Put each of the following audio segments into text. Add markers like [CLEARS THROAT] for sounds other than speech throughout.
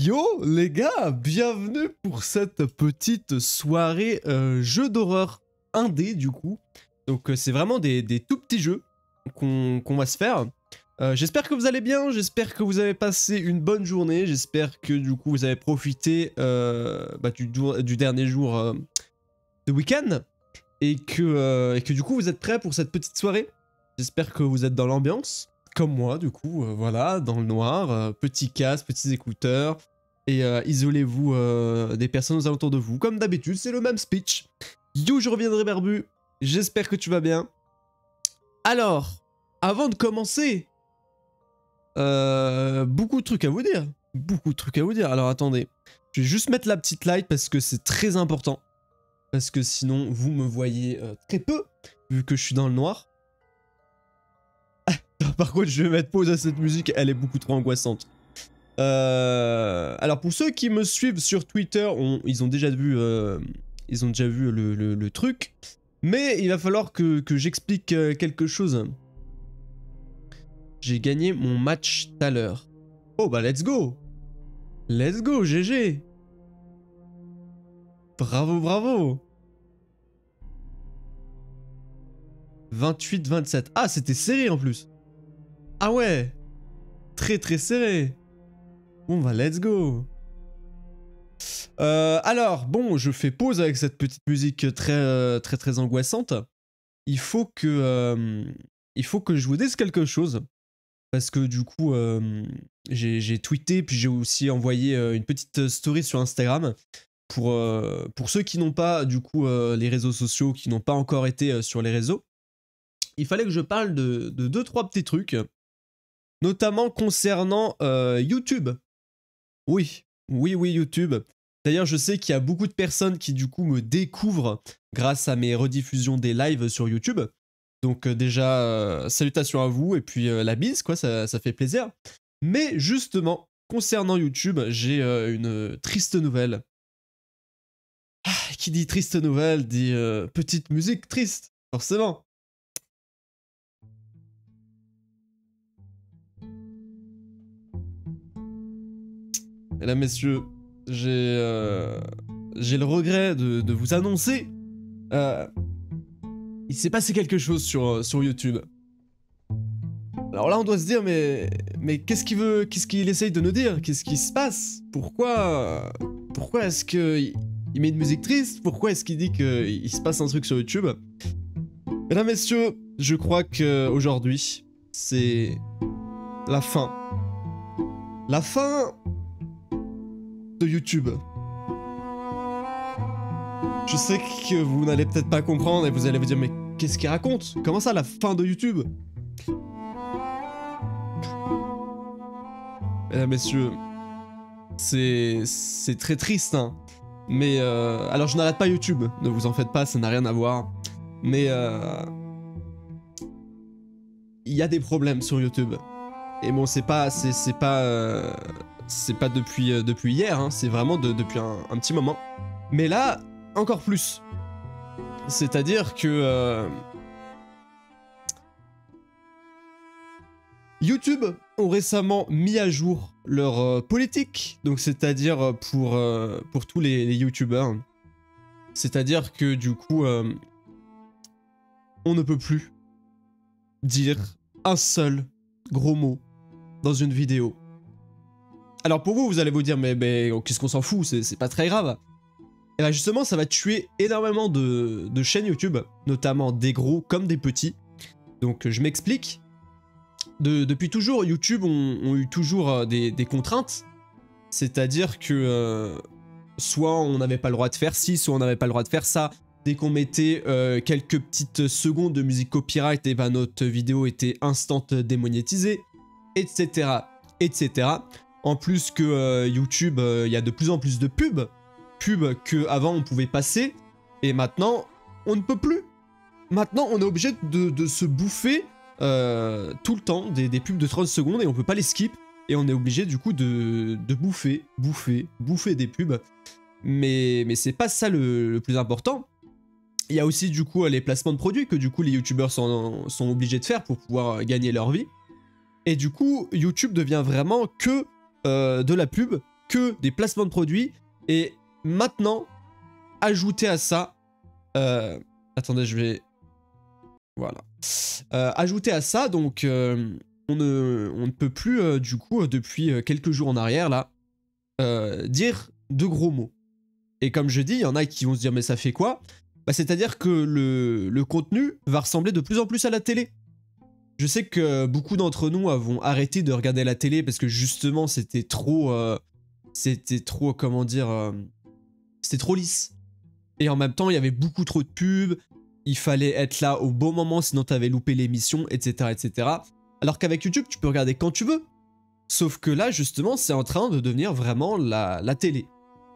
Yo les gars, bienvenue pour cette petite soirée euh, jeu d'horreur indé du coup. Donc euh, c'est vraiment des, tout petits jeux qu'on va se faire. Euh, j'espère que vous allez bien, j'espère que vous avez passé une bonne journée, j'espère que du coup vous avez profité bah, du, dernier jour de week-end et que, et que du coup vous êtes prêts pour cette petite soirée. J'espère que vous êtes dans l'ambiance comme moi, du coup, euh, voilà, dans le noir, euh, petit casque, petits écouteurs, et euh, isolez-vous des personnes autour de vous. Comme d'habitude, c'est le même speech. You, je reviendrai barbu. J'espère que tu vas bien. Alors, avant de commencer, beaucoup de trucs à vous dire. Beaucoup de trucs à vous dire. Alors attendez, je vais juste mettre la petite light parce que c'est très important. Parce que sinon, vous me voyez très peu, vu que je suis dans le noir. [LAUGHS] Par contre, je vais mettre pause à cette musique, elle est beaucoup trop angoissante. Euh, alors pour ceux qui me suivent sur Twitter, ils ont déjà vu, euh, ils ont déjà vu le, truc, mais il va falloir que, que j'explique euh, quelque chose. J'ai gagné mon match tout à l'heure. Oh bah let's go Let's go, GG Bravo, bravo 28-27. Ah, c'était serré en plus. Ah ouais. Très très serré. Bon bah let's go. Euh, alors, bon, je fais pause avec cette petite musique très euh, très très angoissante. Il faut que euh, il faut que je vous dise quelque chose parce que du coup j'ai tweeté puis j'ai aussi envoyé une petite story sur Instagram pour pour ceux qui n'ont pas du coup les réseaux sociaux qui n'ont pas encore été sur les réseaux il fallait que je parle de, 2 deux, trois petits trucs, notamment concernant euh, YouTube. Oui, oui, oui, YouTube. D'ailleurs, je sais qu'il y a beaucoup de personnes qui du coup me découvrent grâce à mes rediffusions des lives sur YouTube. Donc euh, déjà, euh, salutations à vous et puis la bise, quoi, ça, fait plaisir. Mais justement, concernant YouTube, j'ai une triste nouvelle. Ah, qui dit triste nouvelle dit petite musique triste, forcément. Mesdames, Messieurs, j'ai euh, J'ai le regret de, vous annoncer. Euh, il s'est passé quelque chose sur, euh, sur YouTube. Alors là, on doit se dire, mais, mais qu'est-ce qu'il veut, qu'est-ce qu'il essaye de nous dire Qu'est-ce qui se passe Pourquoi, pourquoi est-ce que il met une musique triste Pourquoi est-ce qu'il dit qu'il se passe un truc sur YouTube Mesdames, Messieurs, je crois que aujourd'hui c'est la fin. La fin de YouTube. Je sais que vous n'allez peut-être pas comprendre et vous allez vous dire mais qu'est-ce qu'il raconte Comment ça la fin de YouTube Mesdames, messieurs, c'est c'est très triste. Hein. Mais euh, alors je n'arrête pas YouTube, ne vous en faites pas, ça n'a rien à voir. Mais euh, il y a des problèmes sur YouTube. Et bon, c'est pas c'est pas euh, c'est pas depuis, euh, depuis hier, hein, c'est vraiment depuis un, petit moment. Mais là, encore plus. C'est-à-dire que... Euh, YouTube ont récemment mis à jour leur euh, politique, donc c'est-à-dire pour, pour tous les, les YouTubers. C'est-à-dire que du coup, on ne peut plus dire un seul gros mot dans une vidéo alors pour vous, vous allez vous dire, mais, oh, qu'est-ce qu'on s'en fout, c'est pas très grave. Et là justement, ça va tuer énormément de, chaînes YouTube, notamment des gros comme des petits. Donc je m'explique. depuis toujours, YouTube ont, eu toujours euh, des, contraintes. C'est-à-dire que euh, soit on n'avait pas le droit de faire ci, soit on n'avait pas le droit de faire ça. Dès qu'on mettait euh, quelques petites secondes de musique copyright, et eh ben notre vidéo était instant démonétisée, etc. etc. En plus que euh, YouTube, euh, il y a de plus en plus de pubs, pubs qu'avant on pouvait passer, et maintenant on ne peut plus. Maintenant on est obligé de, se bouffer euh, tout le temps des, pubs de 30 secondes et on ne peut pas les skip, et on est obligé du coup de, bouffer, bouffer, bouffer des pubs. Mais, mais c'est pas ça le, plus important. Il y a aussi du coup les placements de produits que du coup les youtubeurs sont, sont, obligés de faire pour pouvoir gagner leur vie. Et du coup, YouTube devient vraiment que euh, de la pub que des placements de produits. Et maintenant, ajouter à ça... Euh, attendez, je vais... Voilà. Euh, ajouter à ça, donc, on, ne, on ne peut plus, du coup, depuis quelques jours en arrière, là, dire de gros mots. Et comme je dis, il y en a qui vont se dire mais ça fait quoi bah, C'est-à-dire que le, le, contenu va ressembler de plus en plus à la télé. Je sais que beaucoup d'entre nous avons arrêté de regarder la télé parce que justement c'était trop, euh, c'était trop, comment dire, euh, c'était trop lisse. Et en même temps, il y avait beaucoup trop de pubs. Il fallait être là au bon moment, sinon tu avais loupé l'émission, etc., etc. Alors qu'avec YouTube, tu peux regarder quand tu veux. Sauf que là, justement, c'est en train de devenir vraiment la, télé.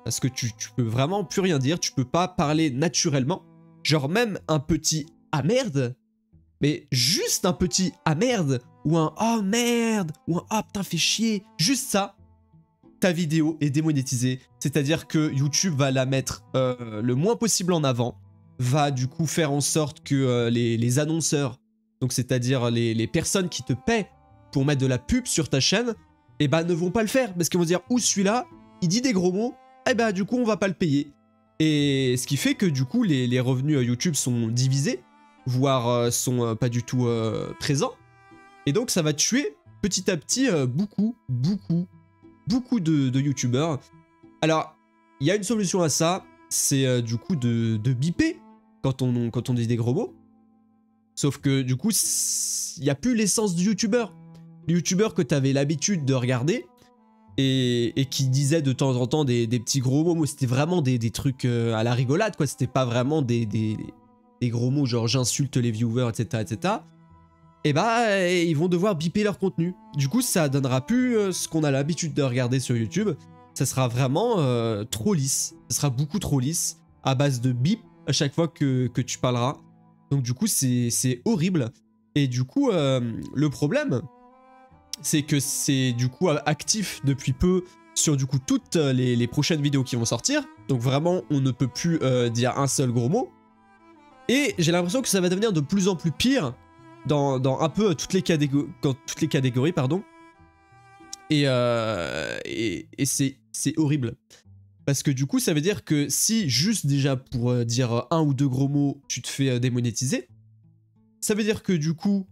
Parce que tu, tu peux vraiment plus rien dire, tu peux pas parler naturellement. Genre même un petit ah merde mais juste un petit ah merde ou un oh merde ou un ah oh, putain fais chier, juste ça, ta vidéo est démonétisée. C'est-à-dire que YouTube va la mettre euh, le moins possible en avant, va du coup faire en sorte que euh, les, annonceurs, donc c'est-à-dire les, personnes qui te paient pour mettre de la pub sur ta chaîne, eh ben ne vont pas le faire parce qu'ils vont dire ou celui-là, il dit des gros mots, eh ben du coup on va pas le payer. Et ce qui fait que du coup les, les revenus euh, YouTube sont divisés voire euh, sont euh, pas du tout euh, présents. Et donc ça va tuer petit à petit beaucoup, beaucoup, beaucoup de, Youtubers. Alors, il y a une solution à ça, c'est du coup de, de biper quand on, quand on dit des gros mots. Sauf que du coup, il n'y a plus l'essence du Youtuber. Le youtubeur que tu avais l'habitude de regarder et, qui disait de temps en temps des, petits gros mots, c'était vraiment des, trucs à la rigolade, quoi. C'était pas vraiment des, des gros mots genre j'insulte les viewers, etc., etc., et bah ils vont devoir biper leur contenu. Du coup, ça donnera plus euh, ce qu'on a l'habitude de regarder sur YouTube. Ça sera vraiment euh, trop lisse. Ça sera beaucoup trop lisse à base de bip à chaque fois que, tu parleras. Donc du coup, c'est horrible. Et du coup, le problème, c'est que c'est du coup actif depuis peu sur du coup toutes les, prochaines vidéos qui vont sortir. Donc vraiment, on ne peut plus dire un seul gros mot. Et j'ai l'impression que ça va devenir de plus en plus pire dans, un peu toutes les, catégories, toutes les catégories. Pardon. Et, euh, c'est horrible. Parce que du coup, ça veut dire que si juste déjà pour euh, dire un ou deux gros mots, tu te fais euh, démonétiser, ça veut dire que du coup,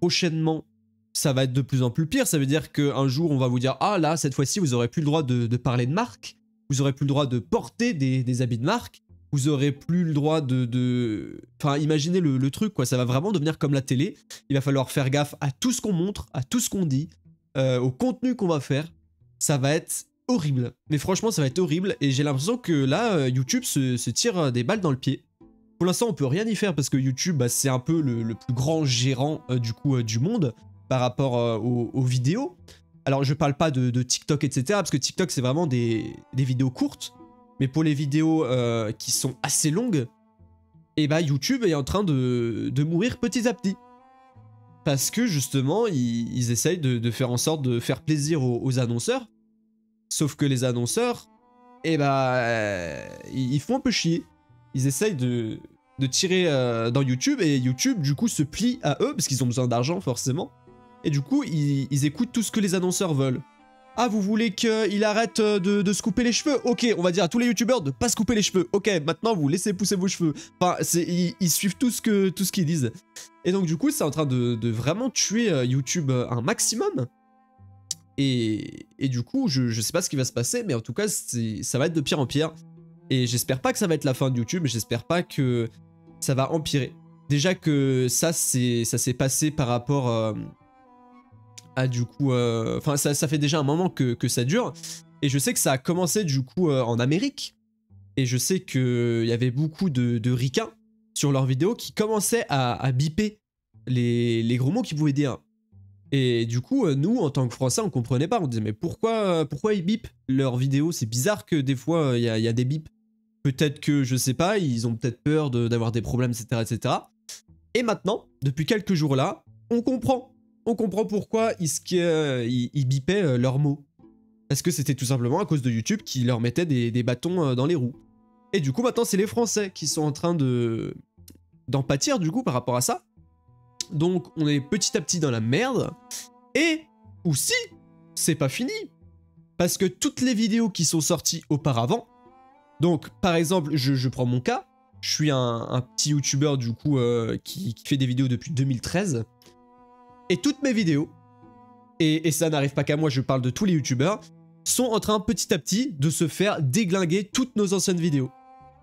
prochainement, ça va être de plus en plus pire. Ça veut dire qu'un jour, on va vous dire Ah là, cette fois-ci, vous aurez plus le droit de, parler de marque, vous aurez plus le droit de porter des habits de marque, vous aurez plus le droit de... Enfin, imaginez le, truc, quoi. Ça va vraiment devenir comme la télé. Il va falloir faire gaffe à tout ce qu'on montre, à tout ce qu'on dit, euh, au contenu qu'on va faire. Ça va être horrible. Mais franchement, ça va être horrible. Et j'ai l'impression que là, euh, YouTube se, tire euh, des balles dans le pied. Pour l'instant, on peut rien y faire parce que YouTube, bah, c'est un peu le, plus grand gérant du coup du monde par rapport aux, vidéos. Alors, je parle pas de, TikTok, etc. Parce que TikTok, c'est vraiment des vidéos courtes. Mais pour les vidéos euh, qui sont assez longues, et eh bah ben, YouTube est en train de, mourir petit à petit. Parce que justement, ils, essayent de, faire en sorte de faire plaisir aux, annonceurs. Sauf que les annonceurs, et eh bah, ben, euh, ils, font un peu chier. Ils essayent de, de tirer euh, dans YouTube et YouTube du coup se plie à eux parce qu'ils ont besoin d'argent forcément. Et du coup ils, écoutent tout ce que les annonceurs veulent. Ah, vous voulez qu'il arrête euh, de, de, se couper les cheveux Ok, on va dire à tous les youtubeurs de pas se couper les cheveux. Ok, maintenant vous laissez pousser vos cheveux. Enfin, ils, ils, suivent tout ce qu'ils disent. Et donc du coup, c'est en train de, vraiment tuer euh, YouTube euh, un maximum. Et, du coup, je, je, sais pas ce qui va se passer, mais en tout cas, ça va être de pire en pire. Et j'espère pas que ça va être la fin de YouTube, j'espère pas que ça va empirer. Déjà que ça, ça s'est passé par rapport du coup... Euh, enfin, ça, fait déjà un moment que, ça dure. Et je sais que ça a commencé du coup euh, en Amérique. Et je sais qu'il y avait beaucoup de, de ricains sur leurs vidéos qui commençaient à, à biper les, gros mots qui pouvaient dire. Et du coup, euh, nous, en tant que Français, on comprenait pas. On disait, mais pourquoi, pourquoi ils bipent leurs vidéos C'est bizarre que des fois, il y, y, a des bips. Peut-être que, je sais pas, ils ont peut-être peur d'avoir des problèmes, etc., etc. Et maintenant, depuis quelques jours là, on comprend on comprend pourquoi ils, euh, bipaient euh, leurs mots. Parce que c'était tout simplement à cause de YouTube qui leur mettait des, bâtons euh, dans les roues. Et du coup, maintenant, c'est les Français qui sont en train de d'en pâtir, du coup, par rapport à ça. Donc, on est petit à petit dans la merde. Et aussi, c'est pas fini. Parce que toutes les vidéos qui sont sorties auparavant, donc par exemple, je, prends mon cas, je suis un, petit YouTuber, du coup qui, qui, fait des vidéos depuis 2013 et toutes mes vidéos, et, ça n'arrive pas qu'à moi, je parle de tous les youtubeurs, sont en train petit à petit de se faire déglinguer toutes nos anciennes vidéos.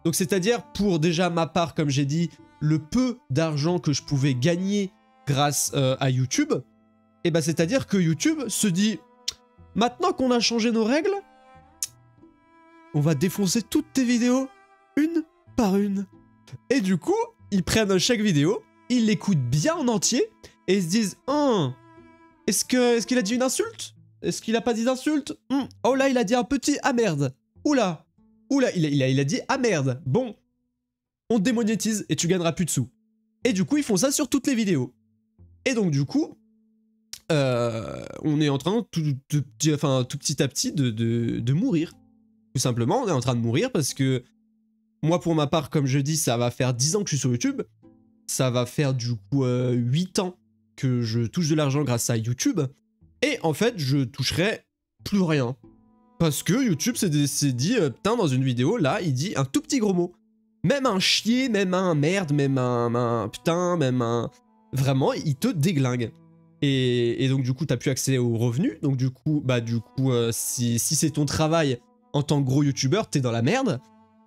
Donc c'est-à-dire pour déjà ma part, comme j'ai dit, le peu d'argent que je pouvais gagner grâce euh, à YouTube, et bah c'est-à-dire que YouTube se dit, maintenant qu'on a changé nos règles, on va défoncer toutes tes vidéos, une par une. Et du coup, ils prennent chaque vidéo, ils l'écoutent bien en entier, et ils se disent oh est-ce que est-ce qu'il a dit une insulte Est-ce qu'il a pas dit d'insulte hmm, Oh là, il a dit un petit ah merde. Oula. Oula, il a, il a, il a dit ah merde. Bon, on te démonétise et tu gagneras plus de sous. Et du coup, ils font ça sur toutes les vidéos. Et donc du coup, euh, on est en train tout, petit à petit de, mourir. Tout simplement, on est en train de mourir parce que moi, pour ma part, comme je dis, ça va faire 10 ans que je suis sur YouTube. Ça va faire du coup 8 euh, ans je touche de l'argent grâce à YouTube, et en fait, je toucherai plus rien. Parce que YouTube s'est dit, euh, putain, dans une vidéo, là, il dit un tout petit gros mot. Même un chier, même un merde, même un, putain, même un... Vraiment, il te déglingue. Et, donc, du coup, t'as plus accès aux revenus. Donc, du coup, bah, du coup, euh, si, si c'est ton travail en tant que gros YouTuber, t'es dans la merde.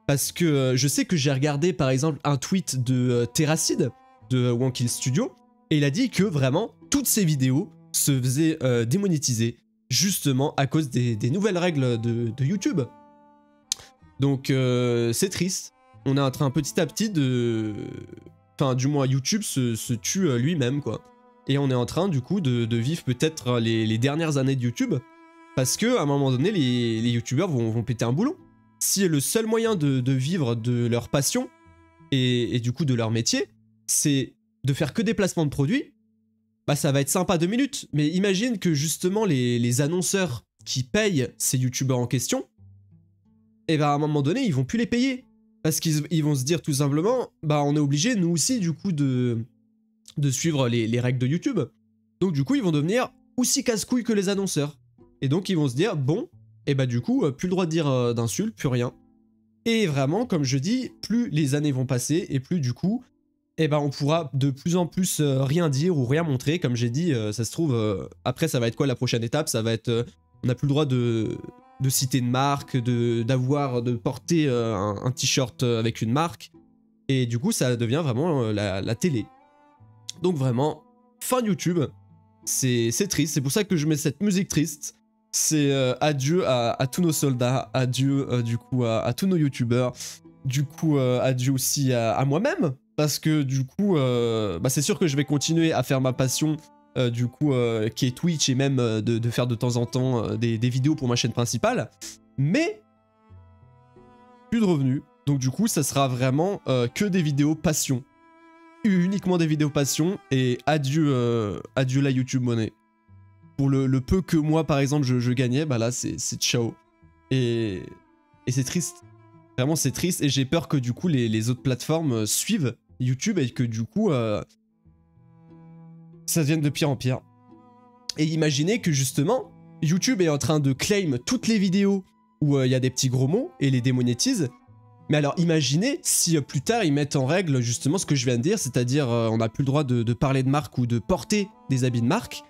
Parce que euh, je sais que j'ai regardé, par exemple, un tweet de Terracide, de One Kill Studio, et il a dit que vraiment, toutes ses vidéos se faisaient euh, démonétiser, justement à cause des, nouvelles règles de, YouTube. Donc euh, c'est triste. On est en train petit à petit de... Enfin du moins YouTube se, se tue euh, lui-même quoi. Et on est en train du coup de, vivre peut-être les, dernières années de YouTube. Parce que à un moment donné les, YouTubers YouTubeurs vont, vont, péter un boulon. Si le seul moyen de, vivre de leur passion et, du coup de leur métier, c'est de faire que des placements de produits, bah ça va être sympa deux minutes. Mais imagine que justement les, annonceurs qui payent ces youtubeurs en question, et eh bah ben, à un moment donné, ils vont plus les payer. Parce qu'ils vont se dire tout simplement, bah on est obligé nous aussi du coup de, de suivre les, règles de YouTube. Donc du coup, ils vont devenir aussi casse-couilles que les annonceurs. Et donc ils vont se dire, bon, et eh bah ben, du coup, euh, plus le droit de dire d'insulte, euh, d'insultes, plus rien. Et vraiment, comme je dis, plus les années vont passer et plus du coup, et eh ben on pourra de plus en plus euh, rien dire ou rien montrer. Comme j'ai dit, euh, ça se trouve, euh, après ça va être quoi la prochaine étape Ça va être, on n'a plus le droit de, de citer une marque, de d'avoir, de porter un, t-shirt avec une marque. Et du coup, ça devient vraiment la, télé. Donc vraiment, fin YouTube. C'est triste, c'est pour ça que je mets cette musique triste. C'est adieu à, tous nos soldats, adieu du coup à, tous nos youtubeurs, du coup adieu aussi à moi-même, parce que du coup, euh, bah, c'est sûr que je vais continuer à faire ma passion, euh, du coup, euh, qui est Twitch et même de, faire de temps en temps des, vidéos pour ma chaîne principale, mais plus de revenus. Donc du coup, ça sera vraiment que des vidéos passion, uniquement des vidéos passion et adieu, adieu la YouTube monnaie. Pour le, peu que moi, par exemple, je, gagnais, bah là, c'est ciao. Et, et c'est triste. Vraiment, c'est triste et j'ai peur que du coup les, les autres plateformes suivent YouTube et que du coup, euh, ça devienne de pire en pire. Et imaginez que justement, YouTube est en train de claim toutes les vidéos où euh, il y a des petits gros mots et les démonétise. Mais alors imaginez si euh, plus tard ils mettent en règle justement ce que je viens de dire, c'est-à-dire euh, on n'a plus le droit de, parler de marque ou de porter des habits de marque.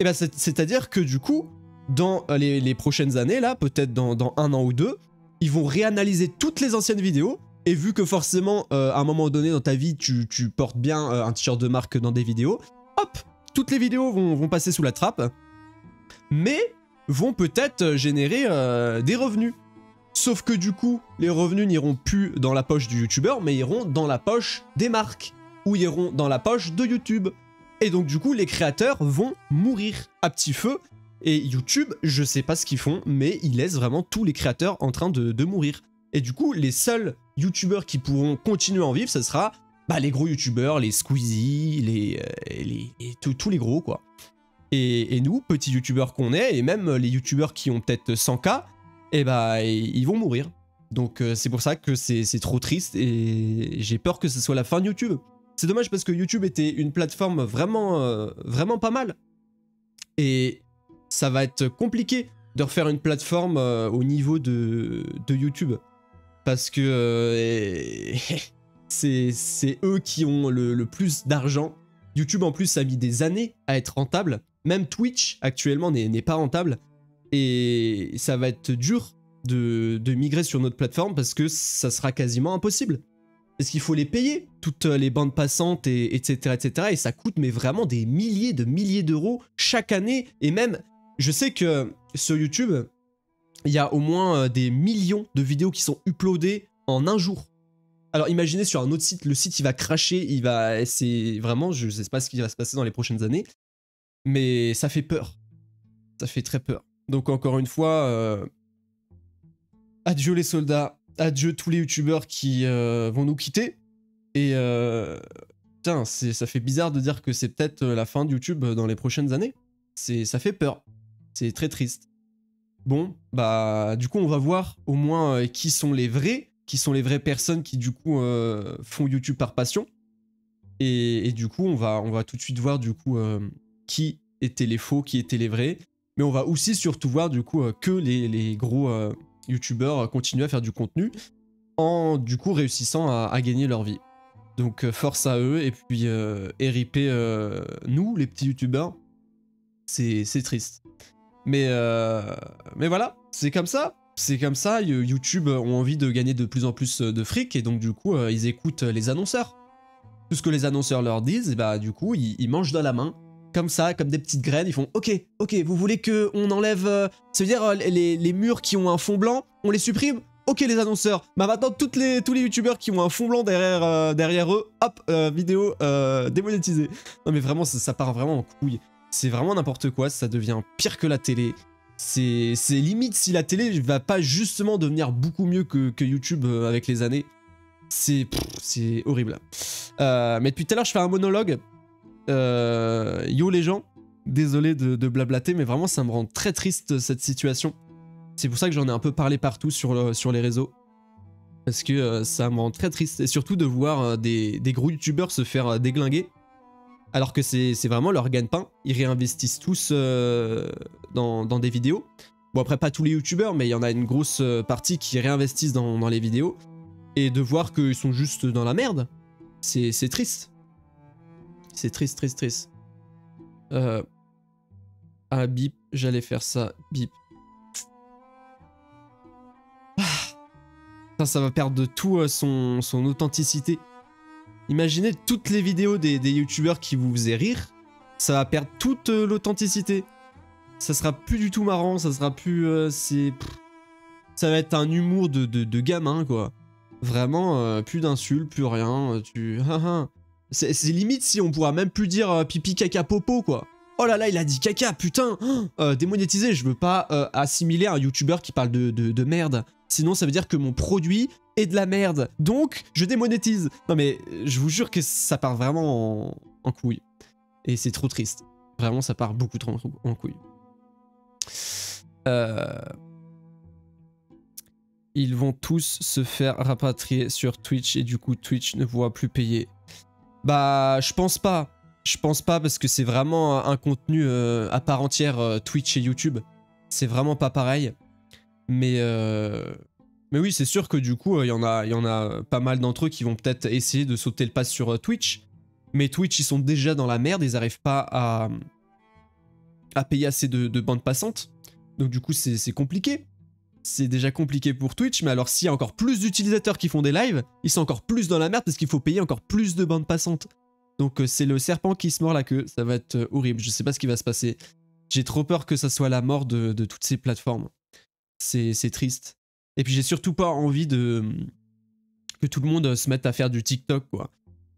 Et eh bien c'est-à-dire que du coup, dans les, prochaines années, là, peut-être dans, dans, un an ou deux, ils vont réanalyser toutes les anciennes vidéos et vu que forcément, euh, à un moment donné dans ta vie, tu, portes bien euh, un t-shirt de marque dans des vidéos, hop, toutes les vidéos vont, passer sous la trappe, mais vont peut-être euh, générer des revenus. Sauf que du coup, les revenus n'iront plus dans la poche du youtubeur, mais iront dans la poche des marques, ou iront dans la poche de YouTube. Et donc du coup, les créateurs vont mourir à petit feu, et YouTube, je sais pas ce qu'ils font, mais ils laissent vraiment tous les créateurs en train de, de mourir. Et du coup, les seuls youtubeurs qui pourront continuer à en vivre, ce sera bah, les gros youtubeurs, les Squeezie, les, euh, et tous les gros quoi. Et, nous, petits youtubeurs qu'on est, et même les youtubeurs qui ont peut-être 100K, et eh bah ils vont mourir. Donc euh, c'est pour ça que c'est trop triste et j'ai peur que ce soit la fin de YouTube. C'est dommage parce que YouTube était une plateforme vraiment, euh, vraiment pas mal. Et ça va être compliqué de refaire une plateforme au niveau de YouTube parce que euh, [LAUGHS] c'est eux qui ont le, plus d'argent. YouTube en plus a mis des années à être rentable. Même Twitch actuellement n'est pas rentable. Et ça va être dur de, migrer sur notre plateforme parce que ça sera quasiment impossible. Parce qu'il faut les payer, toutes les bandes passantes, et, etc., etc. Et ça coûte mais vraiment des milliers de milliers d'euros chaque année. Et même, je sais que sur YouTube, il y a au moins euh, des millions de vidéos qui sont uploadées en un jour. Alors imaginez sur un autre site, le site il va cracher, il va, c'est vraiment, je sais pas ce qui va se passer dans les prochaines années, mais ça fait peur, ça fait très peur. Donc encore une fois, euh, adieu les soldats, adieu tous les youtubeurs qui euh, vont nous quitter. Et euh, putain, ça fait bizarre de dire que c'est peut-être la fin de YouTube dans les prochaines années. C'est, ça fait peur, c'est très triste. Bon, bah du coup on va voir au moins euh, qui sont les vrais, qui sont les vraies personnes qui du coup euh, font YouTube par passion. Et, du coup on va, on va tout de suite voir du coup euh, qui étaient les faux, qui étaient les vrais. Mais on va aussi surtout voir du coup que les, gros youtubeurs continuent à faire du contenu en du coup réussissant à, gagner leur vie. Donc force à eux et puis euh, nous les petits youtubeurs. C'est triste. Mais, euh, mais voilà, c'est comme ça. C'est comme ça, euh, YouTube ont envie de gagner de plus en plus euh, de fric et donc du coup, ils écoutent les annonceurs. Tout ce que les annonceurs leur disent, et bah du coup, ils, mangent dans la main comme ça, comme des petites graines, ils font OK, OK, vous voulez que on enlève cest ça dire les, murs qui ont un fond blanc, on les supprime OK les annonceurs. Bah maintenant toutes les tous les youtubeurs qui ont un fond blanc derrière derrière eux, hop, vidéo démonétisée. Non mais vraiment ça, ça part vraiment en couille. C'est vraiment n'importe quoi, ça devient pire que la télé. C'est limite si la télé va pas justement devenir beaucoup mieux que, YouTube euh, avec les années. C'est horrible. Euh, mais depuis tout à l'heure, je fais un monologue. Euh, yo les gens, désolé de, blablater, mais vraiment ça me rend très triste cette situation. C'est pour ça que j'en ai un peu parlé partout sur, les réseaux. Parce que ça me rend très triste. Et surtout de voir des, gros youtubeurs se faire déglinguer alors que c'est vraiment leur gagne-pain. Ils réinvestissent tous euh, dans, des vidéos. Bon, après, pas tous les youtubeurs, mais il y en a une grosse euh, partie qui réinvestissent dans, les vidéos. Et de voir qu'ils sont juste dans la merde, c'est triste. C'est triste, triste, triste. Euh, ah, bip, j'allais faire ça, bip. Ah. Ça, ça va perdre de tout son, son authenticité. Imaginez toutes les vidéos des, Youtubers youtubeurs qui vous faisaient rire, ça va perdre toute euh, l'authenticité. Ça sera plus du tout marrant, ça sera plus... Euh, c'est... Ça va être un humour de, de, gamin, quoi. Vraiment, euh, plus d'insultes, plus rien, tu... [LAUGHS] c'est limite si on pourra même plus dire pipi caca popo, quoi. Oh là là, il a dit caca, putain [GASPS] Démonétisé, je veux pas assimiler un youtubeur qui parle de, de merde. Sinon, ça veut dire que mon produit est de la merde. Donc, je démonétise. Non mais, euh, je vous jure que ça part vraiment en, couille. Et c'est trop triste. Vraiment, ça part beaucoup trop en, couille. Euh, ils vont tous se faire rapatrier sur Twitch et du coup, Twitch ne pourra plus payer. Bah, je pense pas. Je pense pas parce que c'est vraiment un contenu euh, à part entière Twitch et YouTube. C'est vraiment pas pareil. Mais, euh, mais oui, c'est sûr que du coup, euh, il y, en a, y en a pas mal d'entre eux qui vont peut-être essayer de sauter le pas sur euh, Twitch. Mais Twitch, ils sont déjà dans la merde, ils n'arrivent pas à, à payer assez de, bandes passantes. Donc du coup, c'est compliqué. C'est déjà compliqué pour Twitch, mais alors s'il y a encore plus d'utilisateurs qui font des lives, ils sont encore plus dans la merde parce qu'il faut payer encore plus de bandes passantes. Donc c'est le serpent qui se mord la queue, ça va être horrible, je sais pas ce qui va se passer. J'ai trop peur que ça soit la mort de toutes ces plateformes c'est triste. Et puis j'ai surtout pas envie de que tout le monde euh, se mette à faire du TikTok, quoi.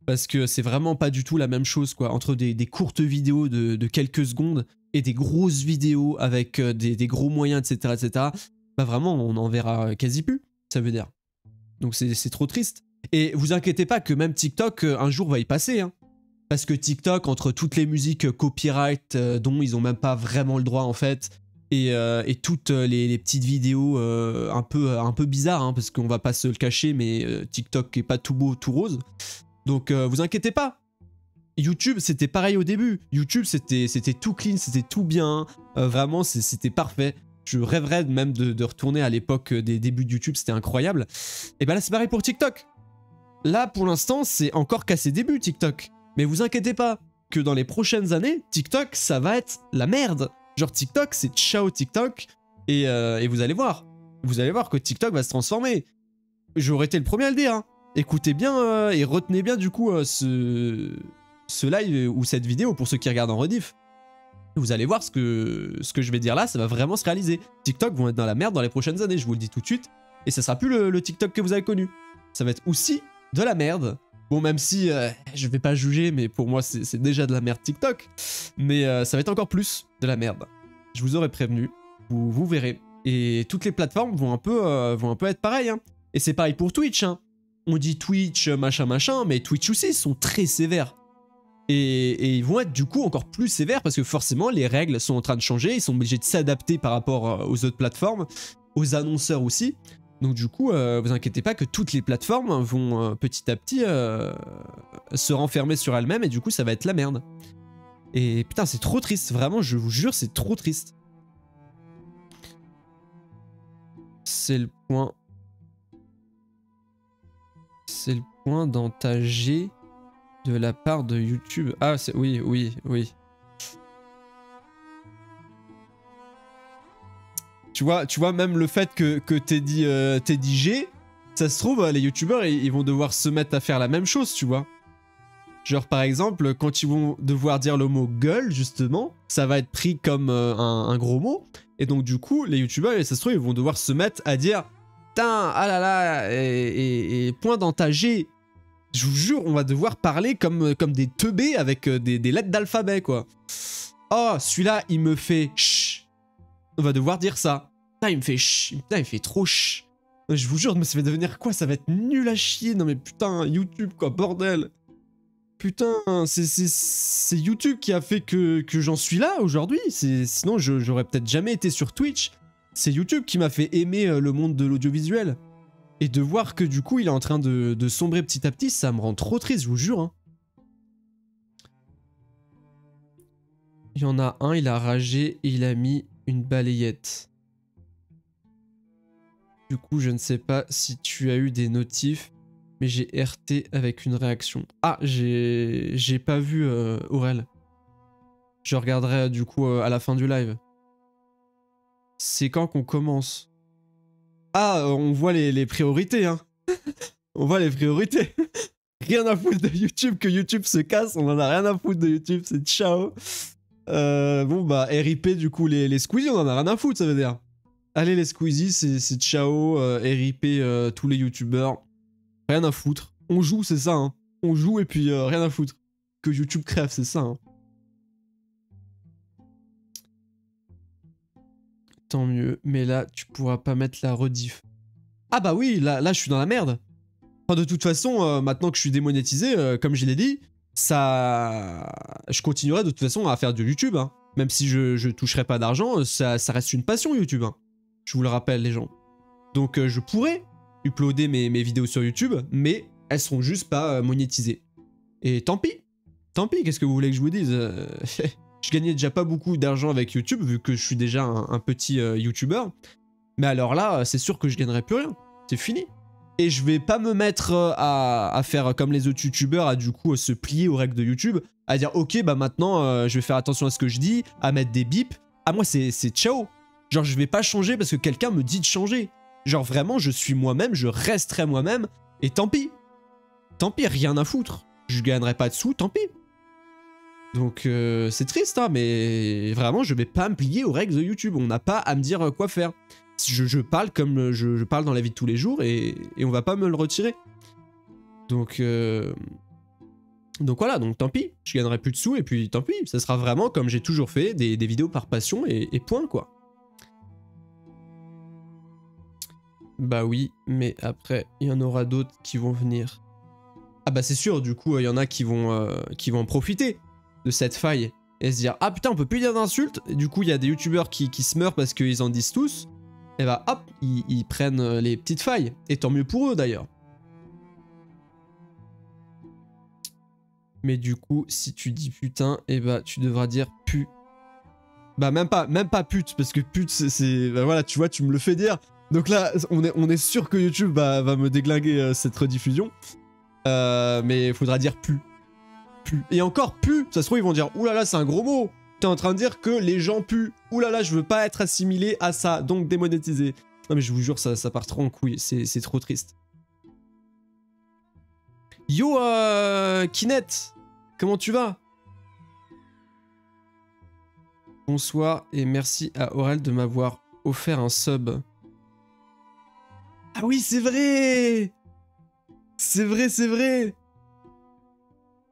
Parce que c'est vraiment pas du tout la même chose, quoi. Entre des, courtes vidéos de, quelques secondes et des grosses vidéos avec euh, des, gros moyens, etc., etc., bah vraiment, on en verra quasi plus, ça veut dire. Donc c'est trop triste. Et vous inquiétez pas que même TikTok, euh, un jour, va y passer, hein. Parce que TikTok, entre toutes les musiques copyright dont ils ont même pas vraiment le droit en fait, euh, et, toutes euh, les, petites vidéos euh, un peu un peu bizarres hein, parce qu'on va pas se le cacher mais TikTok est pas tout beau tout rose donc vous inquiétez pas YouTube c'était pareil au début YouTube c'était c'était tout clean c'était tout bien vraiment c'était parfait je rêverais même de, retourner à l'époque des débuts de YouTube c'était incroyable et ben là c'est pareil pour TikTok là pour l'instant c'est encore qu'à ses débuts TikTok mais vous inquiétez pas que dans les prochaines années, TikTok, ça va être la merde. Genre TikTok, c'est ciao TikTok. Et, euh, et, vous allez voir. Vous allez voir que TikTok va se transformer. J'aurais été le premier à le dire. Hein. Écoutez bien euh, et retenez bien du coup euh, ce, ce live ou cette vidéo pour ceux qui regardent en rediff. Vous allez voir ce que, ce que je vais dire là, ça va vraiment se réaliser. TikTok vont être dans la merde dans les prochaines années, je vous le dis tout de suite. Et ça sera plus le TikTok que vous avez connu. Ça va être aussi de la merde. Bon, même si euh, je vais pas juger, mais pour moi c'est déjà de la merde TikTok. Mais euh, ça va être encore plus de la merde. Je vous aurais prévenu, vous, vous verrez. Et toutes les plateformes vont un peu, euh, vont un peu être pareilles. Hein. Et c'est pareil pour Twitch. Hein. On dit Twitch, machin, machin, mais Twitch aussi, sont très sévères. Et, et, ils vont être du coup encore plus sévères parce que forcément les règles sont en train de changer, ils sont obligés de s'adapter par rapport aux autres plateformes, aux annonceurs aussi. Donc du coup, euh, vous inquiétez pas que toutes les plateformes vont euh, petit à petit euh, se renfermer sur elles-mêmes et du coup ça va être la merde. Et putain c'est trop triste, vraiment je vous jure c'est trop triste. C'est le point. C'est le point d'entager de la part de YouTube. Ah oui, oui, oui. tu vois, tu vois même le fait que, que dit euh, G, ça se trouve, euh, les youtubeurs, ils, vont devoir se mettre à faire la même chose, tu vois. Genre par exemple, quand ils vont devoir dire le mot gueule, justement, ça va être pris comme euh, un, gros mot. Et donc du coup, les youtubeurs, ça se trouve, ils vont devoir se mettre à dire « Tain, ah là là, et, point dans Je vous jure, on va devoir parler comme, comme des teubés avec des, lettres d'alphabet, quoi. Oh, celui-là, il me fait ch. On va devoir dire ça. Putain, il me fait ch... Putain, il fait trop ch... Je vous jure, mais ça va devenir quoi Ça va être nul à chier. Non mais putain, YouTube quoi, bordel. Putain, c'est YouTube qui a fait que, que j'en suis là aujourd'hui. Sinon, j'aurais peut-être jamais été sur Twitch. C'est YouTube qui m'a fait aimer euh, le monde de l'audiovisuel. Et de voir que du coup, il est en train de, sombrer petit à petit, ça me rend trop triste, je vous jure. Hein. Il y en a un, il a ragé et il a mis une balayette. Du coup, je ne sais pas si tu as eu des notifs, mais j'ai RT avec une réaction. Ah, j'ai pas vu euh, Aurel. Je regarderai du coup euh, à la fin du live. C'est quand qu'on commence Ah, euh, hein. [LAUGHS] on voit les, priorités, hein On voit les priorités Rien à foutre de YouTube, que YouTube se casse, on en a rien à foutre de YouTube, c'est ciao Bon bah, RIP du coup, les, les on en a rien à foutre, ça veut dire Allez les Squeezie, c'est ciao, et euh, RIP euh, tous les youtubeurs. Rien à foutre. On joue, c'est ça. Hein. On joue et puis euh, rien à foutre. Que YouTube crève, c'est ça. Hein. Tant mieux. Mais là, tu pourras pas mettre la rediff. Ah bah oui, là, je suis dans la merde. de toute façon, maintenant que je suis démonétisé, comme je l'ai dit, ça... Je continuerai de toute façon à faire du YouTube. Hein. Même si je, je toucherai pas d'argent, ça, reste une passion YouTube. Hein. Je vous le rappelle, les gens. Donc euh, je pourrais uploader mes, vidéos sur YouTube, mais elles seront juste pas euh, monétisées. Et tant pis. Tant pis, qu'est-ce que vous voulez que je vous dise euh, [LAUGHS] Je gagnais déjà pas beaucoup d'argent avec YouTube, vu que je suis déjà un, petit YouTuber. Mais alors là, c'est sûr que je gagnerai plus rien. C'est fini. Et je vais pas me mettre à, faire comme les autres YouTubers, à du coup se plier aux règles de YouTube, à dire ok bah maintenant je vais faire attention à ce que je dis, à mettre des bips. À ah, moi c'est ciao, Genre, je vais pas changer parce que quelqu'un me dit de changer. Genre, vraiment, je suis moi-même, je resterai moi-même, et tant pis. Tant pis, rien à foutre. Je gagnerai pas de sous, tant pis. Donc, euh, c'est triste, hein, mais vraiment, je vais pas me plier aux règles de YouTube. On n'a pas à me dire euh, quoi faire. Je, parle comme euh, je, parle dans la vie de tous les jours et, on va pas me le retirer. Donc, donc voilà, donc tant pis. Je gagnerai plus de sous et puis tant pis. Ça sera vraiment, comme j'ai toujours fait, des, vidéos par passion et point, quoi. Bah oui, mais après, il y en aura d'autres qui vont venir. Ah bah c'est sûr, du coup, il y en a qui vont, euh, qui vont en profiter de cette faille et se dire Ah putain, on peut plus dire d'insultes. Du coup, il y a des youtubeurs qui, se meurent parce qu'ils en disent tous. Et eh bah hop, ils, prennent euh, les petites failles. Et tant mieux pour eux d'ailleurs. Mais du coup, si tu dis putain, et eh bah tu devras dire pu. Bah même pas, même pas pute, parce que pute c'est... Bah voilà, tu vois, tu me le fais dire. Donc là, on est, sûr que YouTube va, me déglinguer euh, cette rediffusion. Euh, mais il faudra dire pu. Pu. Et encore pu, ça se trouve, ils vont dire oulala, là là, c'est un gros mot. T'es en train de dire que les gens puent. Oulala, là là, je veux pas être assimilé à ça, donc démonétisé. Non mais je vous jure, ça, part trop en couille, c'est trop triste. Yo, euh, Kinet comment tu vas Bonsoir et merci à Aurel de m'avoir offert un sub. Ah oui, c'est vrai C'est vrai, c'est vrai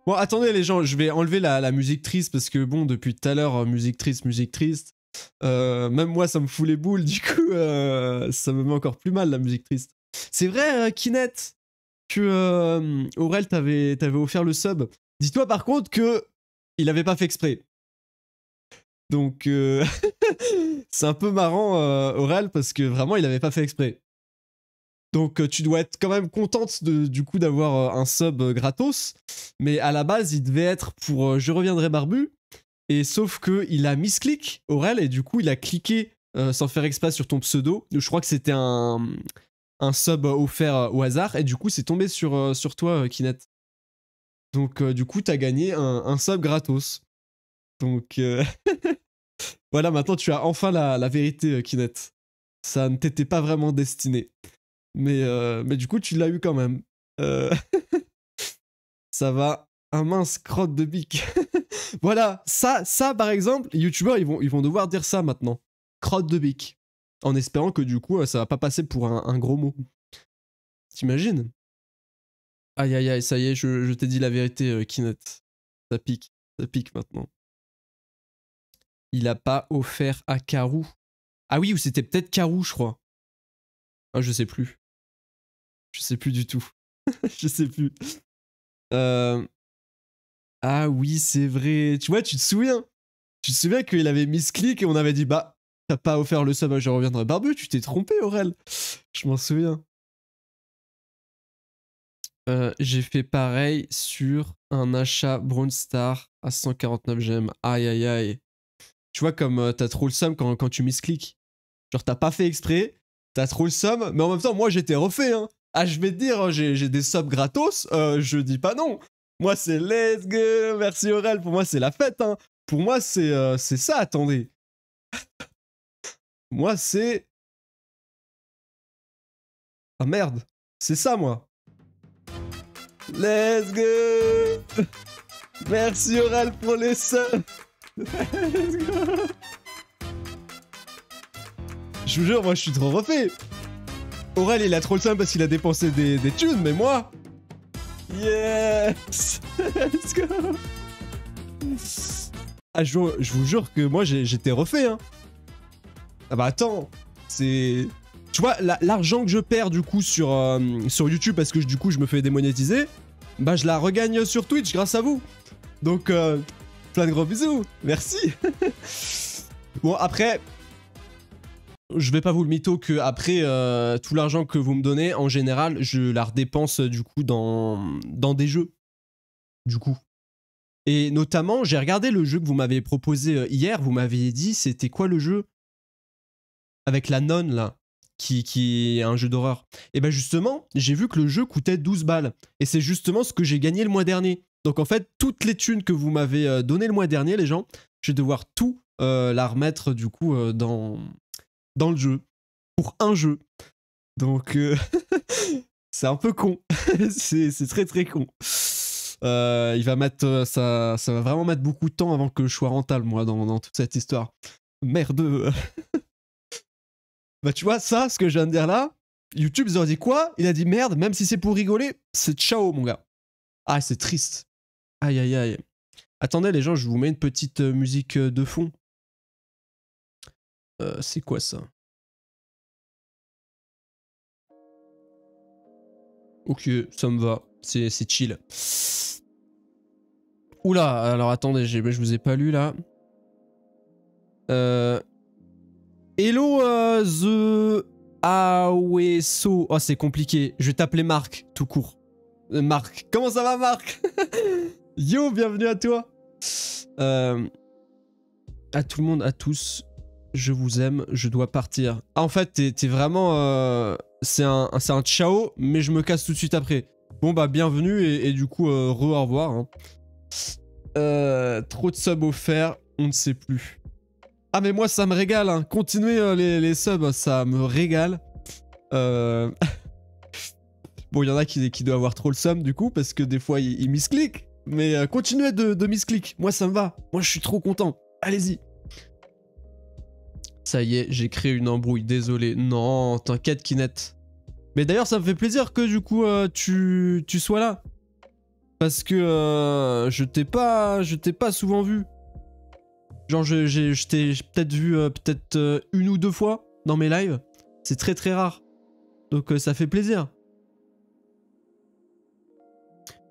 Bon, attendez les gens, je vais enlever la, musique triste parce que bon, depuis tout à l'heure, euh, musique triste, musique triste. Euh, même moi, ça me fout les boules, [LAUGHS] du coup, euh, ça me met encore plus mal la musique triste. C'est vrai, Kinet, que Aurel t'avait offert le sub. Dis-toi par contre que il n'avait pas fait exprès. Donc, [LAUGHS] c'est un peu marrant, Aurel, parce que vraiment, il n'avait pas fait exprès. Donc euh, tu dois être quand même contente du coup d'avoir euh, un sub euh, gratos. Mais à la base, il devait être pour Je reviendrai barbu. Et sauf que il a misclic, Aurel, et du coup il a cliqué sans faire exprès sur ton pseudo. Je crois que c'était un, sub offert au hasard. Et du coup c'est tombé sur, sur toi, Kinet. Donc du coup t'as gagné un, sub gratos. Donc [LAUGHS] voilà, maintenant tu as enfin la, la vérité, Kinet. Ça ne t'était pas vraiment destiné. Mais, euh, mais du coup, tu l'as eu quand même. Euh, [LAUGHS] ça va, un mince crotte de bique. [LAUGHS] voilà, ça, ça par exemple, les youtubeurs, ils vont, devoir dire ça maintenant. Crotte de bique. En espérant que du coup, euh, ça va pas passer pour un, gros mot. T'imagines Aïe aïe aïe, ça y est, je, je t'ai dit la vérité, Kinet. Ça pique, ça pique maintenant. Il a pas offert à Karou. Ah oui, ou c'était peut-être Karou, je crois. Ah, je sais plus. Je sais plus du tout. [LAUGHS] je sais plus. Euh, ah oui, c'est vrai. Tu vois, tu te souviens Tu te souviens qu'il avait mis clic et on avait dit bah t'as pas offert le sub, je reviendrai barbu. Tu t'es trompé, Aurel. Je m'en souviens. Euh, j'ai fait pareil sur un achat Bronze Star à 149 gemmes. Aïe aïe aïe. Tu vois comme euh, t'as trop le seum quand, quand tu clic. Genre t'as pas fait exprès, t'as trop le somme, mais en même temps, moi j'étais refait, hein. Ah, je vais te dire, hein, j'ai des subs gratos, euh, je dis pas non. Moi, c'est let's go, merci Aurel, pour moi, c'est la fête, hein. Pour moi, c'est euh, c'est ça, attendez. [LAUGHS] moi, c'est... Ah merde, c'est ça, moi. Let's go [LAUGHS] Merci Aurel pour les subs [LAUGHS] Let's go je vous jure, moi je suis trop refait. Aurel, il a trop le temps parce qu'il a dépensé des, des mais moi Yes [LAUGHS] Let's go Ah, je, vous jure que moi j'étais refait, hein. Ah bah attends, c'est... Tu vois, l'argent que je perds du coup sur, euh, sur YouTube parce que du coup je me fais démonétiser, bah je la regagne sur Twitch grâce à vous. Donc, euh, plein de gros bisous. Merci. [LAUGHS] bon, après, je vais pas vous le mytho que après euh, tout l'argent que vous me donnez, en général, je la redépense du coup dans, dans des jeux. Du coup. Et notamment, j'ai regardé le jeu que vous m'avez proposé euh, hier, vous m'aviez dit c'était quoi le jeu Avec la nonne là, qui, qui est un jeu d'horreur. Et eh bien justement, j'ai vu que le jeu coûtait 12 balles. Et c'est justement ce que j'ai gagné le mois dernier. Donc en fait, toutes les thunes que vous m'avez euh, donné le mois dernier, les gens, je vais devoir tout la remettre du coup dans, dans le jeu, pour un jeu. Donc, euh, [LAUGHS] c'est un peu con. [LAUGHS] c'est très très con. Euh, il va mettre, euh, ça, ça va vraiment mettre beaucoup de temps avant que je sois rentable, moi, dans, dans toute cette histoire. Merde. [LAUGHS] bah, tu vois, ça, ce que je viens de dire là, YouTube, ils ont dit quoi Il a dit merde, même si c'est pour rigoler, c'est ciao, mon gars. Ah, c'est triste. Aïe, aïe, aïe. Attendez, les gens, je vous mets une petite musique de fond. Euh, c'est quoi ça Ok, ça me va. C'est chill. Oula, alors attendez, je vous ai pas lu là. Euh... Hello euh, The Aweso. Oh, c'est compliqué. Je vais t'appeler Marc, tout court. Euh, Marc. Comment ça va, Marc [LAUGHS] Yo, bienvenue à toi. Euh... À tout le monde, à tous je vous aime, je dois partir. Ah, en fait, t'es vraiment... Euh, c'est un, un ciao, mais je me casse tout de suite après. Bon, bah, bienvenue et, du coup, euh, au revoir. Hein. Euh, trop de subs offerts, on ne sait plus. Ah, mais moi, ça me régale. Hein. Continuez les, les, subs, ça me régale. [LAUGHS] bon, il y en a qui, qui doivent avoir trop le somme, du coup, parce que des fois, ils, ils Mais continuez de, de misclick. Moi, ça me va. Moi, je suis trop content. Allez-y. Ça y est, j'ai créé une embrouille, désolé. Non, t'inquiète, Kinette. Mais d'ailleurs, ça me fait plaisir que du coup, euh, tu, tu sois là. Parce que euh, je t'ai pas, je t'ai pas souvent vu. Genre, je, t'ai peut-être vu euh, peut-être une ou deux fois dans mes lives. C'est très très rare. Donc ça fait plaisir.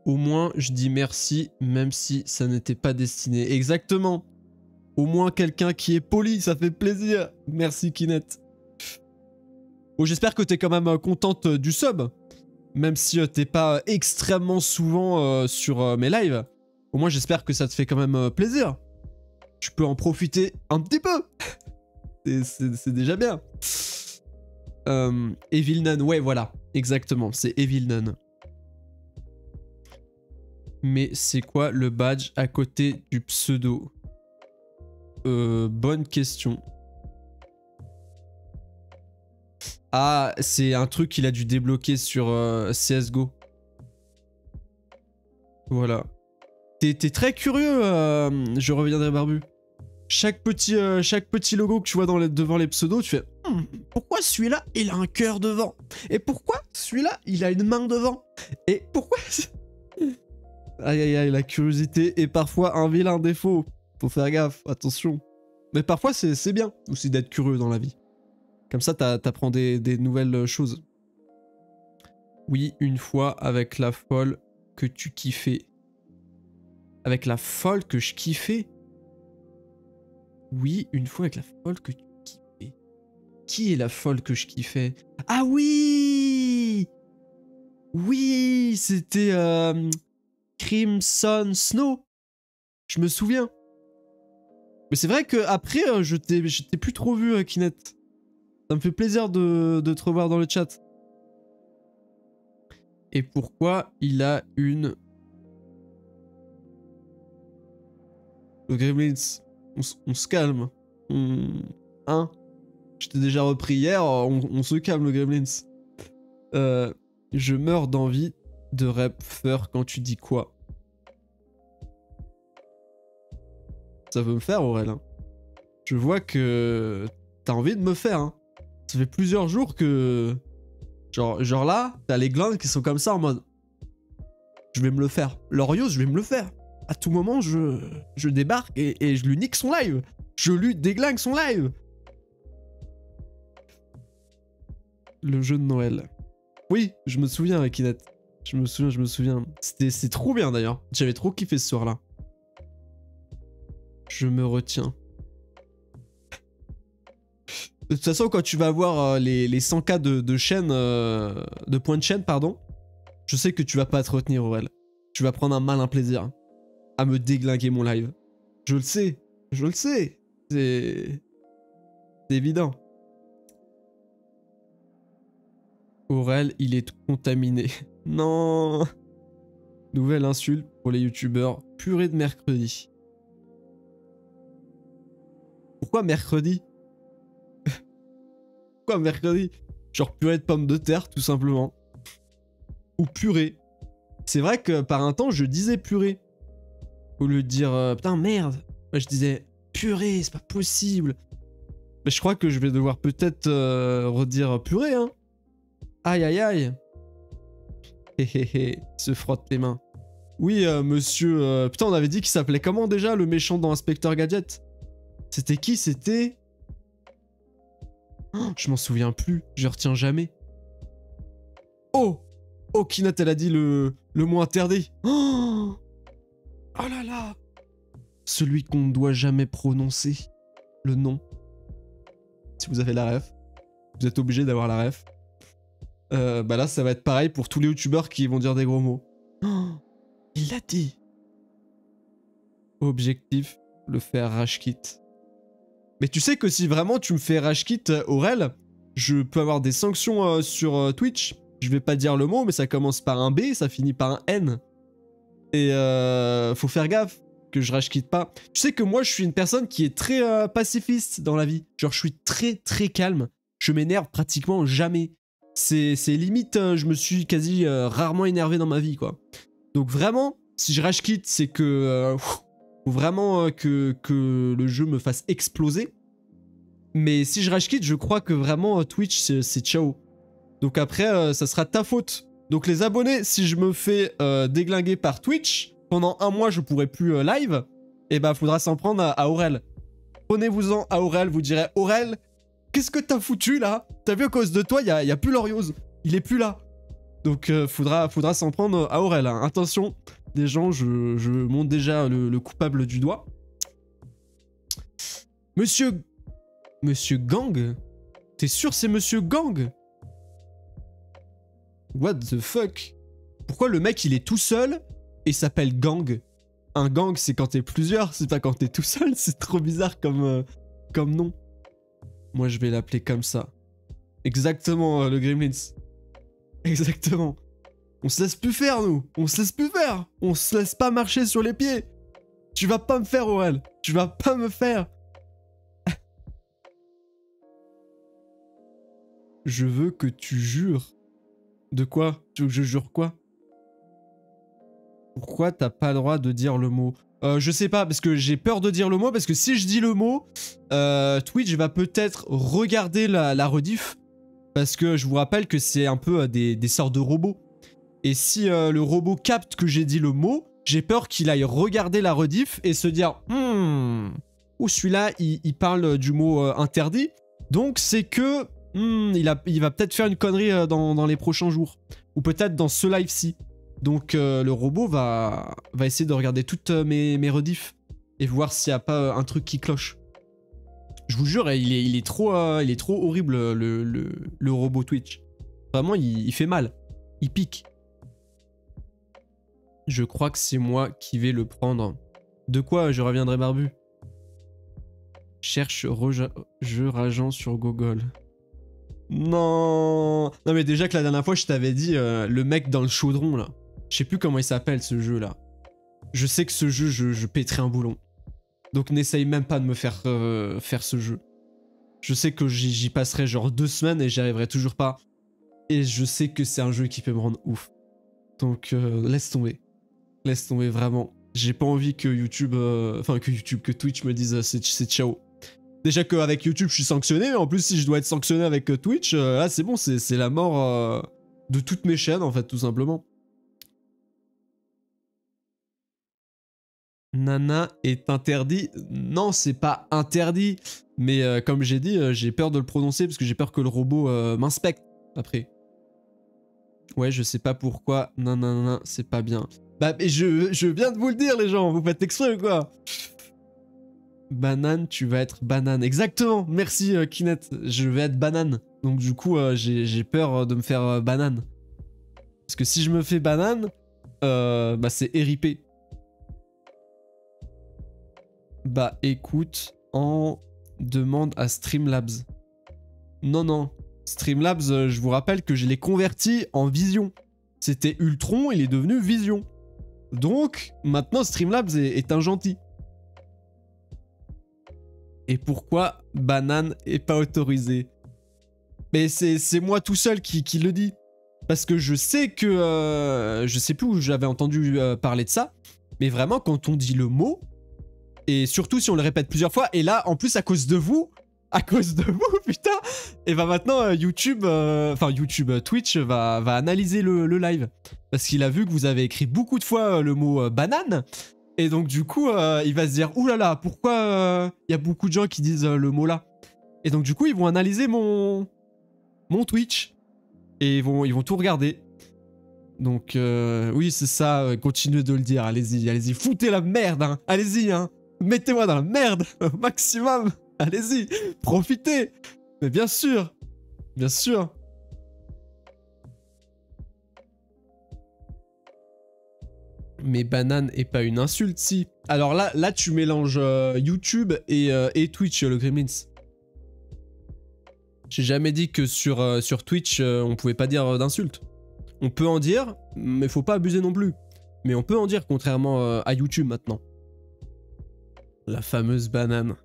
Au moins, je dis merci, même si ça n'était pas destiné. Exactement. Au moins quelqu'un qui est poli, ça fait plaisir. Merci Kinette. Bon, j'espère que tu es quand même euh, contente euh, du sub. Même si euh, t'es pas extrêmement souvent sur mes lives. Au moins j'espère que ça te fait quand même plaisir. Tu peux en profiter un petit peu. [LAUGHS] c'est déjà bien. Euh, Evil ouais voilà, exactement, c'est Evil Mais c'est quoi le badge à côté du pseudo euh, bonne question. Ah, c'est un truc qu'il a dû débloquer sur euh, CSGO. Voilà. T'es très curieux, euh, je reviendrai barbu. Chaque petit, chaque petit logo que tu vois devant les pseudos, tu fais hmm, Pourquoi celui-là, il a un cœur devant Et pourquoi celui-là, il a une main devant Et pourquoi... [LAUGHS] aïe aïe aïe, la curiosité est parfois un vilain défaut. Faut faire gaffe, attention. Mais parfois, c'est bien aussi d'être curieux dans la vie. Comme ça, t'apprends des, des nouvelles euh, choses. Oui, une fois avec la folle que tu kiffais. Avec la folle que je kiffais Oui, une fois avec la folle que tu kiffais. Qui est la folle que je kiffais Ah oui Oui, c'était euh, Crimson Snow. Je me souviens. Mais c'est vrai qu'après, euh, je t'ai plus trop vu, euh, Kinet. Ça me fait plaisir de, te revoir dans le chat. Et pourquoi il a une... Le Gremlins, on, se calme. Hein Je t'ai déjà repris hier, on, se calme le Gremlins. Euh, je meurs d'envie de rap faire quand tu dis quoi ça veut me faire, Aurel. Je hein. vois que t'as envie de me faire. Hein. Ça fait plusieurs jours que. Genre, genre là, t'as les glandes qui sont comme ça en mode. Je vais me le faire. L'Orio, je vais me le faire. À tout moment, je, je débarque et, je lui nique son live. Je lui déglingue son live. Le jeu de Noël. Oui, je me souviens, avec Inette. Je me souviens, je me souviens. C'était trop bien d'ailleurs. J'avais trop kiffé ce soir-là. Je me retiens. De toute façon, quand tu vas voir euh, les, 100K de, chaîne, euh, de points de chaîne, pardon, je sais que tu vas pas te retenir, Aurel. Tu vas prendre un malin plaisir à me déglinguer mon live. Je le sais, je le sais. C'est. C'est évident. Aurel, il est contaminé. [LAUGHS] Non Nouvelle insulte pour les youtubeurs. Purée de mercredi. Pourquoi mercredi [LAUGHS] Pourquoi mercredi Genre purée de pommes de terre, tout simplement. Ou purée. C'est vrai que par un temps, je disais purée. Au lieu de dire euh, putain, merde. Moi, je disais purée, c'est pas possible. Mais je crois que je vais devoir peut-être euh, redire purée, hein. Aïe, aïe, aïe. Hé hé hé, se frotte les mains. Oui, euh, monsieur. putain, on avait dit qu'il s'appelait comment déjà le méchant dans Inspecteur Gadget c'était qui C'était... Oh, je m'en souviens plus, je retiens jamais. Oh Oh, Kinat, elle a dit le, le mot interdit. Oh! oh, là là Celui qu'on ne doit jamais prononcer. Le nom. Si vous avez la ref, vous êtes obligé d'avoir la ref. Euh, bah là, ça va être pareil pour tous les youtubeurs qui vont dire des gros mots. Oh! il l'a dit Objectif, le faire rage mais tu sais que si vraiment tu me fais rage quit, euh, Aurel, je peux avoir des sanctions euh, sur euh, Twitch. Je vais pas dire le mot, mais ça commence par un B, ça finit par un N. Et faut faire gaffe que je rage quitte pas. Tu sais que moi, je suis une personne qui est très pacifiste dans la vie. Genre, je suis très très calme. Je m'énerve pratiquement jamais. C'est limite, je me suis quasi rarement énervé dans ma vie, quoi. Donc vraiment, si je rage quitte, c'est que vraiment euh, que, que le jeu me fasse exploser. Mais si je rage quitte, je crois que vraiment euh, Twitch, c'est ciao. Donc après, euh, ça sera ta faute. Donc les abonnés, si je me fais déglinguer par Twitch, pendant un mois, je pourrai plus live, et eh ben bah, faudra s'en prendre à, Aurel. Prenez-vous-en à Aurel, vous direz Aurel, qu'est-ce que t'as foutu là T'as vu à cause de toi, il y a, plus l'Oriose. Il est plus là. Donc faudra, faudra s'en prendre à Aurel. Hein. Attention, des gens, je, monte déjà le, coupable du doigt. Monsieur... Monsieur Gang T'es sûr c'est Monsieur Gang What the fuck Pourquoi le mec il est tout seul et s'appelle Gang Un gang c'est quand t'es plusieurs, c'est pas quand t'es tout seul, [LAUGHS] c'est trop bizarre comme, euh, comme nom. Moi je vais l'appeler comme ça. Exactement, euh, le Gremlins. Exactement. On se laisse plus faire, nous. On se laisse plus faire. On se laisse pas marcher sur les pieds. Tu vas pas me faire, Aurel. Tu vas pas me faire. [LAUGHS] je veux que tu jures. De quoi je jure quoi Pourquoi t'as pas le droit de dire le mot euh, je sais pas, parce que j'ai peur de dire le mot, parce que si je dis le mot, euh, Twitch va peut-être regarder la, rediff, parce que je vous rappelle que c'est un peu euh, des, des sortes de robots. Et si euh, le robot capte que j'ai dit le mot, j'ai peur qu'il aille regarder la rediff et se dire hmm, ou oh, celui-là il, parle du mot euh, interdit. Donc c'est que hmm, il, va peut-être faire une connerie euh, dans, les prochains jours ou peut-être dans ce live-ci. Donc le robot va, essayer de regarder toutes mes, mes rediffs et voir s'il n'y a pas un truc qui cloche. Je vous jure, il est, trop, il est trop horrible le, robot Twitch. Vraiment, il fait mal. Il pique. Je crois que c'est moi qui vais le prendre. De quoi je reviendrai barbu Cherche jeu rageant sur Google. Non Non mais déjà que la dernière fois je t'avais dit euh, le mec dans le chaudron là. Je sais plus comment il s'appelle ce jeu là. Je sais que ce jeu je, je péterai un boulon. Donc n'essaye même pas de me faire euh, faire ce jeu. Je sais que j'y passerai genre deux semaines et j'y arriverai toujours pas. Et je sais que c'est un jeu qui peut me rendre ouf. Donc euh, laisse tomber. Laisse tomber vraiment. J'ai pas envie que YouTube, euh, enfin que YouTube, que Twitch me dise euh, c'est ciao. Déjà qu'avec YouTube, je suis sanctionné, mais en plus, si je dois être sanctionné avec euh, Twitch, Ah c'est bon, c'est la mort de toutes mes chaînes, en fait, tout simplement. Nana est interdit. Non, c'est pas interdit, mais comme j'ai dit, j'ai peur de le prononcer parce que j'ai peur que le robot m'inspecte après. Ouais, je sais pas pourquoi. Nana c'est pas bien. Bah, je, viens de vous le dire, les gens, vous faites exprès ou quoi Banane, tu vas être banane. Exactement, merci euh, Kinet, je vais être banane. Donc du coup, euh, j'ai peur euh, de me faire banane. Parce que si je me fais banane, bah c'est éripé. Bah écoute, en demande à Streamlabs. Non, non. Streamlabs, je vous rappelle que je l'ai converti en vision. C'était Ultron, il est devenu Vision. Donc, maintenant, Streamlabs est, un gentil. Et pourquoi banane est pas autorisé Mais c'est moi tout seul qui, qui, le dit. Parce que je sais que... Euh, je sais plus où j'avais entendu euh, parler de ça. Mais vraiment, quand on dit le mot, et surtout si on le répète plusieurs fois, et là, en plus, à cause de vous, à cause de vous, [LAUGHS] putain. Et bah maintenant, euh, YouTube, euh, enfin YouTube, euh, Twitch va, va analyser le, live. Parce qu'il a vu que vous avez écrit beaucoup de fois le mot banane. Et donc du coup, il va se dire, oulala, là là, pourquoi il y a beaucoup de gens qui disent le mot là Et donc du coup, ils vont analyser mon, mon Twitch. Et ils vont, ils vont tout regarder. Donc oui, c'est ça, continuez de le dire, allez-y, allez-y, foutez la merde, hein. allez-y, hein. mettez-moi dans la merde, [LAUGHS] maximum. [LAUGHS] Allez-y, profitez Mais bien sûr Bien sûr Mais banane est pas une insulte, si. Alors là, là tu mélanges euh, YouTube euh, et, Twitch, le Gremlins. J'ai jamais dit que sur, euh, sur Twitch, on pouvait pas dire d'insulte. On peut en dire, mais faut pas abuser non plus. Mais on peut en dire, contrairement à YouTube maintenant. La fameuse banane.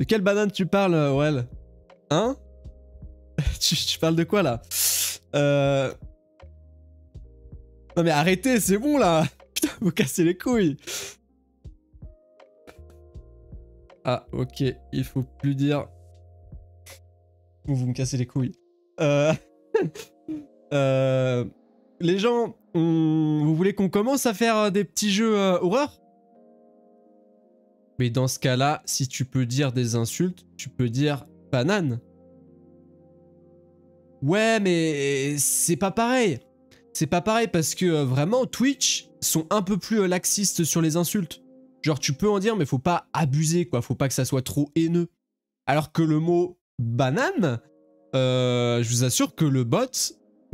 De quelle banane tu parles, Well euh, Hein [LAUGHS] tu, parles de quoi, là euh. Non mais arrêtez, c'est bon, là [LAUGHS] Putain, vous cassez les couilles Ah, ok, il faut plus dire... Vous me cassez les couilles. Euh. [LAUGHS] Les gens, vous voulez qu'on commence à faire des petits jeux horreur mais dans ce cas-là, si tu peux dire des insultes, tu peux dire banane. Ouais, mais c'est pas pareil. C'est pas pareil parce que euh, vraiment, Twitch sont un peu plus euh, laxistes sur les insultes. Genre, tu peux en dire, mais faut pas abuser, quoi. Faut pas que ça soit trop haineux. Alors que le mot banane, euh, je vous assure que le bot,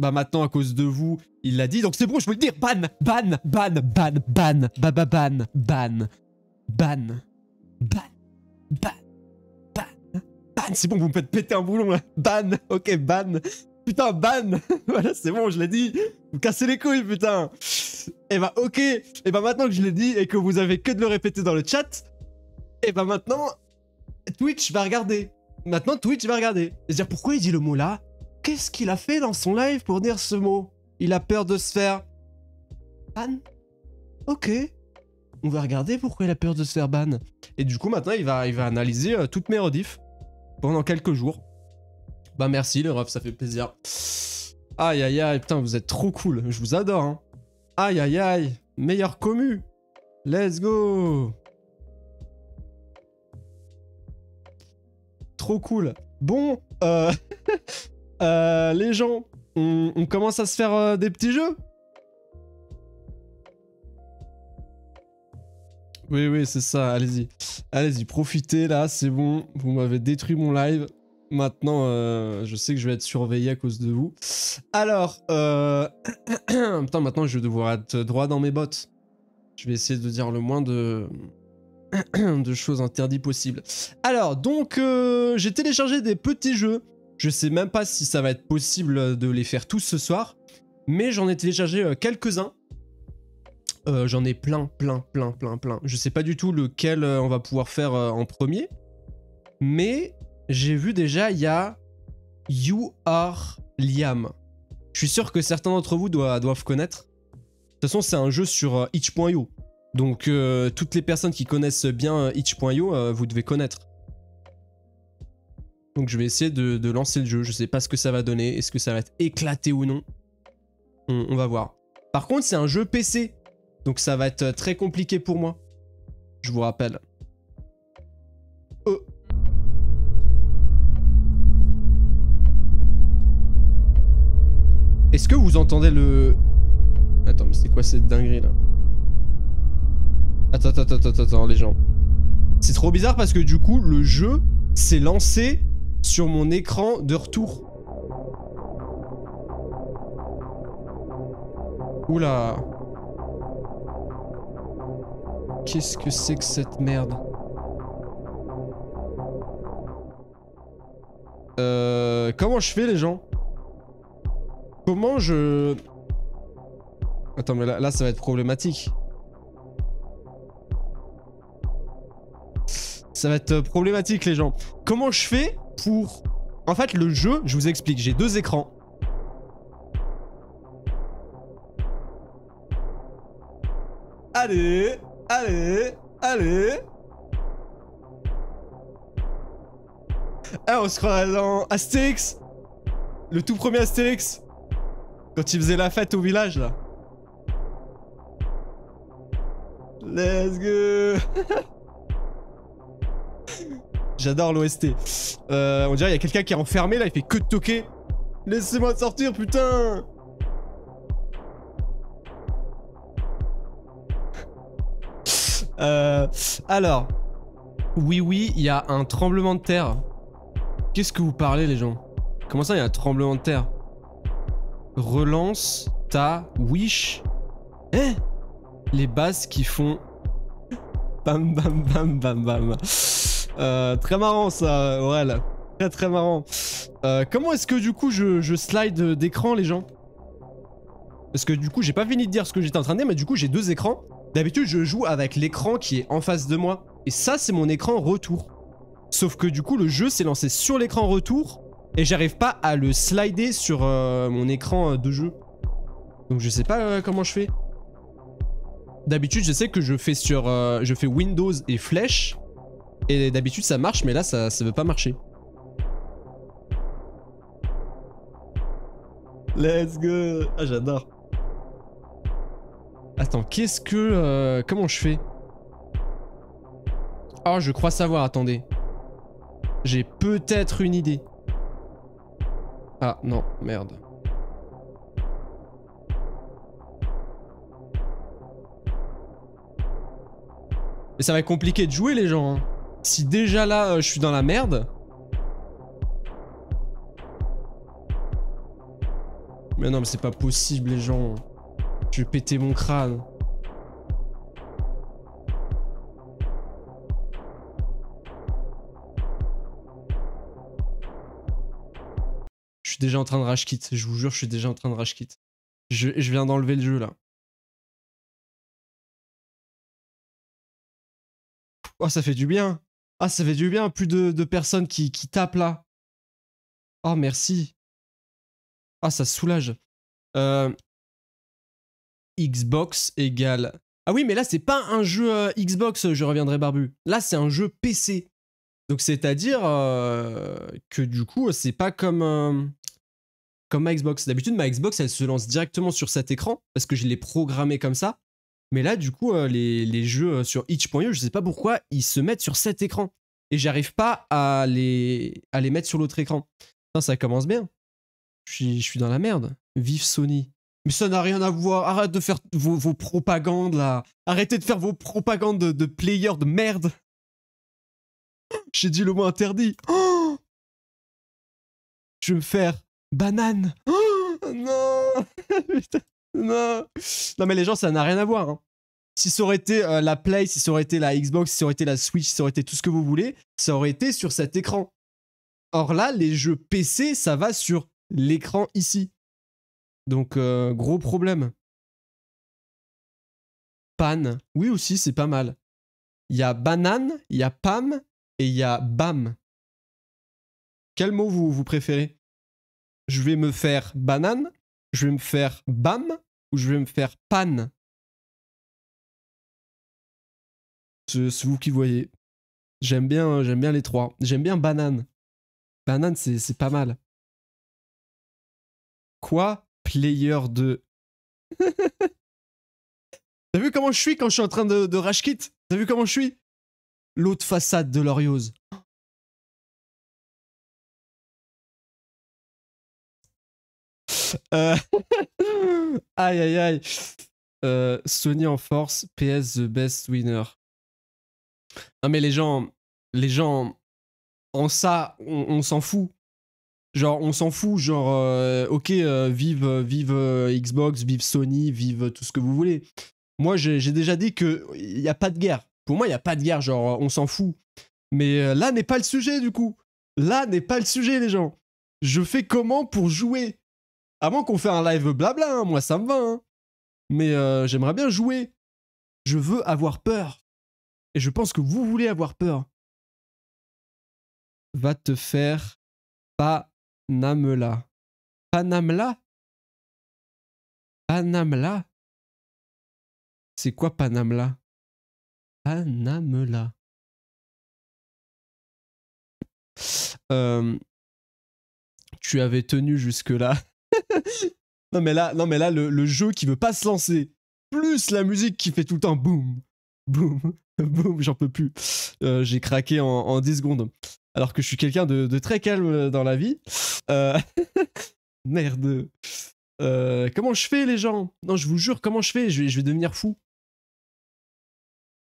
bah maintenant à cause de vous, il l'a dit, donc c'est bon, je peux le dire. Ban, ban, ban, ban, ban, ban, ban, ban, ban. ban. Ban Ban Ban Ban C'est bon, vous me faites péter un boulon là Ban Ok, ban Putain, ban [LAUGHS] Voilà, c'est bon, je l'ai dit Vous cassez les couilles, putain Et eh bah ben, ok Et eh bah ben, maintenant que je l'ai dit et que vous avez que de le répéter dans le chat, et eh bah ben, maintenant, Twitch va regarder. Maintenant, Twitch va regarder. C'est-à-dire, pourquoi il dit le mot là Qu'est-ce qu'il a fait dans son live pour dire ce mot Il a peur de se faire... Ban Ok on va regarder pourquoi il a peur de se faire ban. Et du coup, maintenant, il va, va analyser euh, toutes mes rediffs pendant quelques jours. Bah merci, le ref, ça fait plaisir. Aïe, aïe, aïe, putain, vous êtes trop cool. Je vous adore, hein. Aïe, aïe, aïe. Meilleur commu. Let's go. Trop cool. Bon, euh, [LAUGHS] euh, les gens, on, commence à se faire des petits jeux Oui, oui, c'est ça, allez-y. Allez-y, profitez là, c'est bon, vous m'avez détruit mon live. Maintenant, euh, je sais que je vais être surveillé à cause de vous. Alors, euh, [CLEARS THROAT] maintenant je vais devoir être droit dans mes bottes. Je vais essayer de dire le moins de, [CLEARS THROAT] de choses interdites possibles. Alors, donc, euh, j'ai téléchargé des petits jeux. Je sais même pas si ça va être possible de les faire tous ce soir, mais j'en ai téléchargé quelques-uns. Euh, j'en ai plein, plein, plein, plein, plein. Je sais pas du tout lequel euh, on va pouvoir faire euh, en premier, mais j'ai vu déjà, il y a You Are Liam. Je suis sûr que certains d'entre vous doivent, connaître. De toute façon, c'est un jeu sur itch.io. Donc, toutes les personnes qui connaissent bien itch.io, vous devez connaître. Donc, je vais essayer de, lancer le jeu. Je sais pas ce que ça va donner. Est-ce que ça va être éclaté ou non on, on va voir. Par contre, c'est un jeu PC. Donc ça va être euh, très compliqué pour moi. Je vous rappelle. Oh. Est-ce que vous entendez le... Attends, mais c'est quoi cette dinguerie là Attends, attends, attends, attends, les gens. C'est trop bizarre parce que du coup, le jeu s'est lancé sur mon écran de retour. Oula. Qu'est-ce que c'est que cette merde euh, Comment je fais les gens Comment je... Attends mais là, là ça va être problématique. Ça va être euh, problématique les gens. Comment je fais pour... En fait le jeu, je vous explique, j'ai deux écrans. Allez Allez, allez. Ah, on se croirait dans Astérix Le tout premier Astérix Quand il faisait la fête au village, là. Let's go [LAUGHS] J'adore l'OST. Euh, on dirait qu'il y a quelqu'un qui est enfermé, là, il fait que de toquer. Laissez-moi sortir, putain Euh, alors, oui, oui, il y a un tremblement de terre. Qu'est-ce que vous parlez, les gens Comment ça, il y a un tremblement de terre Relance ta wish. Eh Les bases qui font... Bam, bam, bam, bam, bam. Euh, très marrant, ça, Aurel. Très, très marrant. Euh, comment est-ce que, du coup, je, je slide d'écran, les gens Parce que, du coup, j'ai pas fini de dire ce que j'étais en train de dire, mais du coup, j'ai deux écrans. D'habitude, je joue avec l'écran qui est en face de moi. Et ça, c'est mon écran retour. Sauf que du coup, le jeu s'est lancé sur l'écran retour et j'arrive pas à le slider sur euh, mon écran euh, de jeu. Donc je sais pas euh, comment je fais. D'habitude, je sais que je fais sur je fais Windows et flèche et d'habitude ça marche mais là ça ça veut pas marcher. Let's go. Ah, j'adore. Attends, qu'est-ce que... Euh, comment je fais Oh, je crois savoir, attendez. J'ai peut-être une idée. Ah, non, merde. Mais ça va être compliqué de jouer, les gens. Hein. Si déjà là, euh, je suis dans la merde... Mais non, mais c'est pas possible, les gens. Je vais péter mon crâne. Je suis déjà en train de rage quitte, je vous jure, je suis déjà en train de rage quitte. Je, viens d'enlever le jeu là. Oh, ça fait du bien. Ah, ça fait du bien. Plus de, personnes qui, qui tapent là. Oh, merci. Ah, ça soulage. Euh, Xbox égale. Ah oui, mais là, c'est pas un jeu euh, Xbox, je reviendrai barbu. Là, c'est un jeu PC. Donc, c'est-à-dire euh, que du coup, c'est pas comme, euh, comme ma Xbox. D'habitude, ma Xbox, elle se lance directement sur cet écran parce que je l'ai programmé comme ça. Mais là, du coup, les, jeux sur itch.io, je sais pas pourquoi, ils se mettent sur cet écran. Et j'arrive pas à les, les mettre sur l'autre écran. ça commence bien. je suis dans la merde. Vive Sony. Mais ça n'a rien à voir. Arrête de faire vos, propagandes là. Arrêtez de faire vos propagandes de, player players de merde. [GASPS] J'ai dit le mot interdit. [GASPS] je vais me faire banane. [GASPS] non [LAUGHS] non. non mais les gens, ça n'a rien à voir. Hein. Si ça aurait été euh, la Play, si ça aurait été la Xbox, si ça aurait été la Switch, si ça aurait été tout ce que vous voulez, ça aurait été sur cet écran. Or là, les jeux PC, ça va sur l'écran ici. Donc, euh, gros problème. Pan. Oui, aussi, c'est pas mal. Il y a banane, il y a pam et il y a bam. Quel mot vous, préférez Je vais me faire banane, je vais me faire bam ou je vais me faire pan C'est vous qui voyez. J'aime bien, j'aime bien les trois. J'aime bien banane. Banane, c'est pas mal. Quoi Player de, [LAUGHS] T'as vu comment je suis quand je suis en train de, de T'as vu comment je suis L'autre façade de l'Oriose. Euh, [LAUGHS] aïe aïe aïe. Euh, Sony en force, PS the best winner. Non mais les gens, les gens, en ça, on s'en fout. Genre, on s'en fout, genre, euh, ok, euh, vive, vive euh, Xbox, vive Sony, vive tout ce que vous voulez. Moi, j'ai déjà dit qu'il n'y a pas de guerre. Pour moi, il n'y a pas de guerre, genre, on s'en fout. Mais là n'est pas le sujet, du coup. Là n'est pas le sujet, les gens. Je fais comment pour jouer Avant qu'on fasse un live blabla, hein, moi, ça me va. Hein. Mais j'aimerais bien jouer. Je veux avoir peur. Et je pense que vous voulez avoir peur. Va te faire pas Panamla? Panamla? Panamla? C'est quoi Panamla? Panamla? Euh, tu avais tenu jusque-là. [LAUGHS] non mais là, non mais là le, jeu qui veut pas se lancer, plus la musique qui fait tout le temps boum, boum, [LAUGHS] boum, j'en peux plus. Euh, j'ai craqué en, en 10 secondes alors que je suis quelqu'un de, très calme euh, dans la vie. Euh, [LAUGHS] merde. Euh, comment je fais, les gens Non, je vous jure, comment je fais je vais, devenir fou.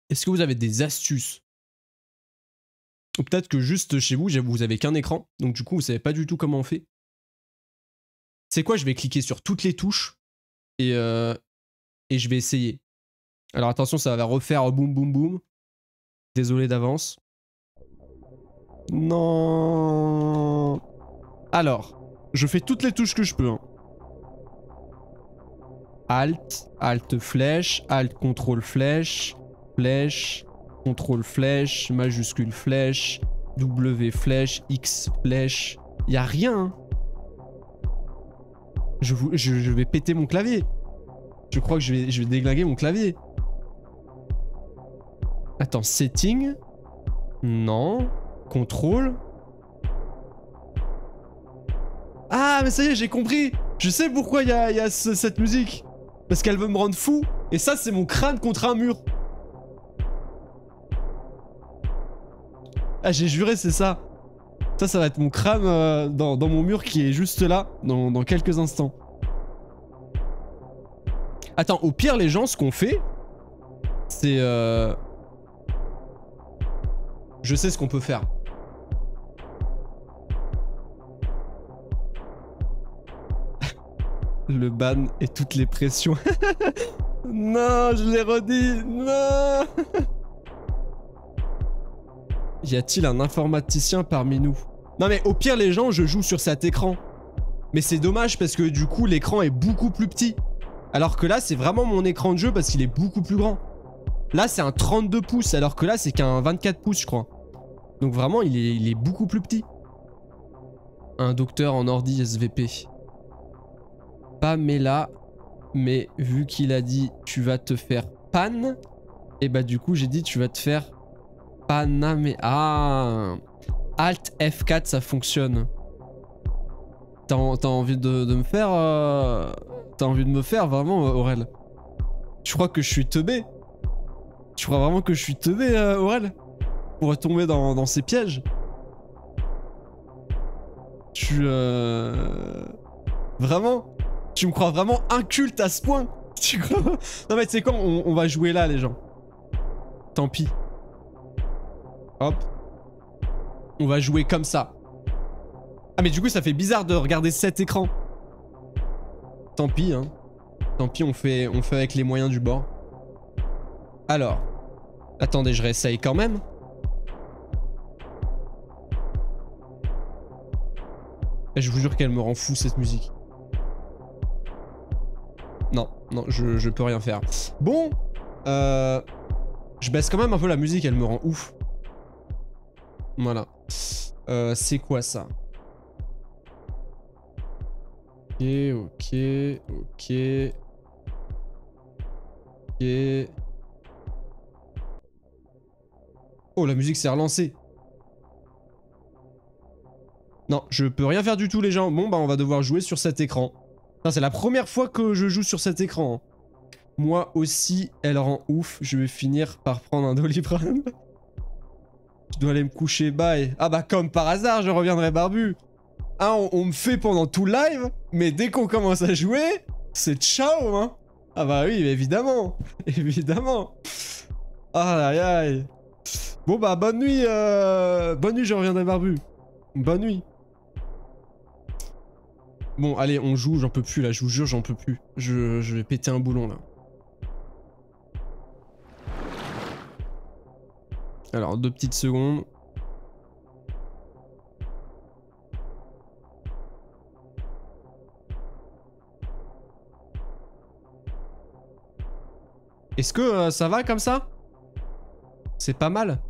Est-ce que vous avez des astuces Ou peut-être que juste chez vous, vous avez qu'un écran, donc du coup, vous savez pas du tout comment on fait. C'est quoi Je vais cliquer sur toutes les touches et, et je vais essayer. Alors attention, ça va refaire boum boum boum. Désolé d'avance. Non. Alors, je fais toutes les touches que je peux. Hein. Alt, Alt flèche, Alt contrôle flèche, flèche, contrôle flèche, majuscule flèche, W flèche, X flèche. Y a rien. Hein. Je, vais péter mon clavier. Je crois que je vais, je vais déglinguer mon clavier. Attends, setting Non. Contrôle. Ah, mais ça y est, j'ai compris Je sais pourquoi il y a, cette musique Parce qu'elle veut me rendre fou, et ça, c'est mon crâne contre un mur. Ah, j'ai juré, c'est ça. Ça, ça va être mon crâne euh, dans, mon mur qui est juste là, dans, quelques instants. Attends, au pire, les gens, ce qu'on fait, c'est... Euh, je sais ce qu'on peut faire. le ban et toutes les pressions. [LAUGHS] non, je l'ai redit. Non. y a-t-il un informaticien parmi nous Non mais au pire les gens, je joue sur cet écran. Mais c'est dommage parce que du coup l'écran est beaucoup plus petit. Alors que là c'est vraiment mon écran de jeu parce qu'il est beaucoup plus grand. Là c'est un 32 pouces alors que là c'est qu'un 24 pouces je crois. Donc vraiment il est, il est beaucoup plus petit. Un docteur en ordi SVP. Pamela. Mais vu qu'il a dit tu vas te faire pan, et eh bah ben, du coup j'ai dit tu vas te faire panamé. Ah Alt F4 ça fonctionne. T'as envie de, me faire... Euh, t'as envie de me faire vraiment euh, Aurel Tu crois que je suis teubé Tu crois vraiment que je suis teubé Orel euh, Aurel Pour tomber dans, dans ces pièges Tu... Vraiment tu me crois vraiment inculte à ce point Tu crois Non mais tu sais quoi, on, va jouer là les gens. Tant pis. Hop. On va jouer comme ça. Ah mais du coup ça fait bizarre de regarder cet écran. Tant pis hein. Tant pis on fait, on fait avec les moyens du bord. Alors. Attendez je réessaye quand même. Je vous jure qu'elle me rend fou cette musique. Non, non, je, peux rien faire. Bon, euh, je baisse quand même un peu la musique, elle me rend ouf. Voilà. Euh, c'est quoi ça Ok, ok, ok. Ok. Oh, la musique s'est relancée. Non, je peux rien faire du tout les gens. Bon, bah on va devoir jouer sur cet écran. C'est la première fois que je joue sur cet écran. Hein. Moi aussi, elle rend ouf. Je vais finir par prendre un Doliprane. je dois aller me coucher, bye. Ah bah comme par hasard, je reviendrai barbu. Ah, on, me fait pendant tout le live, mais dès qu'on commence à jouer, c'est ciao, hein. Ah bah oui, évidemment. [LAUGHS] évidemment. Ah, là aïe. Bon bah bonne nuit, euh... bonne nuit, je reviendrai barbu. Bonne nuit. Bon, allez, on joue, j'en peux plus là, je vous jure, j'en peux plus. Je, vais péter un boulon là. Alors, deux petites secondes. Est-ce que euh, ça va comme ça C'est pas mal.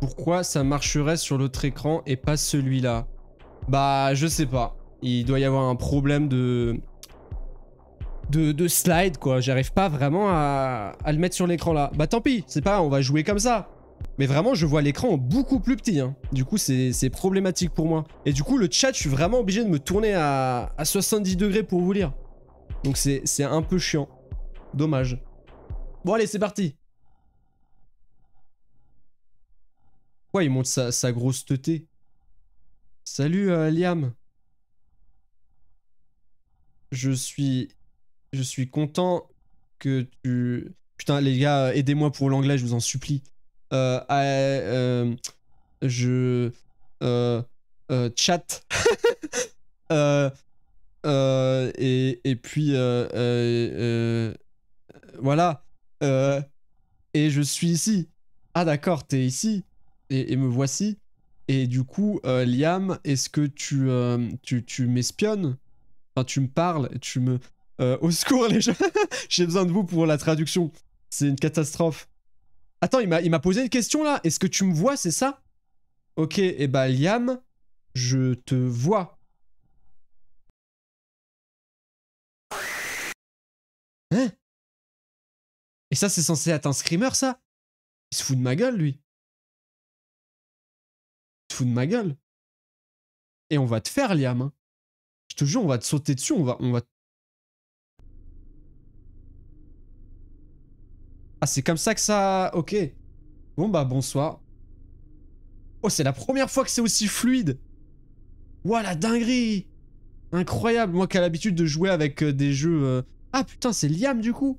Pourquoi ça marcherait sur l'autre écran et pas celui-là Bah, je sais pas il doit y avoir un problème de, de, slide, quoi. J'arrive pas vraiment à, le mettre sur l'écran là. Bah tant pis, c'est pas, on va jouer comme ça. Mais vraiment, je vois l'écran beaucoup plus petit. Hein. Du coup, c'est problématique pour moi. Et du coup, le chat, je suis vraiment obligé de me tourner à, 70 degrés pour vous lire. Donc c'est un peu chiant. Dommage. Bon allez, c'est parti. Quoi, il monte sa, sa grosse teuté Salut euh, Liam je suis, je suis content que tu. Putain, les gars, aidez-moi pour l'anglais, je vous en supplie. Euh, euh je. Euh, euh, chat. [LAUGHS] et, et, puis. voilà. et je suis ici. Ah, d'accord, t'es ici. Et, me voici. Et du coup, Liam, est-ce que tu, tu, tu m'espionnes Enfin, tu me parles, tu me... Euh, au secours, [LAUGHS] les gens J'ai besoin de vous pour la traduction. C'est une catastrophe. Attends, il m'a posé une question, là. Est-ce que tu me vois, c'est ça Ok, et bah, ben, Liam, je te vois. Hein Et ça, c'est censé être un screamer, ça Il se fout de ma gueule, lui. Il se fout de ma gueule. Et on va te faire, Liam. Hein. Je te jure, on va te sauter dessus, on va, on va. Ah, c'est comme ça que ça. Ok. Bon bah bonsoir. Oh, c'est la première fois que c'est aussi fluide. Ouah, la dinguerie Incroyable, moi qui ai l'habitude de jouer avec euh, des jeux... Euh, ah putain, c'est Liam du coup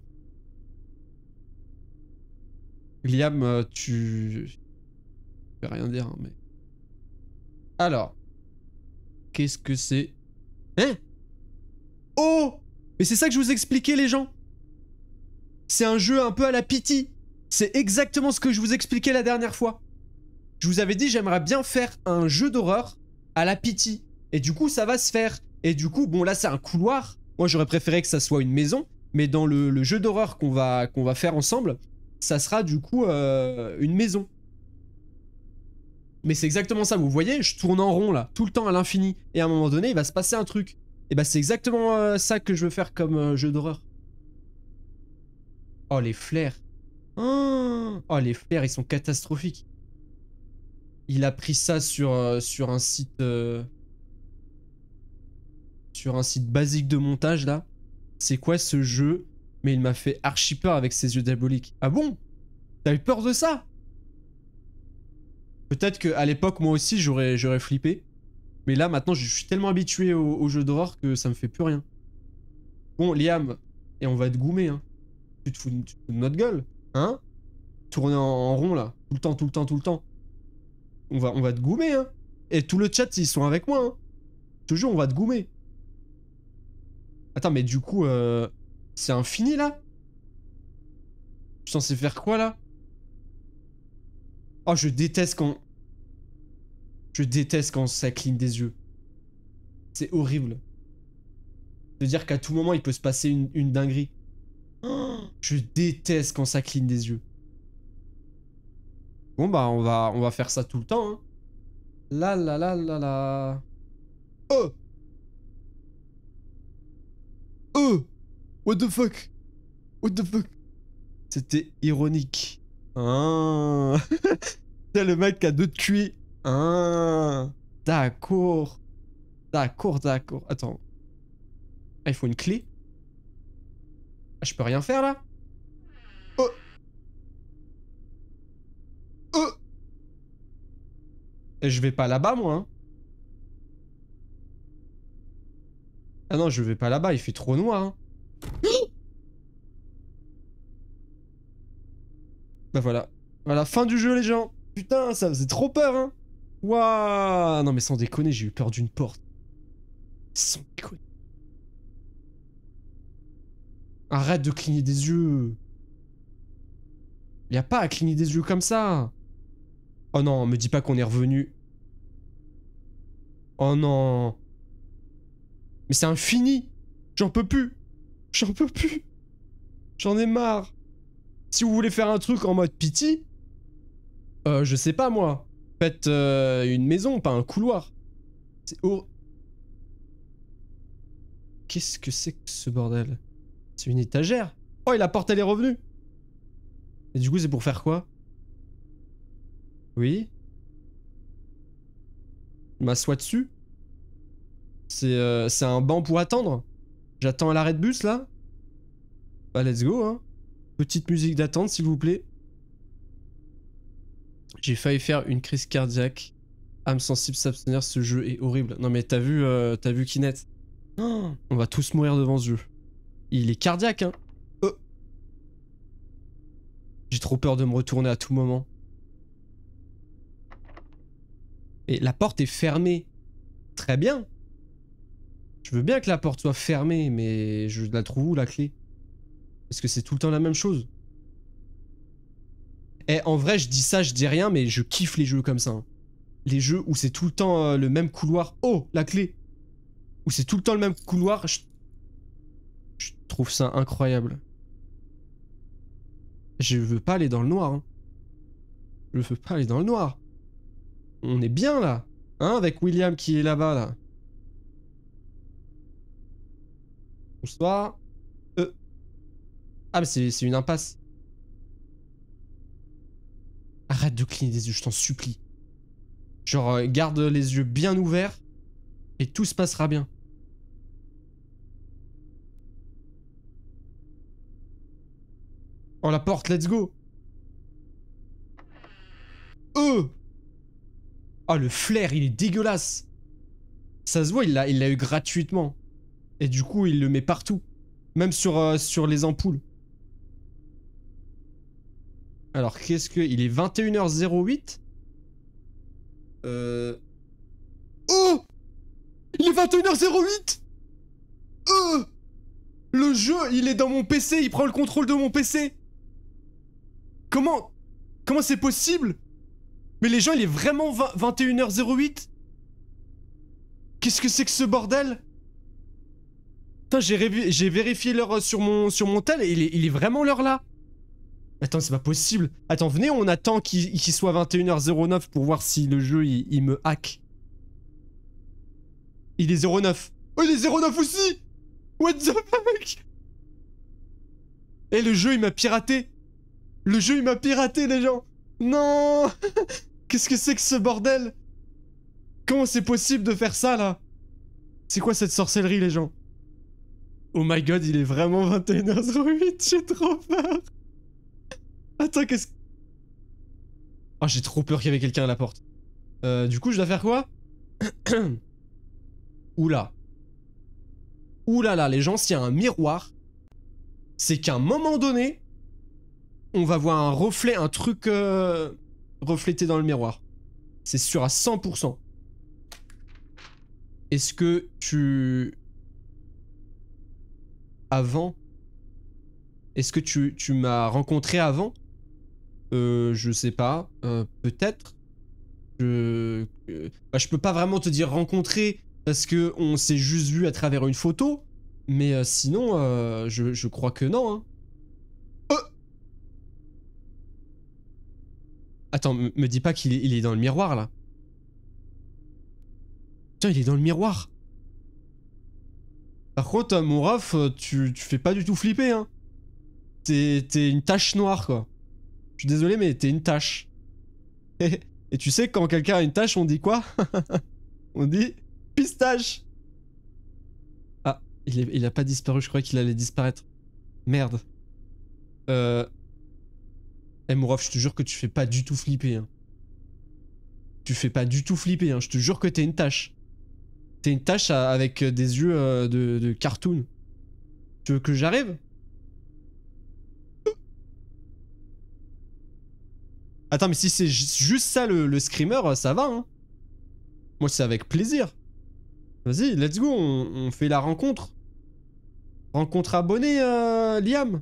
Liam, euh, tu... Je vais rien dire, hein, mais... Alors... Qu'est-ce que c'est Hein Oh Mais c'est ça que je vous expliquais les gens C'est un jeu un peu à la pitié. C'est exactement ce que je vous expliquais la dernière fois. Je vous avais dit j'aimerais bien faire un jeu d'horreur à la pitié. Et du coup ça va se faire. Et du coup, bon là c'est un couloir. Moi j'aurais préféré que ça soit une maison. Mais dans le, jeu d'horreur qu'on va, va faire ensemble, ça sera du coup euh, une maison. Mais c'est exactement ça, vous voyez, je tourne en rond là, tout le temps à l'infini. Et à un moment donné, il va se passer un truc. Et bah c'est exactement euh, ça que je veux faire comme euh, jeu d'horreur. Oh les flares. Hein oh, les flares, ils sont catastrophiques. Il a pris ça sur, euh, sur un site... sur un site basique de montage là. C'est quoi ce jeu Mais il m'a fait archi peur avec ses yeux diaboliques. Ah bon T'as eu peur de ça Peut-être qu'à l'époque, moi aussi, j'aurais flippé. Mais là, maintenant, je suis tellement habitué aux au jeux d'horreur que ça me fait plus rien. Bon, Liam, et on va être goumé, hein. Tu te, fous, de, notre gueule, hein Tourner en, rond, là. Tout le temps, tout le temps, tout le temps. On va, on va te goumer, hein. Et tout le chat, ils sont avec moi, hein. Toujours, on va te goumer. Attends, mais du coup, euh, c'est infini, là Je suis censé faire quoi, là Oh, je déteste quand... Je déteste quand ça cligne des yeux. C'est horrible. De dire qu'à tout moment, il peut se passer une, dinguerie. je déteste quand ça cligne des yeux. Bon bah on va on va faire ça tout le temps. Hein. La la la la la. Oh. Oh. What the fuck. What the fuck. C'était ironique. Ah. [LAUGHS] le mec qui a deux cuits. Ah. D'accord. D'accord, d'accord. Attends. Ah, il faut une clé ah, Je peux rien faire là Oh Oh Et eh, je vais pas là-bas moi. Hein. ah non, je vais pas là-bas, il fait trop noir. Hein. [GASPS] bah voilà. Voilà, fin du jeu les gens. Putain, ça faisait trop peur hein Wouah Non mais sans déconner, j'ai eu peur d'une porte. Sans déconner. Arrête de cligner des yeux. Y a pas à cligner des yeux comme ça. Oh non, me dis pas qu'on est revenu. Oh non. Mais c'est infini. J'en peux plus. J'en peux plus. J'en ai marre. Si vous voulez faire un truc en mode pity, euh, je sais pas moi. Euh, une maison, pas un couloir. C'est Qu'est-ce que c'est que ce bordel C'est une étagère Oh, et la porte, elle est revenue Et du coup, c'est pour faire quoi Oui M'assois dessus C'est euh, c'est un banc pour attendre J'attends à l'arrêt de bus, là Bah, let's go, hein. Petite musique d'attente, s'il vous plaît. J'ai failli faire une crise cardiaque. Âme sensible s'abstenir, ce jeu est horrible. Non mais t'as vu, euh, vu Kinet [GASPS] On va tous mourir devant ce jeu. Il est cardiaque, hein oh. J'ai trop peur de me retourner à tout moment. Et la porte est fermée. Très bien. Je veux bien que la porte soit fermée, mais je la trouve où la clé Parce que c'est tout le temps la même chose et eh, en vrai, je dis ça, je dis rien, mais je kiffe les jeux comme ça. Hein. Les jeux où c'est tout le temps euh, le même couloir. Oh, la clé Où c'est tout le temps le même couloir. Je, trouve ça incroyable. Je veux pas aller dans le noir. Hein. Je veux pas aller dans le noir. On est bien là. Hein, avec William qui est là-bas là. Bonsoir. Euh. Ah, mais c'est une impasse. Arrête de cligner des yeux, je t'en supplie. Genre, euh, garde les yeux bien ouverts et tout se passera bien. Oh, la porte, let's go Euh Oh, le flair, il est dégueulasse Ça se voit, il l'a eu gratuitement. Et du coup, il le met partout. Même sur, euh, sur les ampoules. Alors, qu'est-ce que... Il est 21h08 Euh... Oh Il est 21h08 Euh Le jeu, il est dans mon PC, il prend le contrôle de mon PC Comment... Comment c'est possible Mais les gens, il est vraiment 21h08 Qu'est-ce que c'est que ce bordel Putain, j'ai vérifié l'heure euh, sur mon, sur mon tel et il est, il est vraiment l'heure là Attends, c'est pas possible. Attends, venez, on attend qu'il soit 21h09 pour voir si le jeu, il, me hack. Il est 09. Oh, il est 09 aussi What the fuck Et eh, le jeu, il m'a piraté. Le jeu, il m'a piraté, les gens. Non [LAUGHS] Qu'est-ce que c'est que ce bordel Comment c'est possible de faire ça, là C'est quoi cette sorcellerie, les gens Oh my god, il est vraiment 21h08, j'ai trop peur Attends, qu'est-ce... Oh, j'ai trop peur qu'il y avait quelqu'un à la porte. Euh, du coup, je dois faire quoi [COUGHS] Oula. Oula là, les gens, s'il y a un miroir, c'est qu'à un moment donné, on va voir un reflet, un truc euh, reflété dans le miroir. C'est sûr à 100%. Est-ce que tu... Avant Est-ce que tu, tu m'as rencontré avant euh, je sais pas, euh, peut-être. Je, euh, bah, je peux pas vraiment te dire rencontrer parce que on s'est juste vu à travers une photo, mais sinon, je, crois que non. Hein. Oh Attends, me dis pas qu'il est, dans le miroir là. Tiens, il est dans le miroir. Par contre, mon tu, tu fais pas du tout flipper, hein. T'es une tache noire, quoi. Je suis désolé, mais t'es une tâche. [LAUGHS] Et tu sais, quand quelqu'un a une tâche, on dit quoi [LAUGHS] On dit pistache Ah, il, n'a a pas disparu, je croyais qu'il allait disparaître. Merde. Euh. Eh mon je te jure que tu fais pas du tout flipper. Hein. Tu fais pas du tout flipper, hein. je te jure que t'es une tâche. T'es une tâche avec des yeux euh, de, de cartoon. Tu veux que j'arrive Attends, mais si c'est juste ça le, screamer, euh, ça va, hein Moi, c'est avec plaisir. Vas-y, let's go, on, fait la rencontre. Rencontre abonné euh, Liam.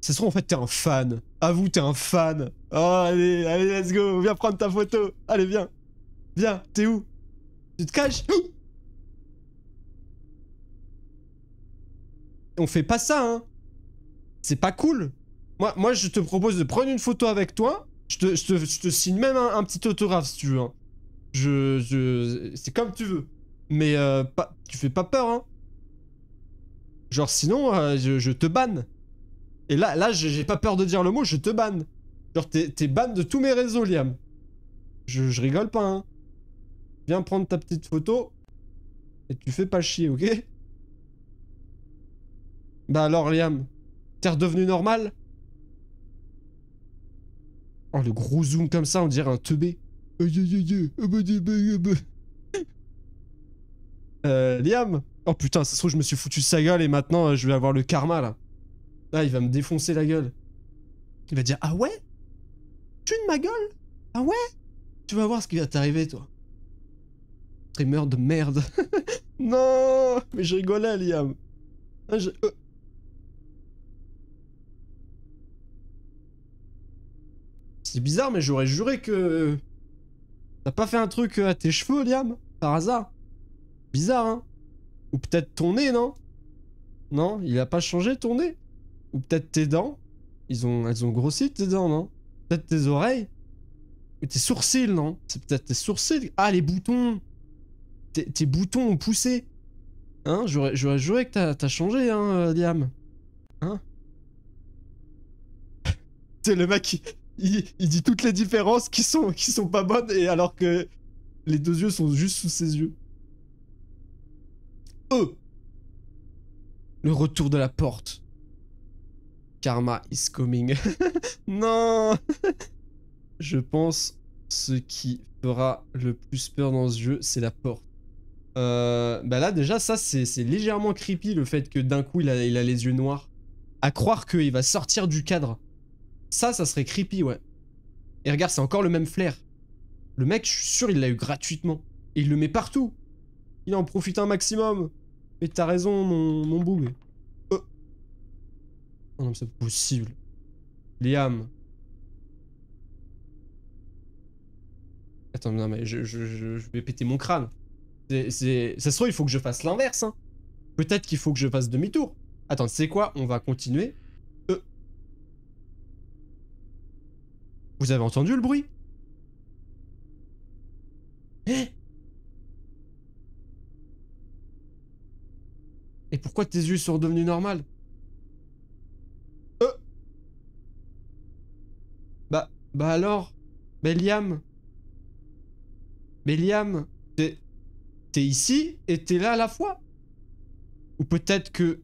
Ça se trouve, en fait, t'es un fan. Avoue, t'es un fan. Oh, allez, allez, let's go, viens prendre ta photo. Allez, viens. Viens, t'es où Tu te caches On fait pas ça, hein. C'est pas cool. Moi, moi, je te propose de prendre une photo avec toi je te, signe même un, petit autographe si tu veux. Hein. Je, je c'est comme tu veux. Mais euh, pas, tu fais pas peur, hein. Genre sinon, euh, je, te banne. Et là, là, j'ai pas peur de dire le mot, je te banne. Genre t'es banne de tous mes réseaux, Liam. Je, je rigole pas, hein. Viens prendre ta petite photo. Et tu fais pas chier, ok Bah alors, Liam, t'es redevenu normal Oh, le gros zoom comme ça, on dirait un teubé. Euh, Liam Oh putain, ça se trouve, je me suis foutu sa gueule et maintenant euh, je vais avoir le karma là. Ah, il va me défoncer la gueule. Il va dire Ah ouais Tu de ma gueule Ah ouais Tu vas voir ce qui va t'arriver, toi. Streamer de merde. [LAUGHS] non Mais je rigolais, Liam. Ah, euh, C'est bizarre, mais j'aurais juré que. Euh, t'as pas fait un truc euh, à tes cheveux, Liam Par hasard Bizarre, hein Ou peut-être ton nez, non Non Il a pas changé ton nez Ou peut-être tes dents Ils ont... Elles ont grossi tes dents, non Peut-être tes oreilles Ou tes sourcils, non C'est peut-être tes sourcils Ah, les boutons Tes boutons ont poussé Hein J'aurais juré que t'as changé, hein, euh, Liam Hein [LAUGHS] le mec, il, dit toutes les différences qui sont, qui sont pas bonnes, et alors que les deux yeux sont juste sous ses yeux. E. Le retour de la porte. Karma is coming. [LAUGHS] non Je pense ce qui fera le plus peur dans ce jeu, c'est la porte. Euh, bah là déjà ça c'est légèrement creepy le fait que d'un coup il a, il a les yeux noirs. À croire qu'il va sortir du cadre ça, ça serait creepy, ouais. Et regarde, c'est encore le même flair. Le mec, je suis sûr, il l'a eu gratuitement. Et il le met partout. Il en profite un maximum. Mais t'as raison, mon, mon oh. oh non, mais c'est possible. Liam. Attends, non, mais je, vais péter mon crâne. C'est, Ça se trouve, il faut que je fasse l'inverse. Hein. Peut-être qu'il faut que je fasse demi-tour. Attends, c'est quoi On va continuer. Vous avez entendu le bruit eh Et pourquoi tes yeux sont devenus normales euh. Bah, bah alors Liam. Mais t'es... T'es ici et t'es là à la fois Ou peut-être que...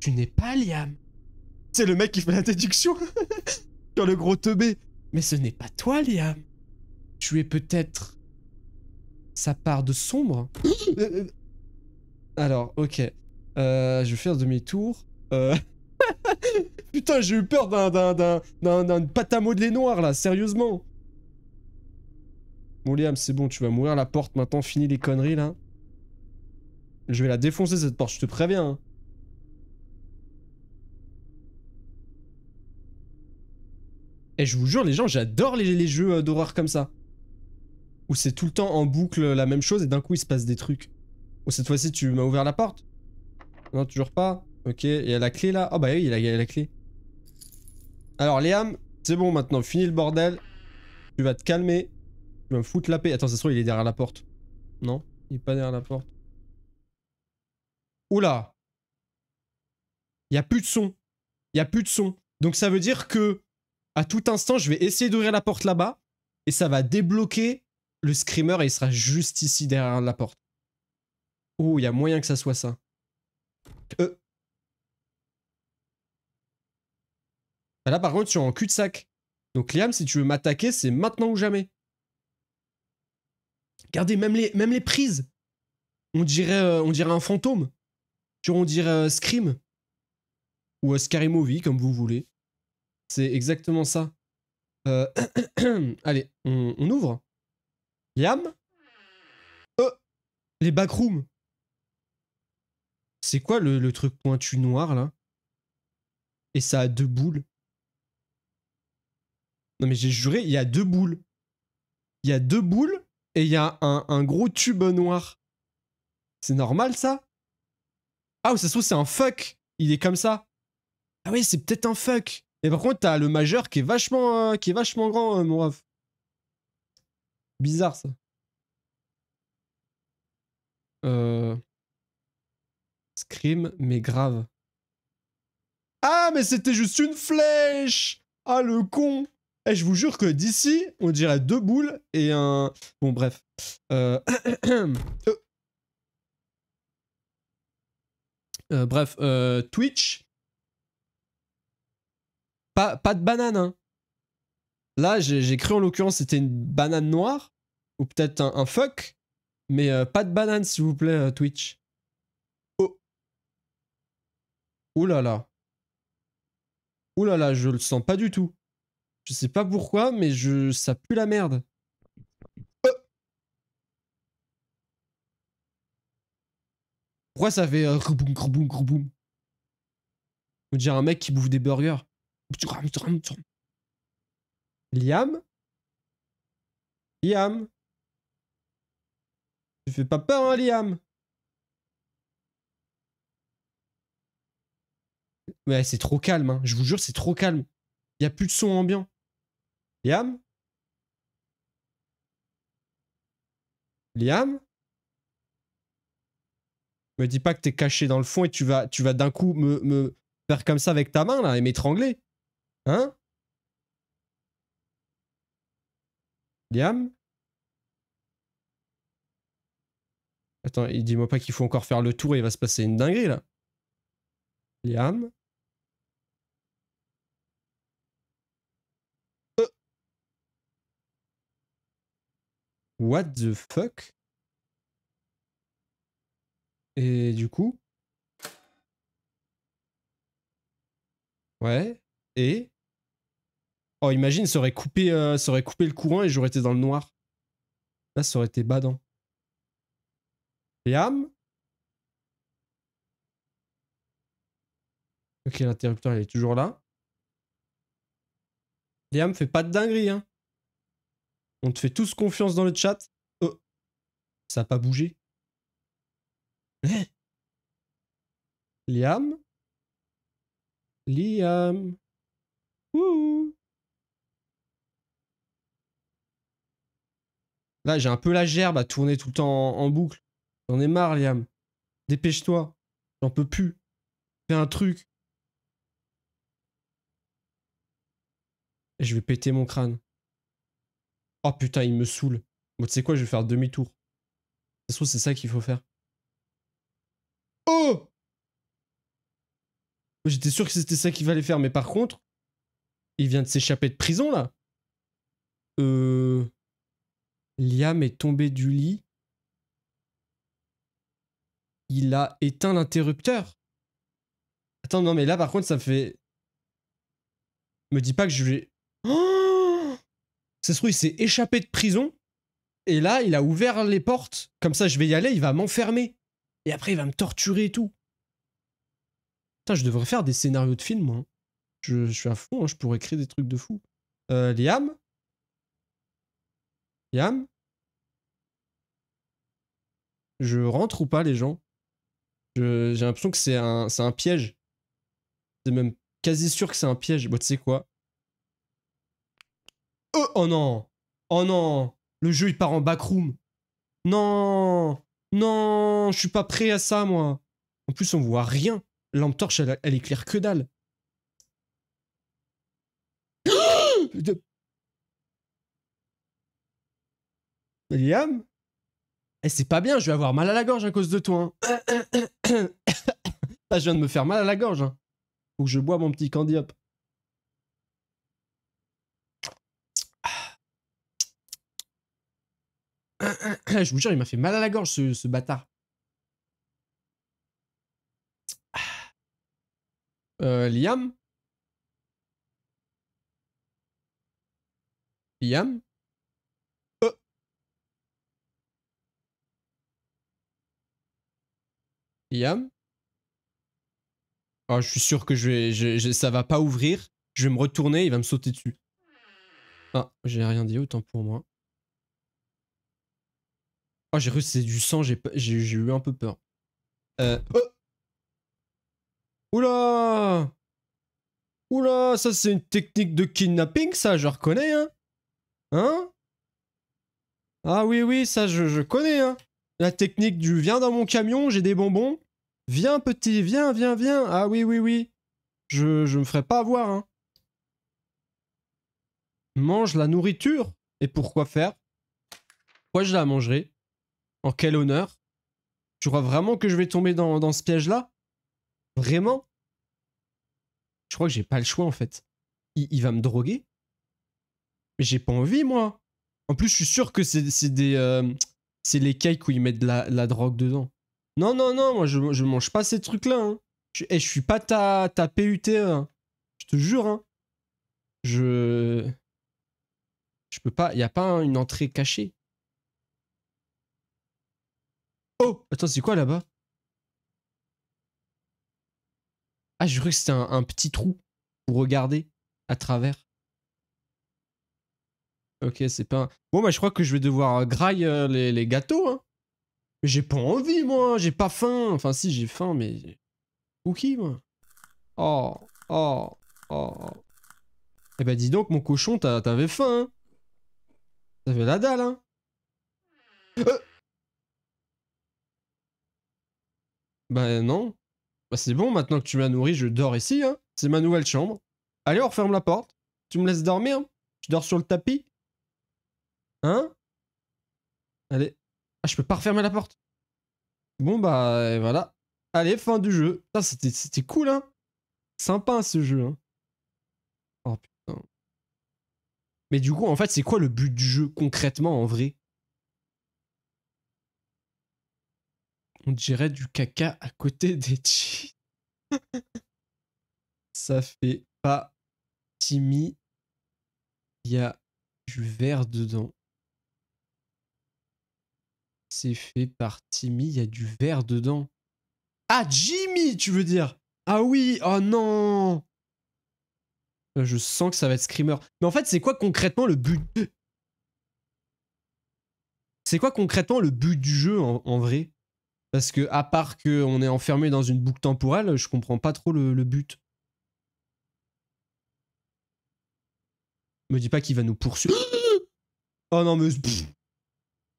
Tu n'es pas Liam c'est le mec qui fait la déduction Dans [LAUGHS] le gros teubé. Mais ce n'est pas toi, Liam. Tu es peut-être sa part de sombre. [LAUGHS] Euh, euh. Alors, ok. Euh, je vais faire demi-tour. [LAUGHS] Putain, j'ai eu peur d'un d'un d'un pâte de les noir là, sérieusement. Bon, Liam, c'est bon, tu vas mourir. la porte maintenant, fini les conneries là. Je vais la défoncer cette porte, je te préviens. Hein. Et je vous jure, les gens, j'adore les, jeux euh, d'horreur comme ça. Où c'est tout le temps en boucle la même chose et d'un coup il se passe des trucs. Ou cette fois-ci, tu m'as ouvert la porte Non, toujours pas. Ok, il y a la clé là. oh, bah oui, il y, a la clé. Alors, Liam, c'est bon maintenant, fini le bordel. Tu vas te calmer. Tu vas me foutre la paix. Attends, ça se trouve, il est derrière la porte. Non, il est pas derrière la porte. Oula Il y a plus de son. Il y a plus de son. Donc ça veut dire que à tout instant, je vais essayer d'ouvrir la porte là-bas et ça va débloquer le screamer et il sera juste ici derrière la porte. Oh, il y a moyen que ça soit ça. Euh. Bah là, par contre, je suis en cul-de-sac. Donc, Liam, si tu veux m'attaquer, c'est maintenant ou jamais. Regardez, même les, même les prises. On dirait, euh, on dirait un fantôme. on dirait euh, Scream. Ou Scary Movie, comme vous voulez. C'est exactement ça. Euh, [CLEARS THROAT] allez, on, ouvre. Yam. Oh Les backrooms C'est quoi le, truc pointu noir là Et ça a deux boules. Non mais j'ai juré, il y a deux boules. Il y a deux boules et il y a un, un gros tube noir. C'est normal ça Ah, ou ça se trouve, c'est un fuck. Il est comme ça. Ah oui, c'est peut-être un fuck. Et par contre, t'as le majeur qui est vachement, euh, qui est vachement grand, euh, mon ref. Bizarre, ça. Euh, scream, mais grave. Ah, mais c'était juste une flèche Ah, le con Et eh, je vous jure que d'ici, on dirait deux boules et un... Bon, bref. [COUGHS] bref, Twitch pas, de banane. Hein. Là, j'ai cru en l'occurrence c'était une banane noire ou peut-être un, fuck, mais euh, pas de banane s'il vous plaît euh, Twitch. Oh. Ouh là là. Ouh là là, je le sens pas du tout. Je sais pas pourquoi, mais je ça pue la merde. Oh. Pourquoi ça fait euh, On dirait un mec qui bouffe des burgers. Liam Liam Tu fais pas peur, hein, Liam Ouais, c'est trop calme, hein. Je vous jure, c'est trop calme. Il a plus de son ambiant. Liam Liam Me dis pas que t'es caché dans le fond et tu vas, tu vas d'un coup me, me faire comme ça avec ta main, là, et m'étrangler. Hein Liam Attends, il dit-moi pas qu'il faut encore faire le tour et il va se passer une dinguerie là. Liam euh. What the fuck Et du coup Ouais, et Oh, imagine, ça aurait coupé, euh, coupé le courant et j'aurais été dans le noir. Là, ça aurait été badant. Liam Ok, l'interrupteur, il est toujours là. Liam, fais pas de dinguerie, hein. On te fait tous confiance dans le chat. Oh. Ça a pas bougé. [LAUGHS] Liam Liam Wouhou Là, j'ai un peu la gerbe à tourner tout le temps en, boucle. J'en ai marre, Liam. Dépêche-toi. J'en peux plus. Fais un truc. Et je vais péter mon crâne. Oh putain, il me saoule. Bon, tu sais quoi, je vais faire demi-tour. De toute c'est ça qu'il faut faire. Oh J'étais sûr que c'était ça qu'il fallait faire, mais par contre, il vient de s'échapper de prison là. Euh. Liam est tombé du lit. Il a éteint l'interrupteur. Attends, non, mais là, par contre, ça fait. Me dis pas que je vais. Oh ça se trouve, il s'est échappé de prison. Et là, il a ouvert les portes. Comme ça, je vais y aller, il va m'enfermer. Et après, il va me torturer et tout. Putain, je devrais faire des scénarios de films, moi. Hein. Je, suis à fond, hein, je pourrais créer des trucs de fou. Euh, Liam, Yam Je rentre ou pas, les gens J'ai l'impression que c'est un, un piège. C'est même quasi sûr que c'est un piège. Bon, bah, tu sais quoi oh, oh, non Oh non Le jeu, il part en backroom. Non Non Je suis pas prêt à ça, moi. En plus, on voit rien. Lampe torche, elle, éclaire que dalle. [GASPS] Liam eh, c'est pas bien, je vais avoir mal à la gorge à cause de toi. Hein. [COUGHS] Ah, je viens de me faire mal à la gorge. Hein. Faut que je bois mon petit candy hop. Ah, je vous jure, il m'a fait mal à la gorge, ce, bâtard. Ah. Euh, Liam Liam Yam. Oh, ah, je suis sûr que je vais, ça va pas ouvrir. Je vais me retourner, il va me sauter dessus. Ah, j'ai rien dit, autant pour moi. Oh, j'ai cru du sang, j'ai eu un peu peur. Euh, oh! Oula Oula, ça c'est une technique de kidnapping, ça, je reconnais, hein Hein Ah oui, oui, ça je, je connais, hein La technique du « viens dans mon camion, j'ai des bonbons », Viens petit, viens, viens, viens. Ah oui, oui, oui. Je, je me ferai pas avoir, hein. Mange la nourriture. Et pourquoi faire Pourquoi je la mangerai En quel honneur Tu crois vraiment que je vais tomber dans, ce piège-là Vraiment Je crois que j'ai pas le choix en fait. Il, va me droguer Mais j'ai pas envie moi. En plus, je suis sûr que c'est des. Euh, c'est les cakes où ils mettent de la drogue dedans. Non, non, non, moi je, je mange pas ces trucs-là. Hein. Je, et eh, je suis pas ta, ta hein. Je te jure. Hein. Je. Je peux pas. Il a pas hein, une entrée cachée. Oh Attends, c'est quoi là-bas Ah, je croyais que c'était un, petit trou pour regarder à travers. Ok, c'est pas Bon, bah je crois que je vais devoir euh, grailler euh, les, les gâteaux, hein. Mais j'ai pas envie, moi, j'ai pas faim. Enfin, si, j'ai faim, mais. Cookie, moi. Oh, oh, oh. Eh ben, dis donc, mon cochon, t'avais faim, hein. T'avais la dalle, hein. bah, non. Bah, c'est bon, maintenant que tu m'as nourri, je dors ici, hein. C'est ma nouvelle chambre. Allez, on referme la porte. Tu me laisses dormir Je dors sur le tapis Hein Allez. Ah, je peux pas refermer la porte. Bon, bah, euh, voilà. Allez, fin du jeu. Ça, c'était cool, hein. Sympa, ce jeu, hein. Oh, putain. Mais du coup, en fait, c'est quoi le but du jeu, concrètement, en vrai On dirait du caca à côté [LAUGHS] des cheats. Ça fait pas Timmy. Il y a du vert dedans. C'est fait par Timmy, il y a du verre dedans. Ah, Jimmy, tu veux dire Ah oui, oh non euh, Je sens que ça va être Screamer. Mais en fait, c'est quoi concrètement le but C'est quoi concrètement le but du jeu en, vrai Parce que, à part qu'on est enfermé dans une boucle temporelle, je comprends pas trop le, but. Me dis pas qu'il va nous poursuivre. [GASPS] Oh non, mais.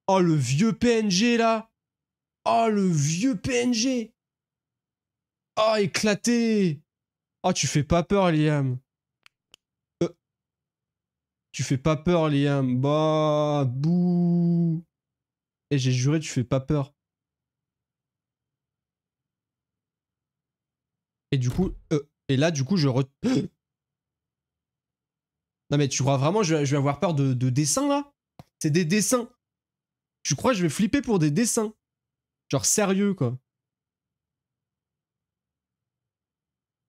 Oh, le vieux PNG, là Oh, le vieux PNG Oh, éclaté Oh, tu fais pas peur, Liam. Euh. Tu fais pas peur, Liam. Bah, bouh. Et j'ai juré, tu fais pas peur. Et du coup, euh, et là, du coup, je... Re... [GASPS] non mais tu crois vraiment je, vais avoir peur de, de dessins là C'est des dessins. Tu crois que je vais flipper pour des dessins Genre sérieux, quoi.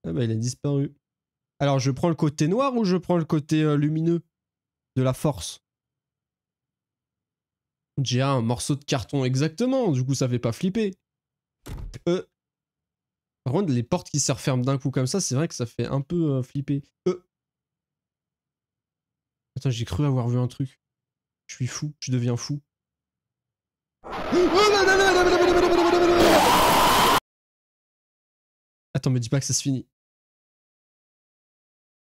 Ah bah il a disparu. Alors je prends le côté noir ou je prends le côté euh, lumineux de la force J'ai un morceau de carton exactement, du coup ça fait pas flipper. Euh. Par contre, les portes qui se referment d'un coup comme ça, c'est vrai que ça fait un peu euh, flipper. Attends, j'ai cru avoir vu un truc. Je suis fou, je deviens fou. Attends, me dis pas que ça se finit.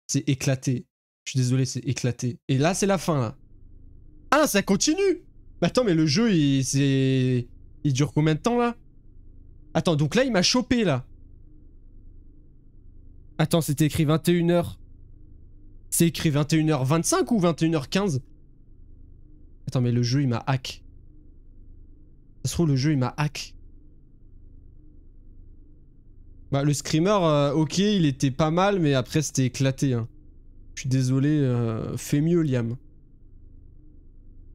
C'est éclaté. Je suis désolé, c'est éclaté. Et là, c'est la fin, là. Ah, ça continue Mais attends, mais le jeu, il, c'est... il dure combien de temps, là Attends, donc là, il m'a chopé, là. Attends, c'était écrit 21h. C'est écrit 21h25 ou 21h15 Attends, mais le jeu, il m'a hack. Ça se trouve, le jeu, il m'a hack. Bah, le screamer, euh, ok, il était pas mal, mais après, c'était éclaté. Hein. Je suis désolé, euh, fais mieux, Liam.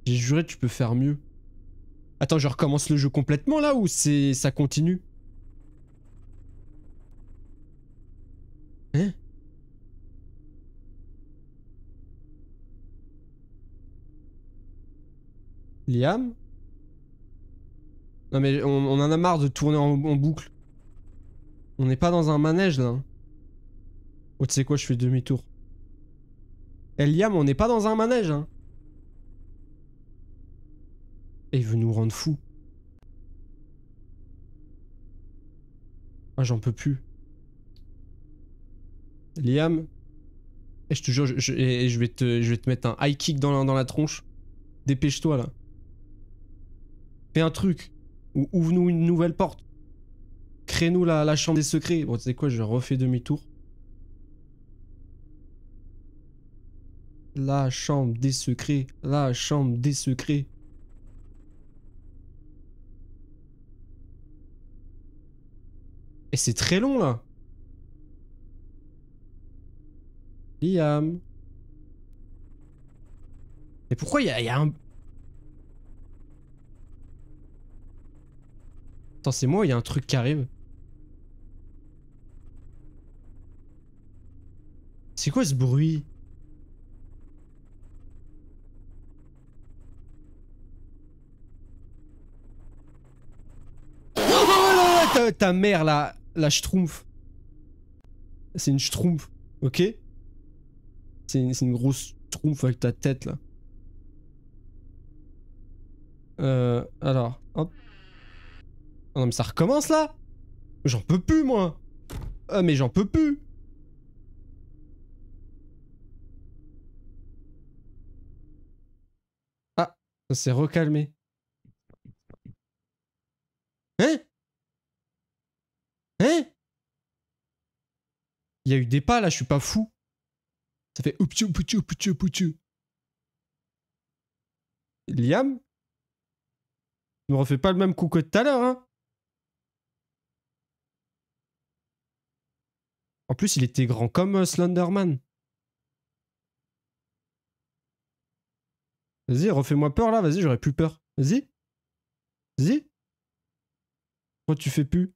J'ai juré, tu peux faire mieux. Attends, je recommence le jeu complètement là ou c'est ça continue Hein Liam non mais on, en a marre de tourner en, boucle. On n'est pas dans un manège là. Hein. Oh tu sais quoi, je fais demi-tour. Eh, Liam on n'est pas dans un manège hein. Et il veut nous rendre fous. Ah j'en peux plus. Liam, et eh, je te jure, eh, je, vais, te, je vais te mettre un high kick dans dans la tronche. Dépêche-toi là. Fais un truc. Ou ouvre-nous une nouvelle porte. Crée-nous la, la, chambre des secrets. Bon, tu sais quoi, je refais demi-tour. La chambre des secrets. La chambre des secrets. Et c'est très long là. Liam. Mais pourquoi il y a un... Attends, c'est moi, il y a un truc qui arrive. C'est quoi ce bruit là oh, là, ta, ta mère la, la schtroumpf. C'est une schtroumpf, ok C'est une, une, grosse schtroumpf avec ta tête là. Euh, alors, hop non mais ça recommence là J'en peux plus moi ah, mais j'en peux plus Ah, ça s'est recalmé. Hein Hein Il y a eu des pas là, je suis pas fou. Ça fait ouptiu tu poutiu poutiu. Liam Ne refais pas le même coup que tout à l'heure, hein En plus, il était grand comme euh, Slenderman. Vas-y, refais-moi peur là, vas-y, j'aurais plus peur. Vas-y. Vas-y. Pourquoi tu fais plus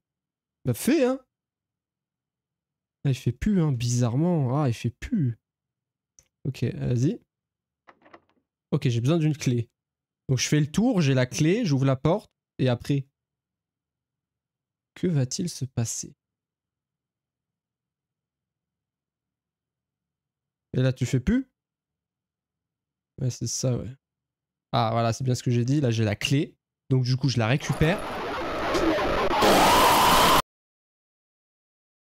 Bah fais, hein ah, il fait plus, hein, bizarrement. Ah, il fait plus. Ok, vas-y. Ok, j'ai besoin d'une clé. Donc je fais le tour, j'ai la clé, j'ouvre la porte, et après. Que va-t-il se passer Et là, tu fais plus Ouais, c'est ça, ouais. Ah, voilà, c'est bien ce que j'ai dit. Là, j'ai la clé. Donc, du coup, je la récupère.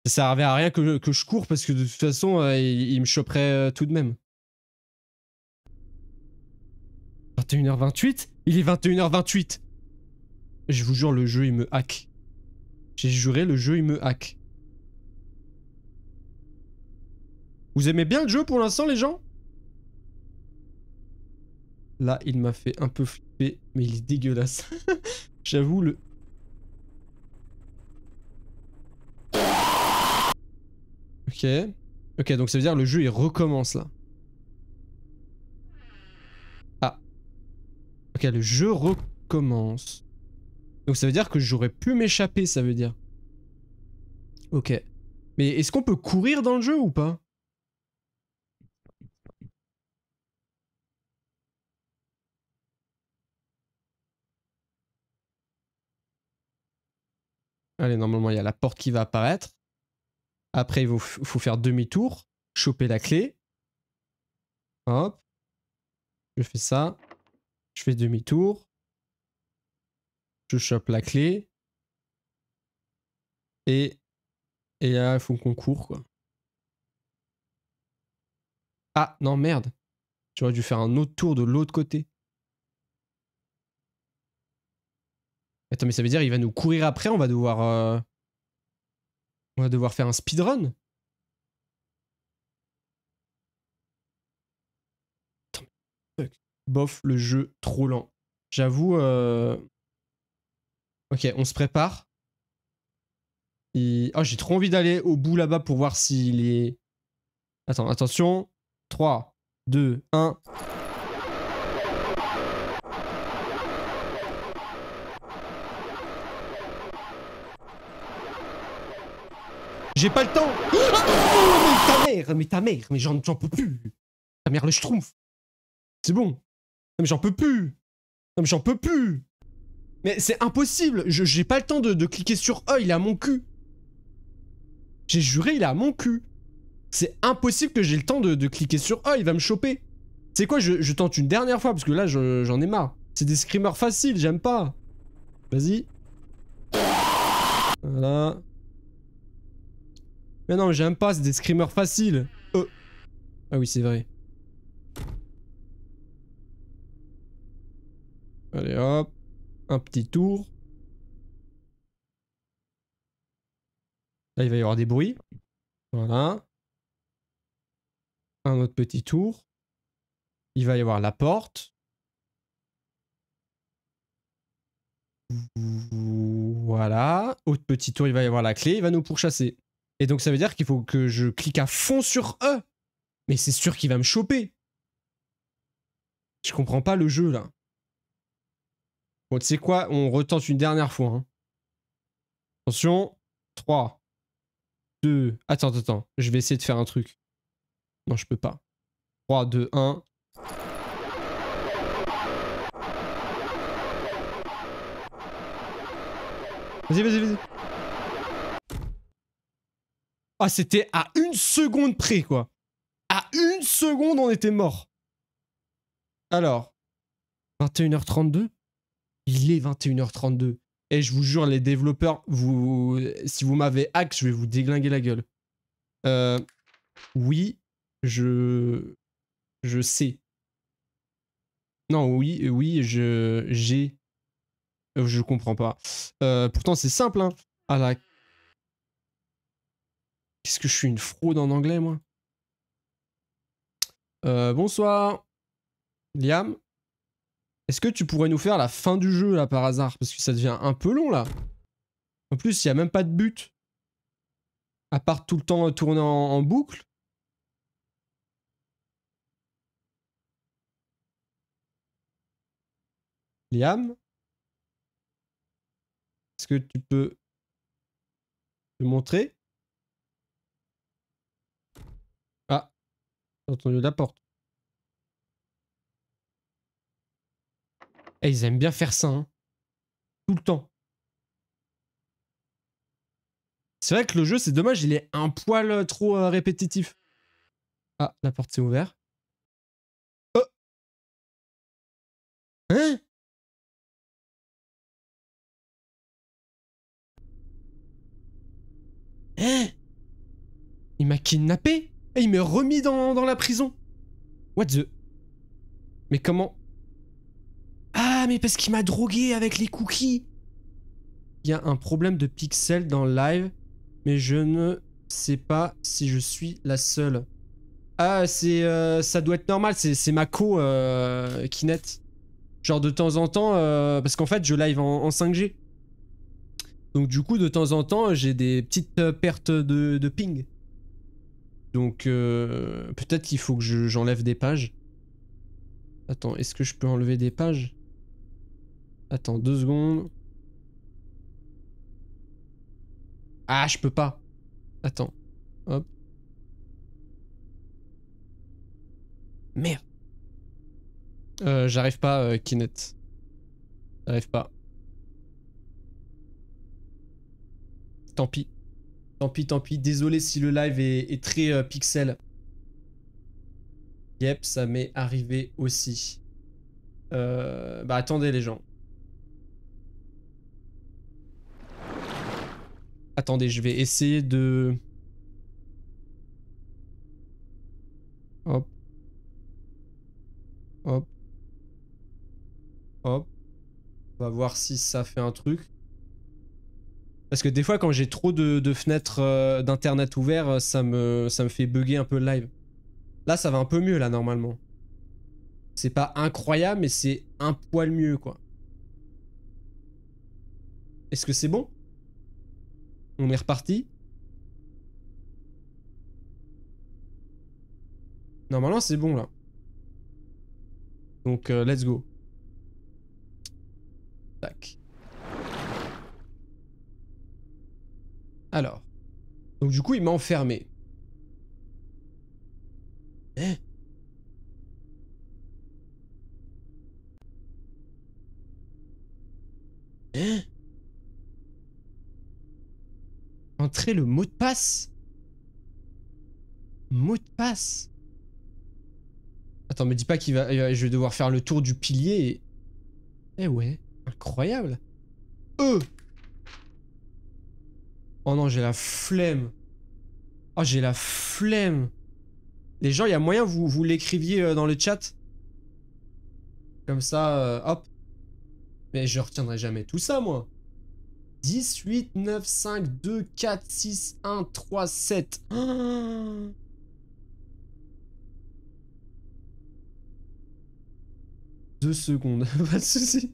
Ça servait à rien que, je cours parce que de toute façon, euh, il, me choperait euh, tout de même. 21h28 Il est 21h28 Je vous jure, le jeu, il me hack. J'ai juré, le jeu, il me hack. Vous aimez bien le jeu pour l'instant, les gens Là, il m'a fait un peu flipper, mais il est dégueulasse. [LAUGHS] J'avoue, le... Ok. Ok, donc ça veut dire le jeu, il recommence, là. Ah. Ok, le jeu recommence. Donc ça veut dire que j'aurais pu m'échapper, ça veut dire. Ok. Mais est-ce qu'on peut courir dans le jeu ou pas normalement, il y a la porte qui va apparaître. Après, il faut, faire demi-tour, choper la clé. Hop. Je fais ça. Je fais demi-tour. Je chope la clé. Et, et là, il faut qu'on court, quoi. Ah, non, merde. J'aurais dû faire un autre tour de l'autre côté. Attends, mais ça veut dire il va nous courir après, on va devoir... Euh, on va devoir faire un speedrun Bof, le jeu trop lent. J'avoue... Euh, ok, on se prépare. Et... Oh, j'ai trop envie d'aller au bout là-bas pour voir s'il est... Attends, attention. 3, 2, 1... j'ai pas le temps. Oh, mais ta mère, mais ta mère, mais j'en peux plus. Ta mère le schtroumpf. C'est bon. Non, mais j'en peux plus. Non, mais j'en peux plus. Mais c'est impossible. J'ai pas le temps de, cliquer sur E, il est à mon cul. J'ai juré, il est à mon cul. C'est impossible que j'ai le temps de, cliquer sur E, il va me choper. C'est quoi, je, tente une dernière fois, parce que là, j'en ai marre. C'est des screamers faciles, j'aime pas. Vas-y. Voilà. Mais non, j'aime pas, c'est des screamers faciles. Euh. Ah oui, c'est vrai. Allez, hop. Un petit tour. Là, il va y avoir des bruits. Voilà. Un autre petit tour. Il va y avoir la porte. Voilà. Autre petit tour, il va y avoir la clé. Il va nous pourchasser. Et donc ça veut dire qu'il faut que je clique à fond sur E. Mais c'est sûr qu'il va me choper. Je comprends pas le jeu là. Bon, tu sais quoi On retente une dernière fois. Hein. Attention. 3. 2. Attends, attends. Je vais essayer de faire un truc. Non, je peux pas. 3, 2, 1. Vas-y, vas-y, vas-y. Ah, c'était à une seconde près, quoi. À une seconde, on était mort. Alors, 21h32 Il est 21h32. Et je vous jure, les développeurs, vous, si vous m'avez hack, je vais vous déglinguer la gueule. Euh, oui, je... Je sais. Non, oui, oui, je... J'ai... Je comprends pas. Euh, pourtant, c'est simple, hein. À la Qu'est-ce que je suis une fraude en anglais, moi euh, Bonsoir, Liam. Est-ce que tu pourrais nous faire la fin du jeu, là, par hasard Parce que ça devient un peu long, là. En plus, il n'y a même pas de but. À part tout le temps tourner en, boucle. Liam Est-ce que tu peux te montrer entendu la porte. Et eh, ils aiment bien faire ça, hein. Tout le temps. C'est vrai que le jeu, c'est dommage, il est un poil euh, trop euh, répétitif. Ah, la porte s'est ouverte. Oh! Hein Hein Il m'a kidnappé et il m'est remis dans, la prison. What the Mais comment Ah, mais parce qu'il m'a drogué avec les cookies. Il y a un problème de pixels dans le live, mais je ne sais pas si je suis la seule. Ah, c'est euh, ça doit être normal, c'est ma co euh, Kinet. Genre de temps en temps, euh, parce qu'en fait je live en, 5G. Donc du coup de temps en temps j'ai des petites pertes de, de ping. Donc euh, peut-être qu'il faut que j'enlève des pages. Attends, est-ce que je peux enlever des pages Attends, deux secondes. Ah, je peux pas. Attends. Hop. Merde. Euh, j'arrive pas, euh, Kinet. J'arrive pas. Tant pis. Tant pis, tant pis. Désolé si le live est, très euh, pixel. Yep, ça m'est arrivé aussi. Euh, bah attendez les gens. Attendez, je vais essayer de... Hop. Hop. Hop. On va voir si ça fait un truc. Parce que des fois, quand j'ai trop de, fenêtres euh, d'internet ouvertes, euh, ça me, ça me fait bugger un peu le live. Là, ça va un peu mieux, là, normalement. C'est pas incroyable, mais c'est un poil mieux, quoi. Est-ce que c'est bon On est reparti Normalement, c'est bon, là. Donc, euh, let's go. Tac. Alors. Donc du coup, il m'a enfermé. Hein Hein Entrer le mot de passe Mot de passe Attends, me dis pas qu'il va, je vais devoir faire le tour du pilier. Et... Eh ouais, incroyable. Eux. Oh non, j'ai la flemme. Oh, j'ai la flemme. Les gens, il y a moyen, vous, vous l'écriviez euh, dans le chat. Comme ça, euh, hop. Mais je retiendrai jamais tout ça, moi. 10, 8, 9, 5, 2, 4, 6, 1, 3, 7. 2 Deux secondes, [LAUGHS] pas de soucis.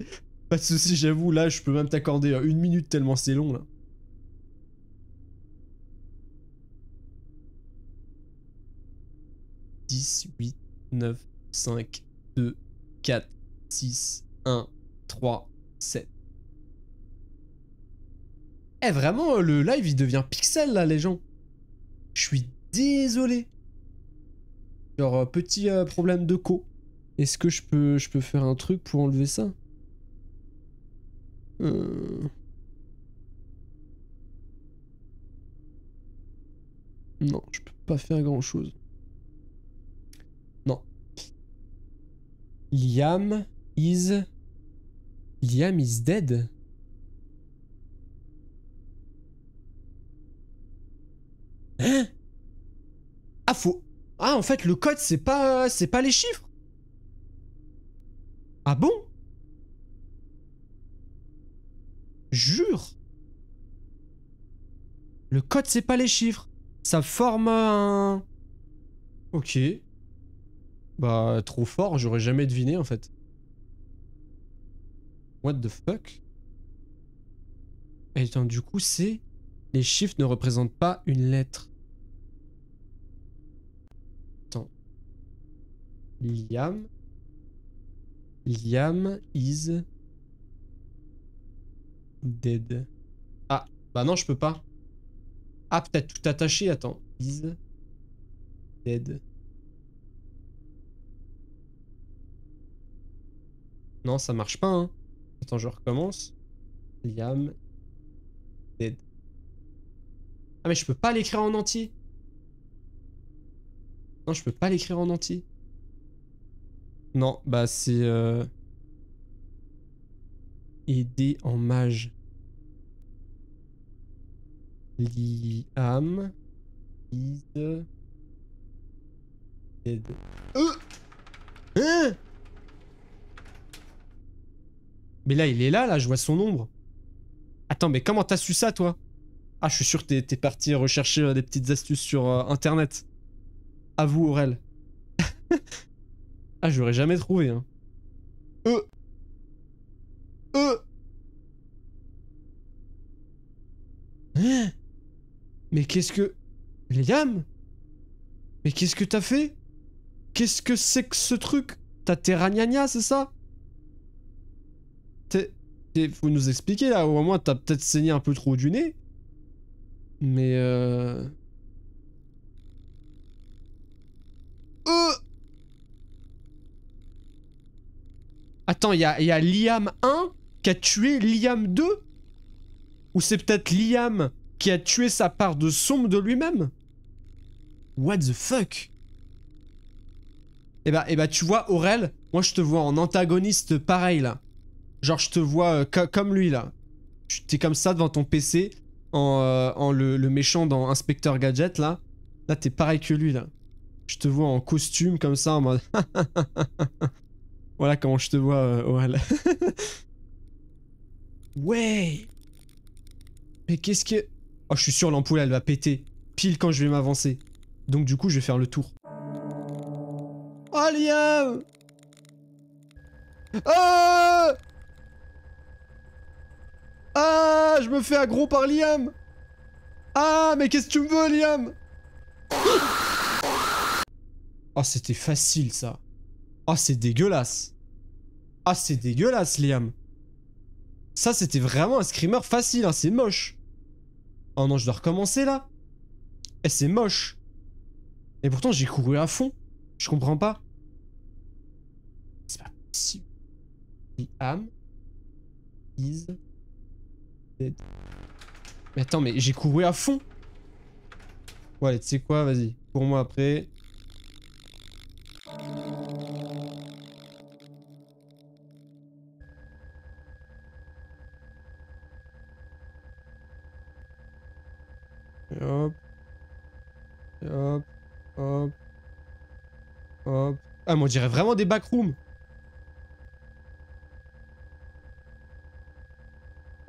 Pas de soucis, j'avoue, là, je peux même t'accorder euh, une minute tellement c'est long, là. 10, 8, 9, 5, 2, 4, 6, 1, 3, 7. Eh vraiment, le live il devient pixel là les gens. Je suis désolé. Genre euh, petit euh, problème de co. Est-ce que je peux, je peux faire un truc pour enlever ça euh. Non, je peux pas faire grand chose. Liam is... Liam is dead Hein Ah faut... Ah en fait le code c'est pas... c'est pas les chiffres Ah bon Jure Le code c'est pas les chiffres Ça forme un... Ok. Bah, trop fort, j'aurais jamais deviné en fait. What the fuck Et attends, du coup, c'est... Les chiffres ne représentent pas une lettre. Attends. Liam. Liam is... Dead. Ah, bah non, je peux pas. Ah, peut-être tout attaché, attends. Is... Dead. Non, ça marche pas. Hein. Attends, je recommence. Liam. Dead. Ah, mais je peux pas l'écrire en entier. Non, je peux pas l'écrire en entier. Non, bah c'est... Euh, Aider en mage. Liam. Is... Dead. Euh, hein mais là, il est là, là, je vois son ombre. Attends, mais comment t'as su ça, toi Ah, je suis sûr que t'es parti rechercher euh, des petites astuces sur euh, Internet. À vous, Aurel. [LAUGHS] ah, j'aurais jamais trouvé. Hein. Euh. Euh. [GASPS] mais qu'est-ce que... dames Mais qu'est-ce que t'as fait Qu'est-ce que c'est que ce truc T'as tes c'est ça faut nous expliquer là, au moins t'as peut-être saigné un peu trop du nez. Mais euh... euh. Attends, il y a, Liam 1 qui a tué Liam 2 Ou c'est peut-être Liam qui a tué sa part de sombre de lui-même What the fuck Eh bah, eh bah tu vois Aurel, moi je te vois en antagoniste pareil là. Genre, je te vois euh, comme lui là. T'es comme ça devant ton PC en, euh, le, méchant dans Inspecteur Gadget là. Là, t'es pareil que lui là. Je te vois en costume comme ça en mode. [LAUGHS] voilà comment je te vois, euh, [LAUGHS] ouais! Mais qu'est-ce que. Oh, je suis sûr, l'ampoule elle va péter. Pile quand je vais m'avancer. Donc, du coup, je vais faire le tour. Oh, Liam! Oh! Ah, je me fais aggro par Liam Ah, mais qu'est-ce que tu me veux, Liam Ah, oh, c'était facile, ça. Ah, c'est dégueulasse. Ah, c'est dégueulasse, Liam. Ça, c'était vraiment un screamer facile, hein, c'est moche. Oh non, je dois recommencer, là Et eh, c'est moche. Et pourtant, j'ai couru à fond. Je comprends pas. C'est pas possible. Liam is mais attends, mais j'ai couru à fond Ouais, tu sais quoi, vas-y. Pour moi après. hop. hop. Hop. Hop. Ah, mais on dirait vraiment des backrooms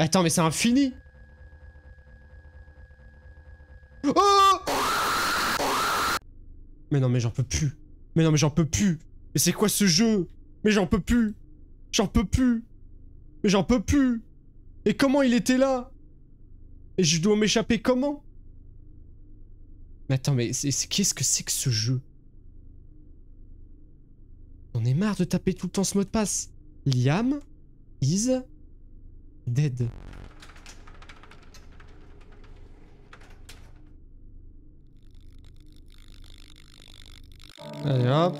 Attends, mais c'est infini Oh Mais non, mais j'en peux plus. Mais non, mais j'en peux plus. Mais c'est quoi ce jeu Mais j'en peux plus. J'en peux plus. Mais j'en peux plus. Et comment il était là Et je dois m'échapper comment Mais attends, mais qu'est-ce que c'est que ce jeu On est marre de taper tout le temps ce mot de passe. Liam, Is, Dead. Allez hop.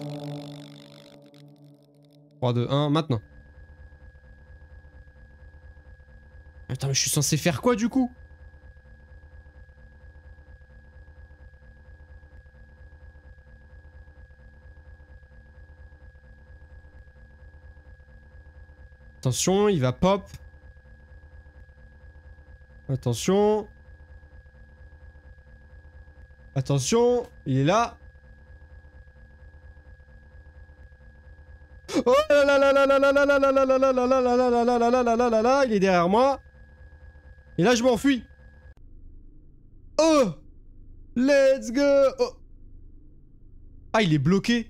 3, 2, 1, maintenant. Attends, mais je suis censé faire quoi du coup Attention, il va pop. Attention. Attention, il est là. Oh là là là là là là là là là là là là là là là là là là il est derrière moi. Et là je m'enfuis. Oh Let's go Ah il est bloqué.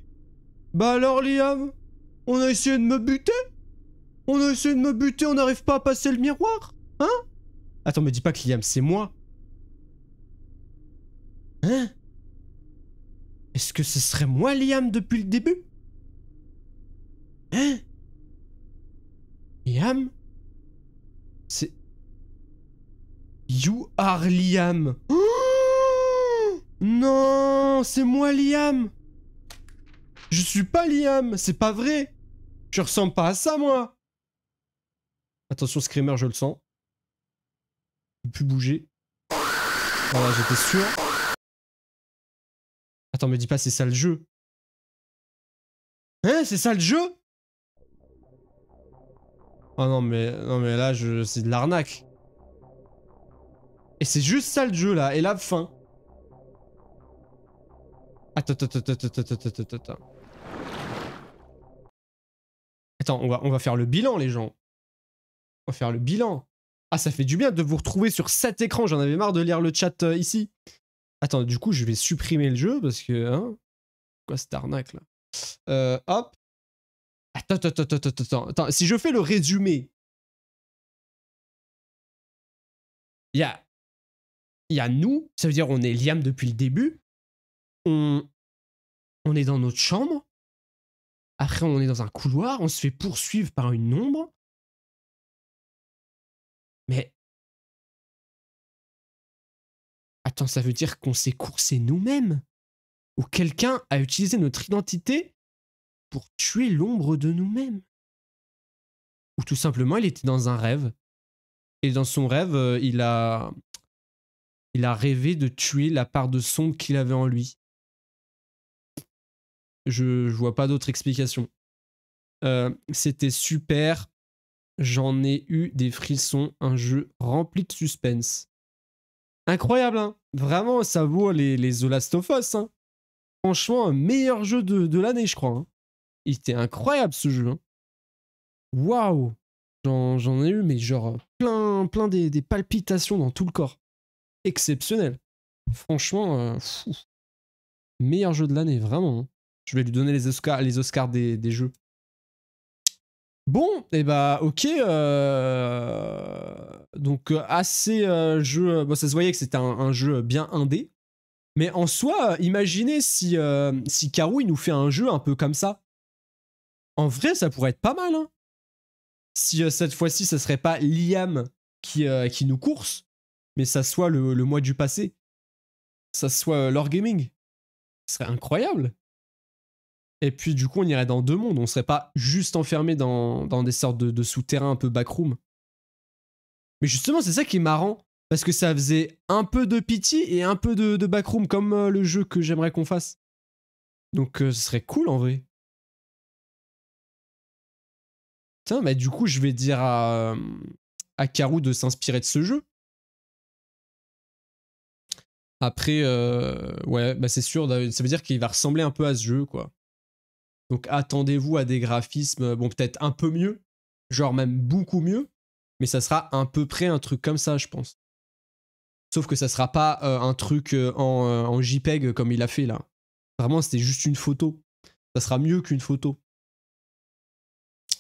Bah alors Liam, on a essayé de me buter On a essayé de me buter, on n'arrive pas à passer le miroir Hein Attends, me dis pas que Liam, c'est moi Hein Est-ce que ce serait moi, Liam, depuis le début Hein Liam C'est... You are Liam [GASPS] Non C'est moi, Liam Je suis pas Liam C'est pas vrai Je ressemble pas à ça, moi Attention, Screamer, je le sens plus bouger. j'étais sûr. Attends, me dis pas, c'est ça le jeu. Hein, c'est ça le jeu Oh non, mais, non, mais là, je, c'est de l'arnaque. Et c'est juste ça le jeu, là. Et la fin. Attends, on va, on va faire le bilan, les gens. On va faire le bilan. Ah, ça fait du bien de vous retrouver sur cet écran. J'en avais marre de lire le chat euh, ici. Attends, du coup, je vais supprimer le jeu parce que. Hein Quoi, cette arnaque là euh, Hop. Attends, attends, attends, attends, attends, Si je fais le résumé. Il y a. Il y a nous, ça veut dire on est Liam depuis le début. On. On est dans notre chambre. Après, on est dans un couloir, on se fait poursuivre par une ombre. Attends, ça veut dire qu'on s'est coursé nous-mêmes Ou quelqu'un a utilisé notre identité pour tuer l'ombre de nous-mêmes Ou tout simplement, il était dans un rêve. Et dans son rêve, euh, il a, il a rêvé de tuer la part de sombre qu'il avait en lui. Je, je vois pas d'autre explication. Euh, c'était super. J'en ai eu des frissons. Un jeu rempli de suspense. Incroyable, hein vraiment, ça vaut les, les The Hein. Franchement, meilleur jeu de, de l'année, je crois. Hein. Il était incroyable ce jeu. Hein. Waouh! J'en ai eu, mais genre plein, plein des, des, palpitations dans tout le corps. Exceptionnel. Franchement, euh, meilleur jeu de l'année, vraiment. Hein. Je vais lui donner les Oscars, les Oscars des, des jeux. Bon, et eh bah ok. Euh... Donc euh, assez euh, jeu, euh, bon, ça se voyait que c'était un, jeu bien indé. Mais en soi, imaginez si, euh, si il nous fait un jeu un peu comme ça. En vrai, ça pourrait être pas mal. Hein. Si cette fois-ci, ça serait pas Liam qui, nous course, mais ça soit le, mois du passé. Ça soit leur gaming. Ce serait incroyable. Et puis du coup, on irait dans deux mondes. On serait pas juste enfermé dans, des sortes de, de souterrains un peu backroom. Mais justement, c'est ça qui est marrant. Parce que ça faisait un peu de pity et un peu de, backroom, comme euh, le jeu que j'aimerais qu'on fasse. Donc euh, ce serait cool en vrai. Tiens, mais bah, du coup, je vais dire à, euh, à Karou de s'inspirer de ce jeu. Après, ouais, bah c'est sûr, ça veut dire qu'il va ressembler un peu à ce jeu, quoi. Donc attendez-vous à des graphismes, bon, peut-être un peu mieux, genre même beaucoup mieux, mais ça sera à peu près un truc comme ça, je pense. Sauf que ça sera pas euh, un truc euh, euh, en, JPEG comme il a fait là. Vraiment, c'était juste une photo. Ça sera mieux qu'une photo.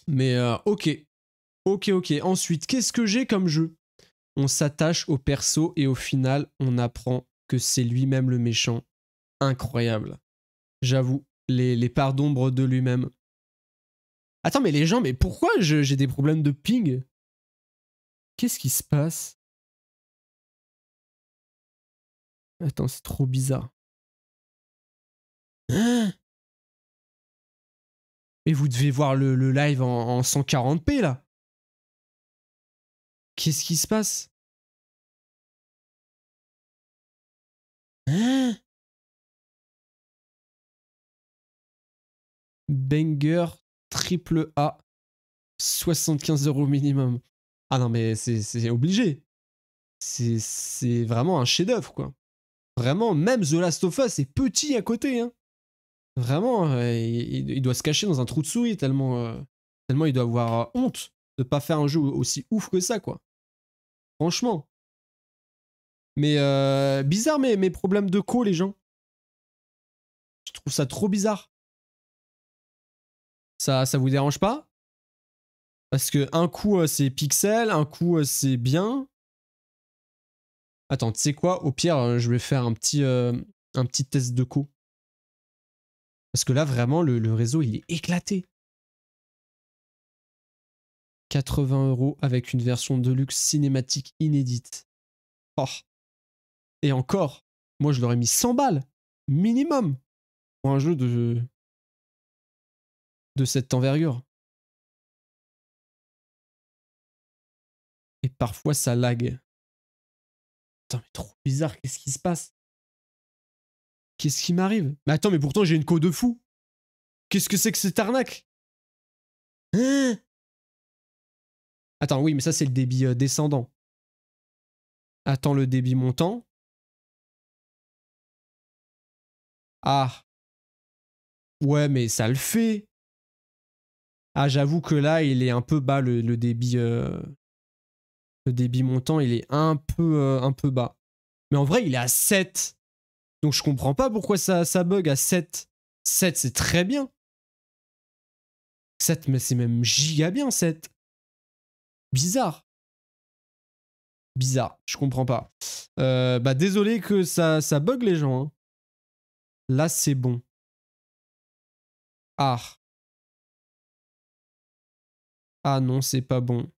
Mais ok. Ok, ok. Ensuite, qu'est-ce que j'ai comme jeu On s'attache au perso et au final, on apprend que c'est lui-même le méchant. Incroyable. J'avoue, les, les parts d'ombre de lui-même. Attends, mais les gens, mais pourquoi j'ai des problèmes de ping Qu'est-ce qui se passe Attends, c'est trop bizarre. Et [GASPS] vous devez voir le, live en, en 140p là. Qu'est-ce qui se passe [GASPS] Banger triple A. 75 euros minimum. Ah non, mais c'est obligé. C'est vraiment un chef-d'œuvre, quoi. Vraiment, même The Last of Us est petit à côté. Hein. Vraiment, euh, il, doit se cacher dans un trou de souris tellement, euh, tellement il doit avoir euh, honte de pas faire un jeu aussi ouf que ça, quoi. Franchement. Mais bizarre mes, mes problèmes de co, les gens. Je trouve ça trop bizarre. Ça, ça vous dérange pas parce que un coup euh, c'est pixel, un coup euh, c'est bien. Attends, tu sais quoi Au pire, euh, je vais faire un petit, un petit test de co. Parce que là, vraiment, le, réseau, il est éclaté. 80 euros avec une version de luxe cinématique inédite. Oh. Et encore, moi, je leur ai mis 100 balles, minimum, pour un jeu de, de cette envergure. Et parfois ça lag. Attends mais trop bizarre, qu'est-ce qui se passe Qu'est-ce qui m'arrive Mais attends, mais pourtant j'ai une co de fou. Qu'est-ce que c'est que cette arnaque Hein Attends, oui, mais ça c'est le débit euh, descendant. Attends le débit montant. Ah. Ouais, mais ça le fait. Ah, j'avoue que là, il est un peu bas le, débit, euh, le débit montant, il est un peu, euh, un peu bas. Mais en vrai, il est à 7. Donc je comprends pas pourquoi ça, ça bug à 7. 7, c'est très bien. 7, mais c'est même giga bien 7. Bizarre. Bizarre, je comprends pas. Euh, bah désolé que ça, ça bug les gens. Hein. Là, c'est bon. Ah. Ah non, c'est pas bon.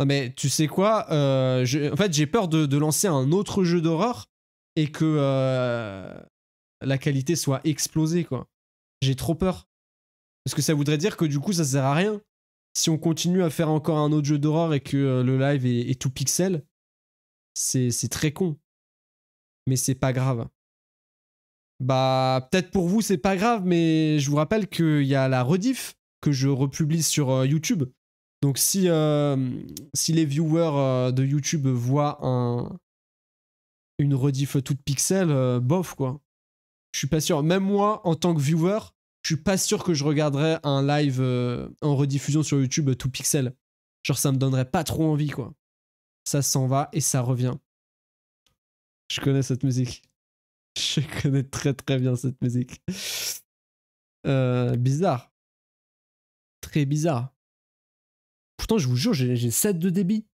Non mais tu sais quoi euh, En fait, j'ai peur de, lancer un autre jeu d'horreur et que euh, la qualité soit explosée, quoi. J'ai trop peur. Parce que ça voudrait dire que du coup, ça sert à rien. Si on continue à faire encore un autre jeu d'horreur et que euh, le live est, est tout pixel, c'est très con. Mais c'est pas grave. Bah, peut-être pour vous, c'est pas grave, mais je vous rappelle qu'il y a la rediff que je republie sur YouTube donc si, euh, si les viewers euh, de YouTube voient un, une rediff toute pixel, euh, bof quoi. Je suis pas sûr. Même moi, en tant que viewer, je suis pas sûr que je regarderais un live en rediffusion sur YouTube tout pixel. Genre ça me donnerait pas trop envie quoi. Ça s'en va et ça revient. Je connais cette musique. [LAUGHS] Je connais très très bien cette musique. bizarre. Très bizarre. Pourtant, je vous jure, j'ai 7 de débit.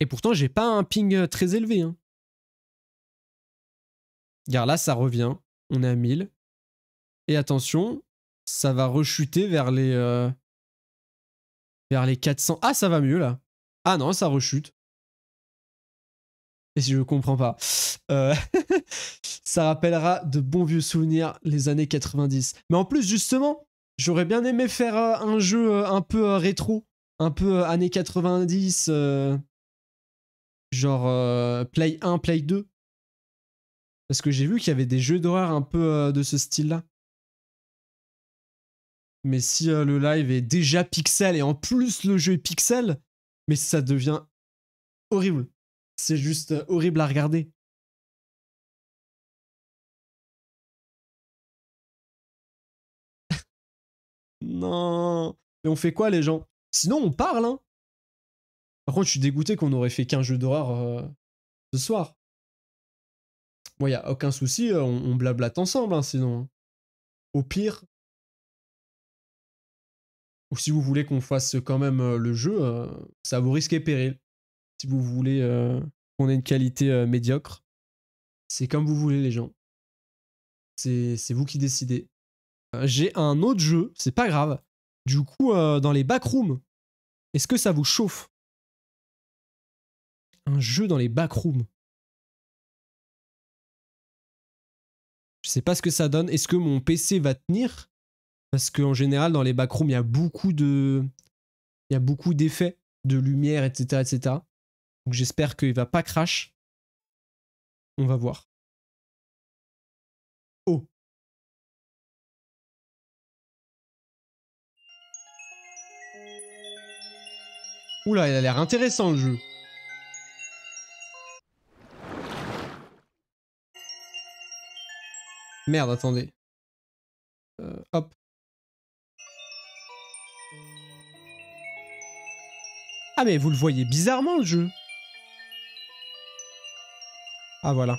Et pourtant, j'ai pas un ping euh, très élevé. Hein. là, ça revient. On est à 1000. Et attention, ça va rechuter vers les... Euh, vers les 400. Ah, ça va mieux, là. Ah non, ça rechute. Et si je comprends pas. Euh, [LAUGHS] ça rappellera de bons vieux souvenirs les années 90. Mais en plus, justement, J'aurais bien aimé faire euh, un jeu euh, un peu euh, rétro, un peu années 90, genre Play 1, Play 2. Parce que j'ai vu qu'il y avait des jeux d'horreur un peu de ce style-là. Mais si le live est déjà pixel et en plus le jeu est pixel, mais ça devient horrible. C'est juste horrible à regarder. non. Mais on fait quoi, les gens Sinon, on parle, hein. Par contre, je suis dégoûté qu'on aurait fait qu'un jeu d'horreur euh, ce soir. Bon, y a aucun souci, euh, on, blablate ensemble, hein, sinon. Hein. Au pire. Ou si vous voulez qu'on fasse quand même euh, le jeu, ça vous risquez péril. Si vous voulez qu'on ait une qualité médiocre, c'est comme vous voulez, les gens. C'est vous qui décidez. Euh, j'ai un autre jeu, c'est pas grave. Du coup, euh, dans les backrooms, est-ce que ça vous chauffe Un jeu dans les backrooms. Je sais pas ce que ça donne. Est-ce que mon PC va tenir Parce qu'en général, dans les backrooms, il y a beaucoup de. Il y a beaucoup d'effets, de lumière, etc. etc. Donc j'espère qu'il va pas crash. On va voir. Oh Oula, il a l'air intéressant le jeu. Merde, attendez. Euh, hop. Ah mais vous le voyez bizarrement le jeu. Ah voilà.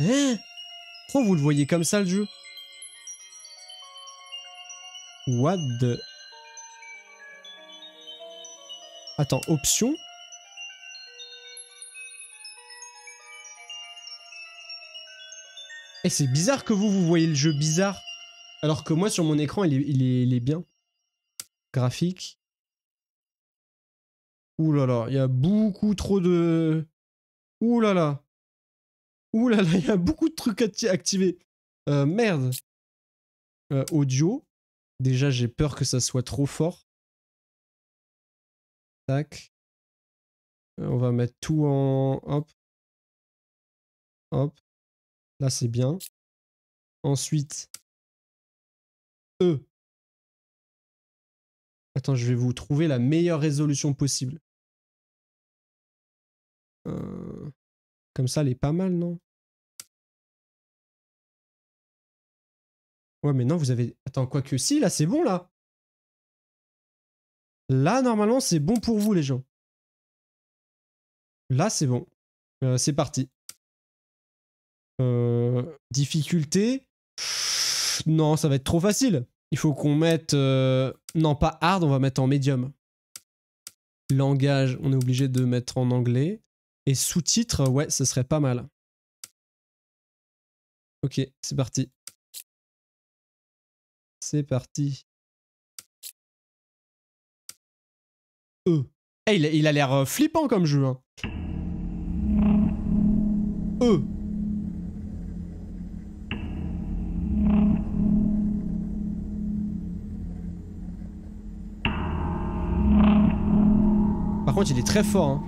Hein Pourquoi vous le voyez comme ça le jeu What the... Attends, option Et eh, c'est bizarre que vous, vous voyez le jeu bizarre. Alors que moi, sur mon écran, il est, il est, bien. Graphique. Ouh là là, il y a beaucoup trop de... Ouh là là. Ouh là là, il y a beaucoup de trucs à activés. Euh, merde. Euh, audio. Déjà, j'ai peur que ça soit trop fort. Tac. Euh, on va mettre tout en... Hop. Hop. Là, c'est bien. Ensuite, E. Attends, je vais vous trouver la meilleure résolution possible. Euh, comme ça, elle est pas mal, non Ouais, mais non, vous avez... Attends, quoi que si, là, c'est bon, là. Là, normalement, c'est bon pour vous, les gens. Là, c'est bon. Euh, c'est parti. Euh, difficulté. non, ça va être trop facile. Il faut qu'on mette... Euh, non, pas hard, on va mettre en médium. Langage, on est obligé de mettre en anglais. Et sous-titres, ouais, ce serait pas mal. Ok, c'est parti c'est parti. E. il, a l'air euh, flippant comme jeu. Hein. Euh. Par contre, il est très fort.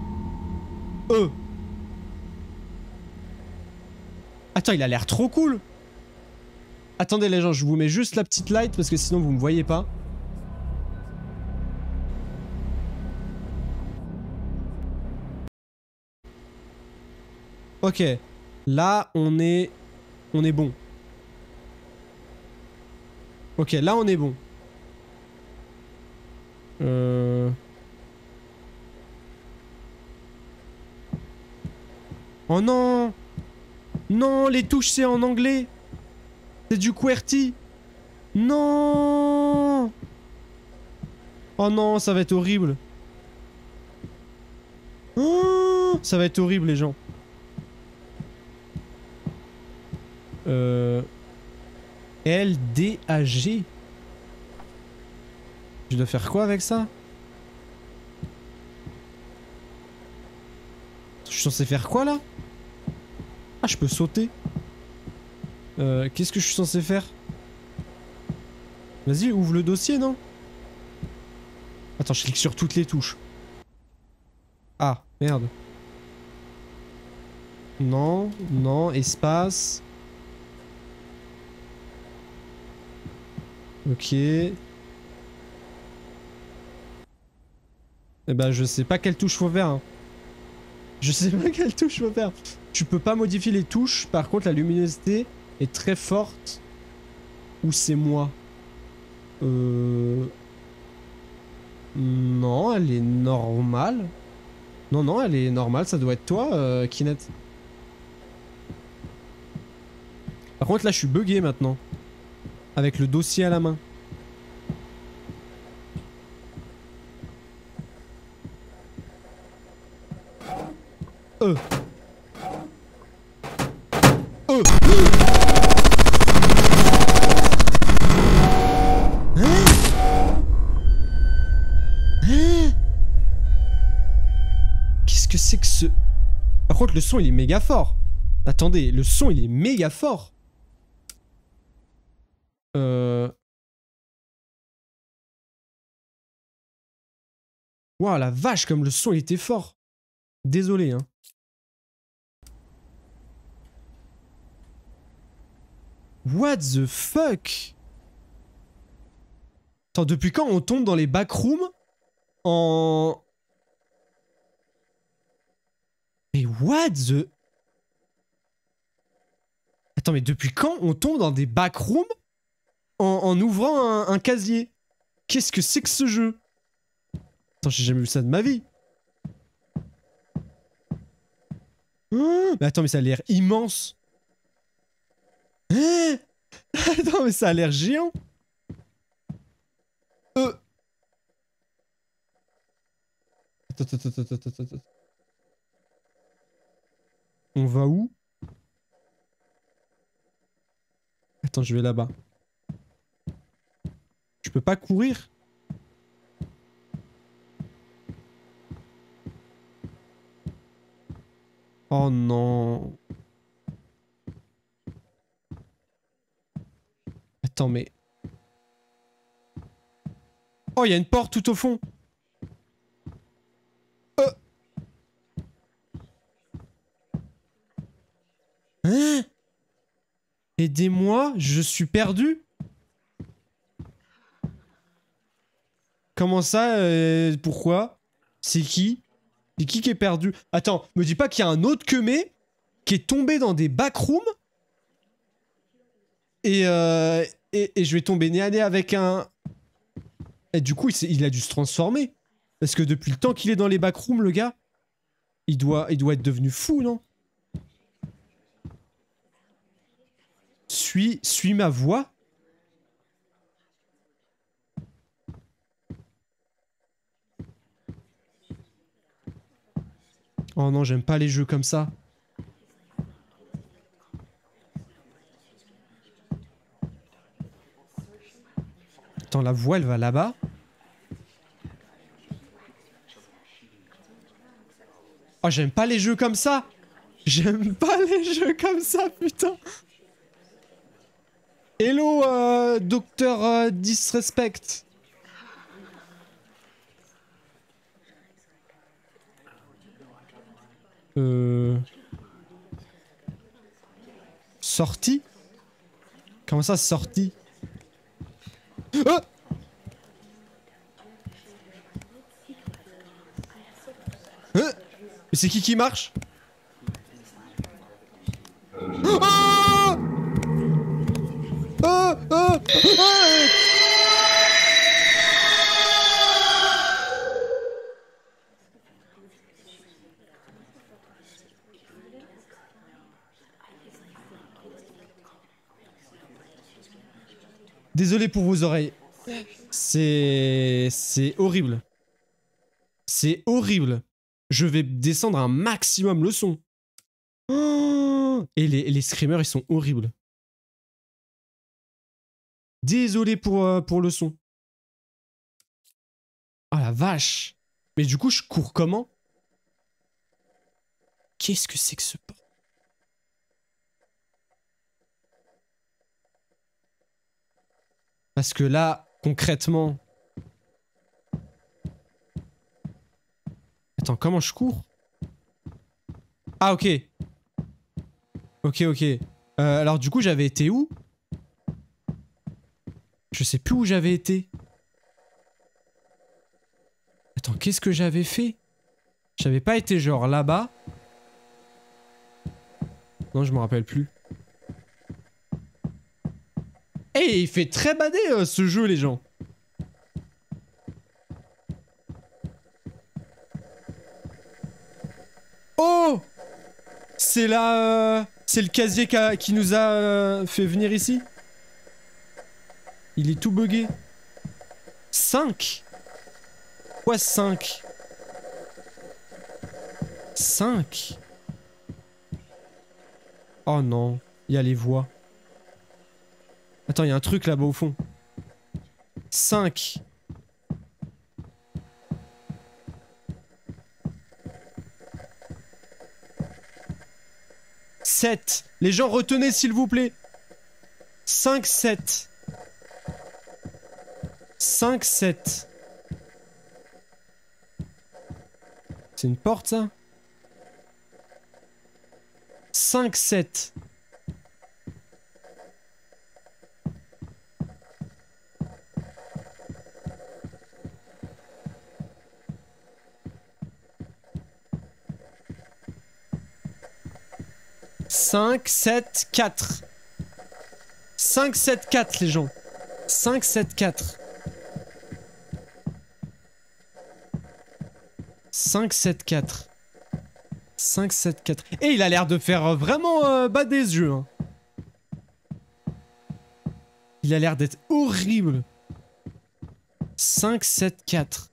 Hein. Attends, il a l'air trop cool. Attendez les gens, je vous mets juste la petite light parce que sinon vous me voyez pas. Ok. Là, on est... On est bon. Ok, là on est bon. Euh. Oh non Non, les touches c'est en anglais c'est du QWERTY Non Oh non, ça va être horrible. Oh, ça va être horrible, les gens. Euh... LDAG Je dois faire quoi avec ça Je suis censé faire quoi, là Ah, je peux sauter euh, qu'est-ce que je suis censé faire Vas-y, ouvre le dossier, non Attends, je clique sur toutes les touches. Ah, merde. Non, non, espace. Ok. Eh ben, je sais pas quelle touche faut faire. Hein. Je sais pas [LAUGHS] quelle touche faut faire. Tu peux pas modifier les touches, par contre la luminosité, est très forte ou c'est moi Euh... Non, elle est normale. Non, non, elle est normale, ça doit être toi, euh, Kinet. Par contre, là, je suis bugué maintenant. Avec le dossier à la main. Euh. Euh. le son il est méga fort. Attendez, le son il est méga fort. Euh... Waouh la vache comme le son il était fort. Désolé hein. What the fuck Attends, depuis quand on tombe dans les backrooms en... Mais what the... Attends, mais depuis quand on tombe dans des backrooms en, ouvrant un, casier Qu'est-ce que c'est que ce jeu Attends, j'ai jamais vu ça de ma vie. Hein mais attends, mais ça a l'air immense. Hein attends, mais ça a l'air géant. Euh. Attends, attends, attends, attends, attends. On va où Attends, je vais là-bas. Je peux pas courir Oh non. Attends, mais... Oh, il y a une porte tout au fond Hein Aidez-moi, je suis perdu Comment ça euh, Pourquoi C'est qui C'est qui qui est perdu Attends, me dis pas qu'il y a un autre que mais qui est tombé dans des backrooms et, euh, et, je vais tomber nez à nez avec un... Et du coup, il, il a dû se transformer. Parce que depuis le temps qu'il est dans les backrooms, le gars, il doit, il doit être devenu fou, non suis, suis ma voix. Oh non, j'aime pas les jeux comme ça. Attends, la voix, elle va là-bas. Oh, j'aime pas les jeux comme ça J'aime pas les jeux comme ça, putain Hello, euh, docteur euh, Disrespect. Euh, sortie Comment ça, sortie Mais c'est qui qui marche désolé pour vos oreilles. C'est... C'est horrible. C'est horrible. Je vais descendre un maximum le son. Et les, screamers, ils sont horribles. Désolé pour, euh, pour le son. Oh la vache. Mais du coup, je cours comment Qu'est-ce que c'est que ce... Parce que là, concrètement... Attends, comment je cours Ah, ok. Ok, ok. Euh, alors du coup, j'avais été où Je sais plus où j'avais été. Attends, qu'est-ce que j'avais fait J'avais pas été genre là-bas Non, je me rappelle plus. Eh il fait très badé euh, ce jeu, les gens. Oh C'est là... Euh, C'est le casier qui, nous a euh, fait venir ici Il est tout bugué. 5 Quoi 5 5 Oh non, il y a les voix. Attends, il y a un truc là-bas au fond. 5. 7 Les gens, retenez s'il vous plaît. 5, 7. 5, 7. C'est une porte, ça 5, 7. 5, 7, 4. 5, 7, 4 les gens. 5, 7, 4. 5, 7, 4. 5, 7, 4. Et il a l'air de faire vraiment euh, bas des yeux. Hein. Il a l'air d'être horrible. 5, 7, 4.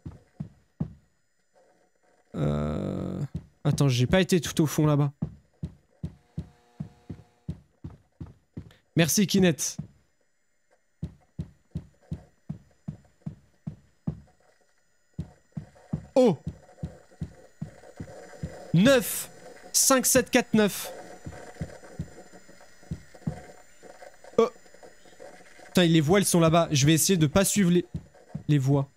Euh... Attends, j'ai pas été tout au fond là-bas. Merci Kinette. Oh 9 5 7 4 9 Oh Putain, les voix sont là-bas. Je vais essayer de pas suivre les les voix.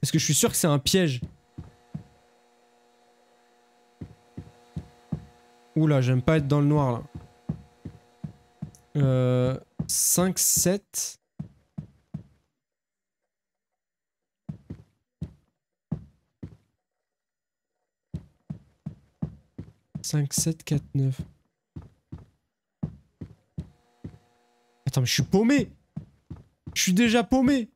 Parce que je suis sûr que c'est un piège. Oula, j'aime pas être dans le noir là. Euh, 5-7. 5-7-4-9. Attends, mais je suis paumé. Je suis déjà paumé.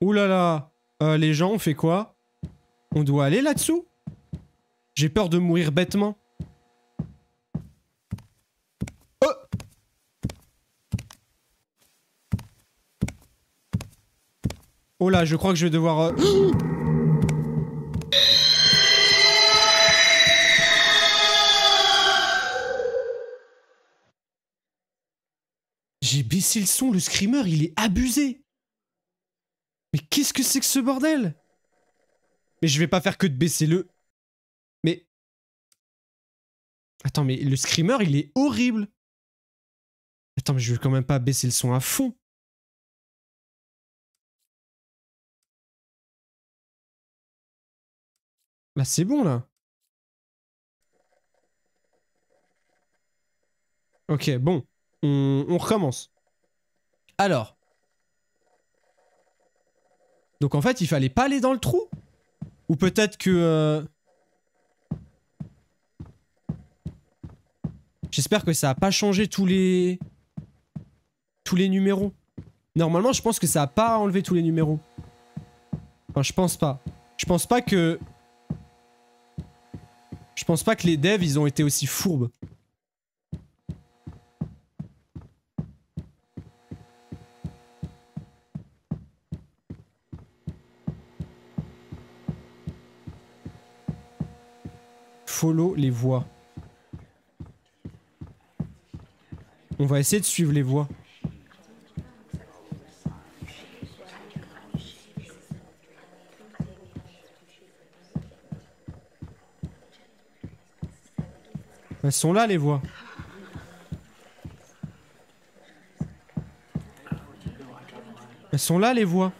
Oh là là euh, Les gens, on fait quoi On doit aller là-dessous J'ai peur de mourir bêtement. Oh, oh là, je crois que je vais devoir... Euh, j'ai baissé le son, le screamer, il est abusé. Mais qu'est-ce que c'est que ce bordel Mais je vais pas faire que de baisser le... Mais... Attends, mais le screamer, il est horrible. Attends, mais je veux quand même pas baisser le son à fond. Bah c'est bon là. Ok, bon on, recommence. Alors. Donc en fait, il fallait pas aller dans le trou Ou peut-être que... Euh, j'espère que ça a pas changé tous les... Tous les numéros. Normalement, je pense que ça a pas enlevé tous les numéros. Enfin, je pense pas. Je pense pas que... Je pense pas que les devs, ils ont été aussi fourbes. follow les voix. On va essayer de suivre les voix. Elles sont là les voix. Elles sont là les voix.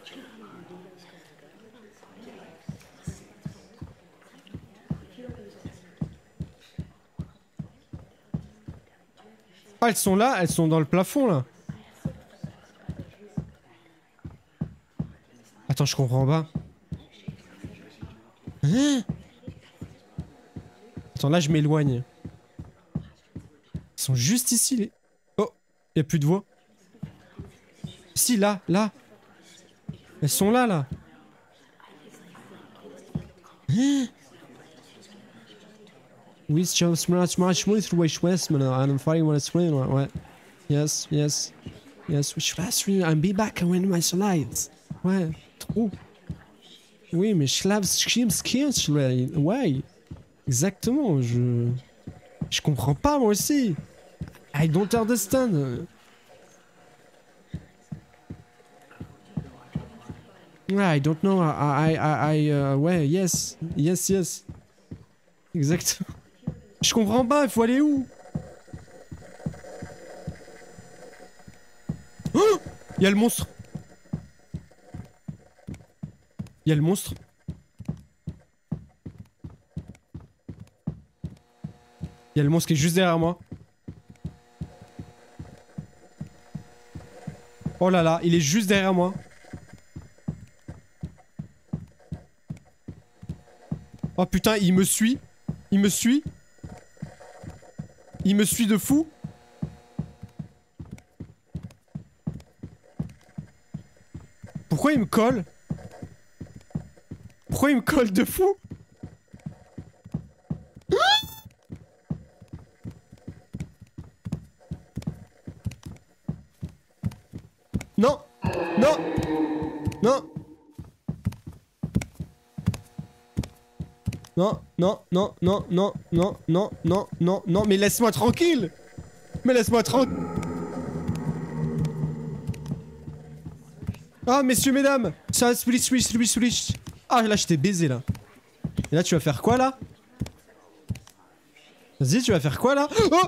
Ah, elles sont là, elles sont dans le plafond là. Attends, je comprends pas. Hein Attends, là je m'éloigne. Elles sont juste ici les... Oh, y a plus de voix. Si, là, là. Elles sont là, là. Hein oui, je me through West, man. I'm fighting when it's rain, ouais. Yes, yes. Yes, je suis là, je I'm be back win my slides. Ouais. Trop. Oui, mais je lave ouais. Exactement, je. Je comprends pas, moi aussi. I don't understand. I don't know. I, I, I, I uh, yes. Yes, yes. Exactement. Je comprends pas, il faut aller où Oh Il y a le monstre Il y a le monstre Il y a le monstre qui est juste derrière moi. Oh là là, il est juste derrière moi. Oh putain, il me suit. Il me suit. Il me suit de fou Pourquoi il me colle Pourquoi il me colle de fou Non Non Non Non, non, non, non, non, non, non, non, non, non, mais laisse-moi tranquille Mais laisse-moi tranquille Ah, messieurs, mesdames Ça, split split, split, split Ah, là, je t'ai baisé, là. Et là, tu vas faire quoi, là Vas-y, tu vas faire quoi, là oh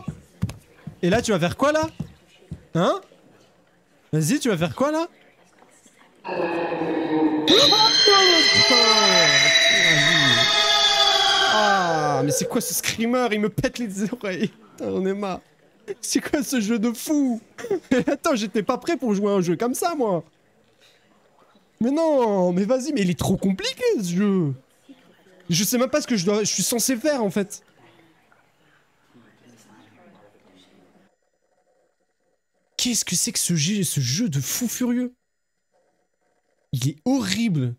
Et là, tu vas faire quoi, là Hein Vas-y, tu vas faire quoi, là oh, ah, mais c'est quoi ce screamer Il me pète les oreilles. J'en ai marre. C'est quoi ce jeu de fou [LAUGHS] Attends, j'étais pas prêt pour jouer un jeu comme ça, moi. Mais non, mais vas-y, mais il est trop compliqué, ce jeu. Je sais même pas ce que je dois, je suis censé faire, en fait. Qu'est-ce que c'est que ce jeu, ce jeu de fou furieux Il est horrible.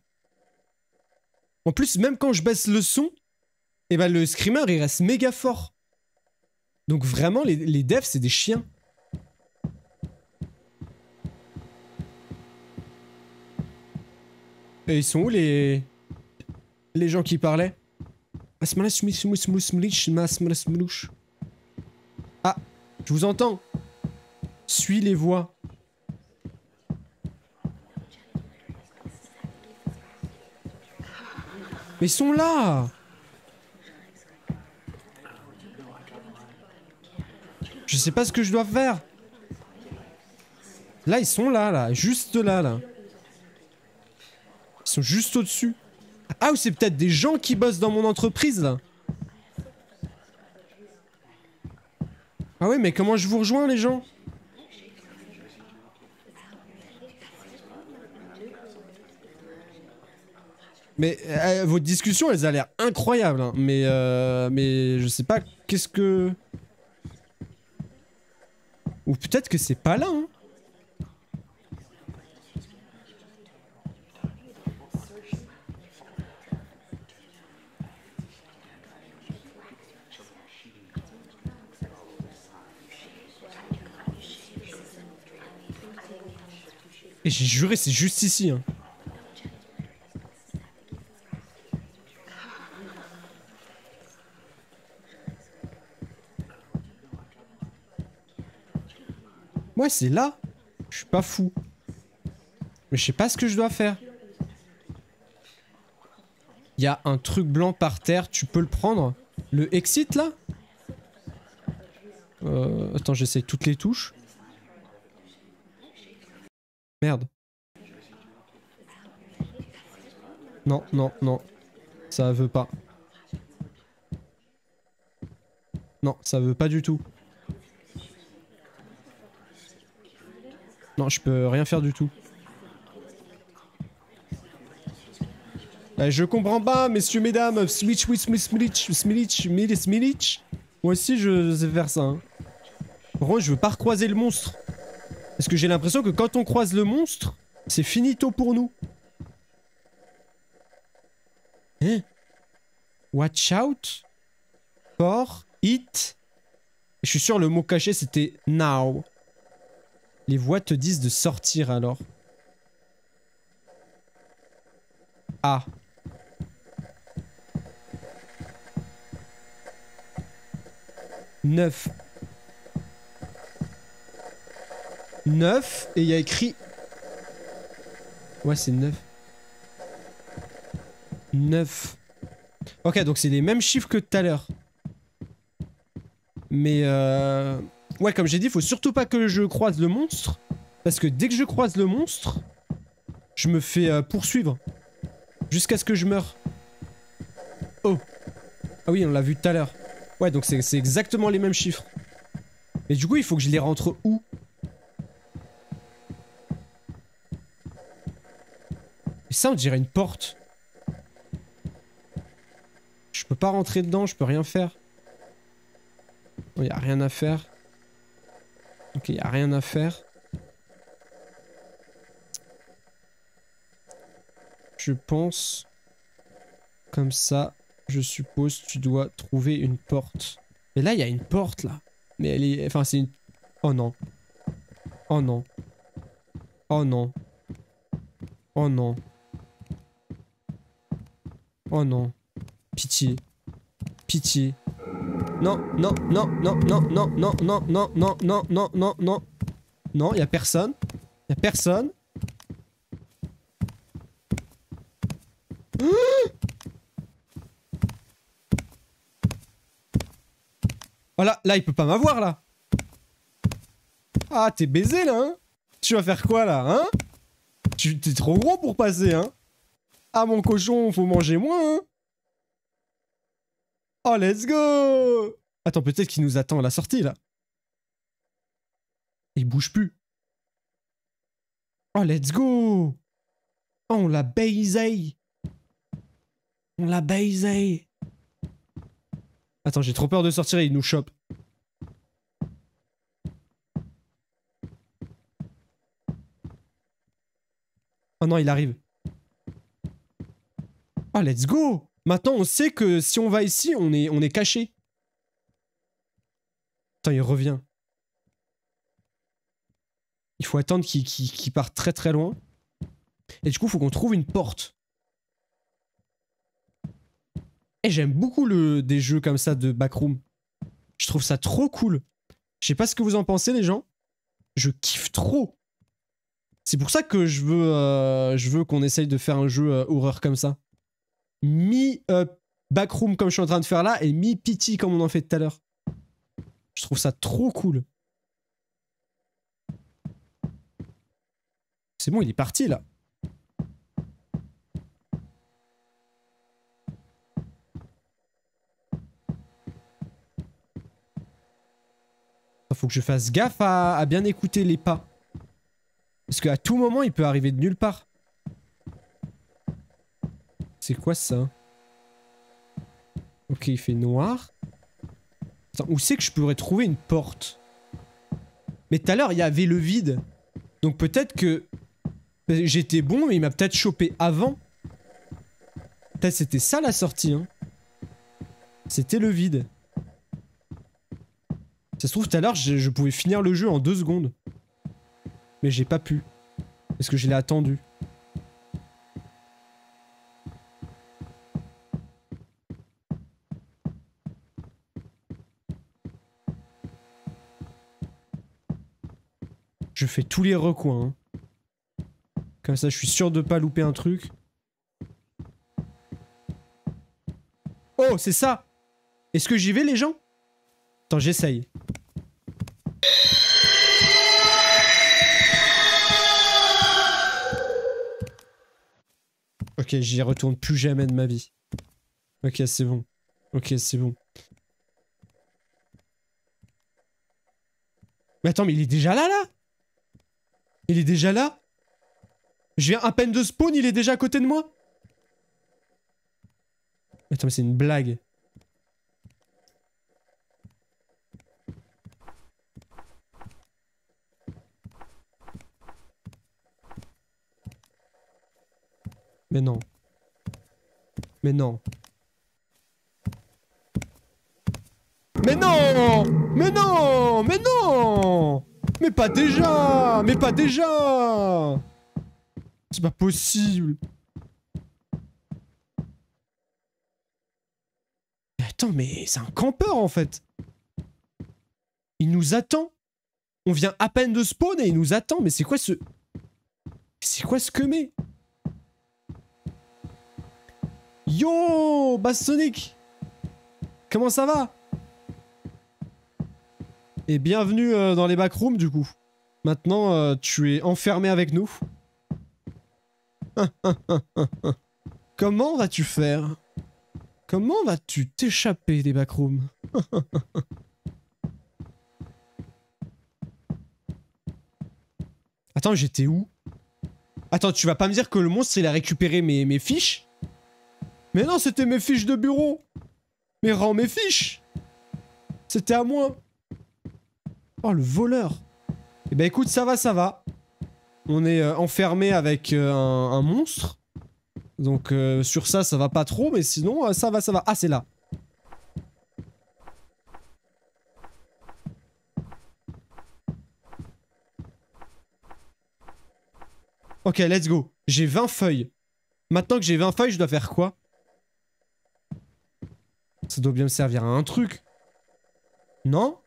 En plus, même quand je baisse le son, et eh bah ben, le screamer il reste méga fort. Donc vraiment les, les devs c'est des chiens. Et ils sont où les les gens qui parlaient Ah, je vous entends. Suis les voix. Mais ils sont là Je sais pas ce que je dois faire. Là, ils sont là, là. Juste là, là. Ils sont juste au-dessus. Ah, ou c'est peut-être des gens qui bossent dans mon entreprise, là. Ah oui, mais comment je vous rejoins, les gens Mais euh, vos discussions, elles a l'air incroyables. Hein. Mais, euh, mais je sais pas, qu'est-ce que... Ou peut-être que c'est pas là. Hein. Et j'ai juré, c'est juste ici. Hein. Moi, c'est là. Je suis pas fou. Mais je sais pas ce que je dois faire. Il y a un truc blanc par terre, tu peux le prendre. Le exit là euh, Attends, j'essaie toutes les touches. Merde. Non, non, non. Ça veut pas. Non, ça veut pas du tout. Non, je peux rien faire du tout. Bah, je comprends pas, messieurs, mesdames, switch, switch, Moi aussi, je sais faire ça. Par hein. contre, je veux pas recroiser le monstre. Parce que j'ai l'impression que quand on croise le monstre, c'est finito pour nous. Hein? Watch out for it. Je suis sûr, le mot caché, c'était now. Les voix te disent de sortir alors. Ah. Neuf. Neuf et il y a écrit... Ouais c'est neuf. Neuf. Ok donc c'est les mêmes chiffres que tout à l'heure. Mais euh... Ouais, comme j'ai dit, faut surtout pas que je croise le monstre. Parce que dès que je croise le monstre, je me fais euh, poursuivre. Jusqu'à ce que je meure. Oh. Ah oui, on l'a vu tout à l'heure. Ouais, donc c'est exactement les mêmes chiffres. Mais du coup, il faut que je les rentre où Et ça, on dirait une porte. Je peux pas rentrer dedans, je peux rien faire. Il n'y a rien à faire. Ok, il a rien à faire. Je pense. Comme ça, je suppose tu dois trouver une porte. Mais là, il y a une porte là. Mais elle est... Enfin, c'est une... Oh non. Oh non. Oh non. Oh non. Oh non. Pitié. Pitié. Non, non, non, non, non, non, non, non, non, non, non, non, non, non. Non, y a personne. Y a personne. Voilà, là, il peut pas m'avoir, là. Ah, t'es baisé, là, Tu vas faire quoi, là, hein Tu t'es trop gros pour passer, hein Ah, mon cochon, faut manger moins, hein Oh, let's go Attends, peut-être qu'il nous attend à la sortie, là. Il bouge plus. Oh, let's go Oh, on l'a baisé On l'a baisé Attends, j'ai trop peur de sortir et il nous chope. Oh non, il arrive. Oh, let's go Maintenant, on sait que si on va ici, on est, on est caché. Attends, il revient. Il faut attendre qu'il qu parte très très loin. Et du coup, il faut qu'on trouve une porte. Et j'aime beaucoup le, des jeux comme ça de backroom. Je trouve ça trop cool. Je sais pas ce que vous en pensez, les gens. Je kiffe trop. C'est pour ça que je veux, euh, veux qu'on essaye de faire un jeu euh, horreur comme ça mi backroom comme je suis en train de faire là et mi pity comme on en fait tout à l'heure. Je trouve ça trop cool. C'est bon, il est parti là. Ah, faut que je fasse gaffe à, à bien écouter les pas. Parce qu'à tout moment, il peut arriver de nulle part. C'est quoi ça Ok, il fait noir. où c'est que je pourrais trouver une porte Mais tout à l'heure, il y avait le vide. Donc peut-être que j'étais bon, mais il m'a peut-être chopé avant. Peut-être c'était ça la sortie. Hein. C'était le vide. Ça se trouve, tout à l'heure, je, je pouvais finir le jeu en deux secondes. Mais j'ai pas pu. Parce que je l'ai attendu. je fais tous les recoins. Hein. Comme ça, je suis sûr de pas louper un truc. Oh, c'est ça Est-ce que j'y vais, les gens Attends, j'essaye. Ok, j'y retourne plus jamais de ma vie. Ok, c'est bon. Ok, c'est bon. Mais attends, mais il est déjà là, là il est déjà là Je viens à peine de spawn, il est déjà à côté de moi Attends, mais c'est une blague. Mais non. Mais non. Mais non Mais non Mais non mais pas déjà Mais pas déjà C'est pas possible Attends, mais c'est un campeur en fait Il nous attend On vient à peine de spawn et il nous attend, mais c'est quoi ce... C'est quoi ce que mais Yo Bass Sonic Comment ça va et bienvenue euh, dans les backrooms du coup. Maintenant, euh, tu es enfermé avec nous. [LAUGHS] Comment vas-tu faire Comment vas-tu t'échapper des backrooms [LAUGHS] Attends, j'étais où Attends, tu vas pas me dire que le monstre il a récupéré mes, mes fiches Mais non, c'était mes fiches de bureau Mais rends mes fiches C'était à moi Oh, le voleur Eh ben écoute, ça va, ça va. On est euh, enfermé avec euh, un, monstre. Donc euh, sur ça, ça va pas trop, mais sinon, ça va, ça va. Ah, c'est là. Ok, let's go. J'ai 20 feuilles. Maintenant que j'ai 20 feuilles, je dois faire quoi Ça doit bien me servir à un truc. Non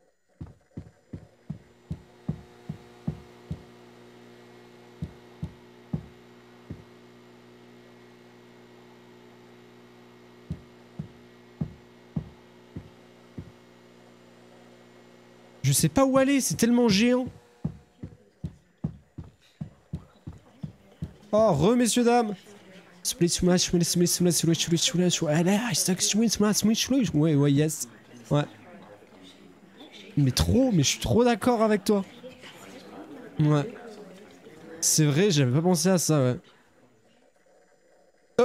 Je sais pas où aller, c'est tellement géant. Oh, re, messieurs, dames. Ouais, ouais, yes. Ouais. Mais trop, mais je suis trop d'accord avec toi. Ouais. C'est vrai, j'avais pas pensé à ça, ouais. Oh.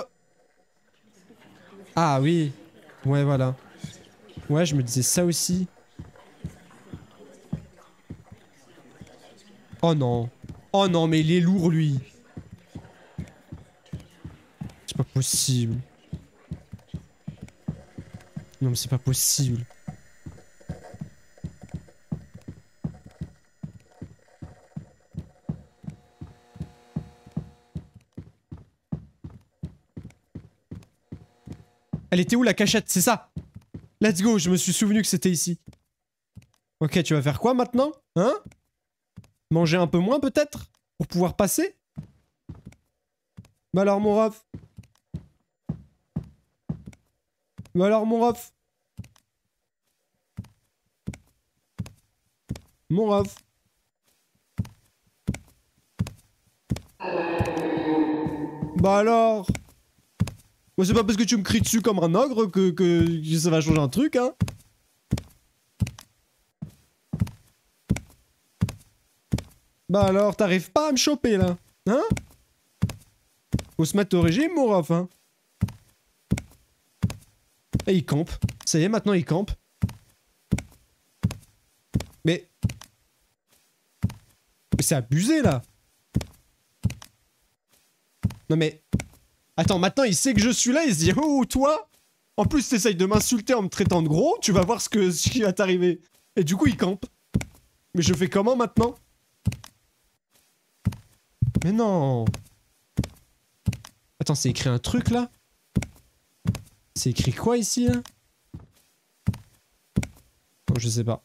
Ah oui. Ouais, voilà. Ouais, je me disais ça aussi. Oh non. Oh non, mais il est lourd, lui. C'est pas possible. Non, mais c'est pas possible. Elle était où la cachette C'est ça Let's go, je me suis souvenu que c'était ici. Ok, tu vas faire quoi maintenant Hein Manger un peu moins peut-être Pour pouvoir passer Bah alors mon ref Bah alors mon ref Mon ref Bah alors bah c'est pas parce que tu me cries dessus comme un ogre que, que ça va changer un truc, hein Bah alors, t'arrives pas à me choper là Hein Faut se mettre au régime, mon ref hein Et eh, il campe. Ça y est, maintenant il campe. Mais... Mais c'est abusé là Non mais... Attends, maintenant il sait que je suis là, il se dit « Oh, toi !» En plus, t'essayes de m'insulter en me traitant de gros, tu vas voir ce, que, ce qui va t'arriver. Et du coup, il campe. Mais je fais comment maintenant mais non Attends, c'est écrit un truc là C'est écrit quoi ici là oh, Je sais pas.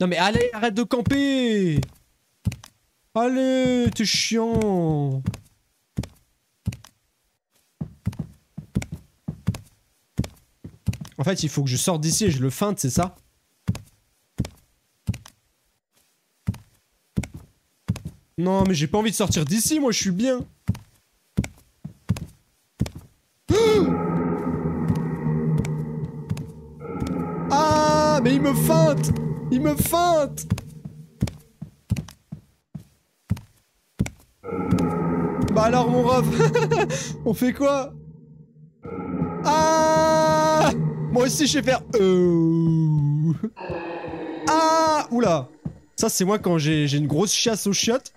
Non mais allez, arrête de camper Allez, t'es chiant En fait, il faut que je sorte d'ici et je le feinte, c'est ça Non, mais j'ai pas envie de sortir d'ici, moi je suis bien. [GASPS] Ah, mais il me feinte Il me feinte Bah alors mon ref [LAUGHS] On fait quoi Ah Moi aussi je vais faire... Euh. Ah Oula Ça c'est moi quand j'ai une grosse chasse aux chiottes.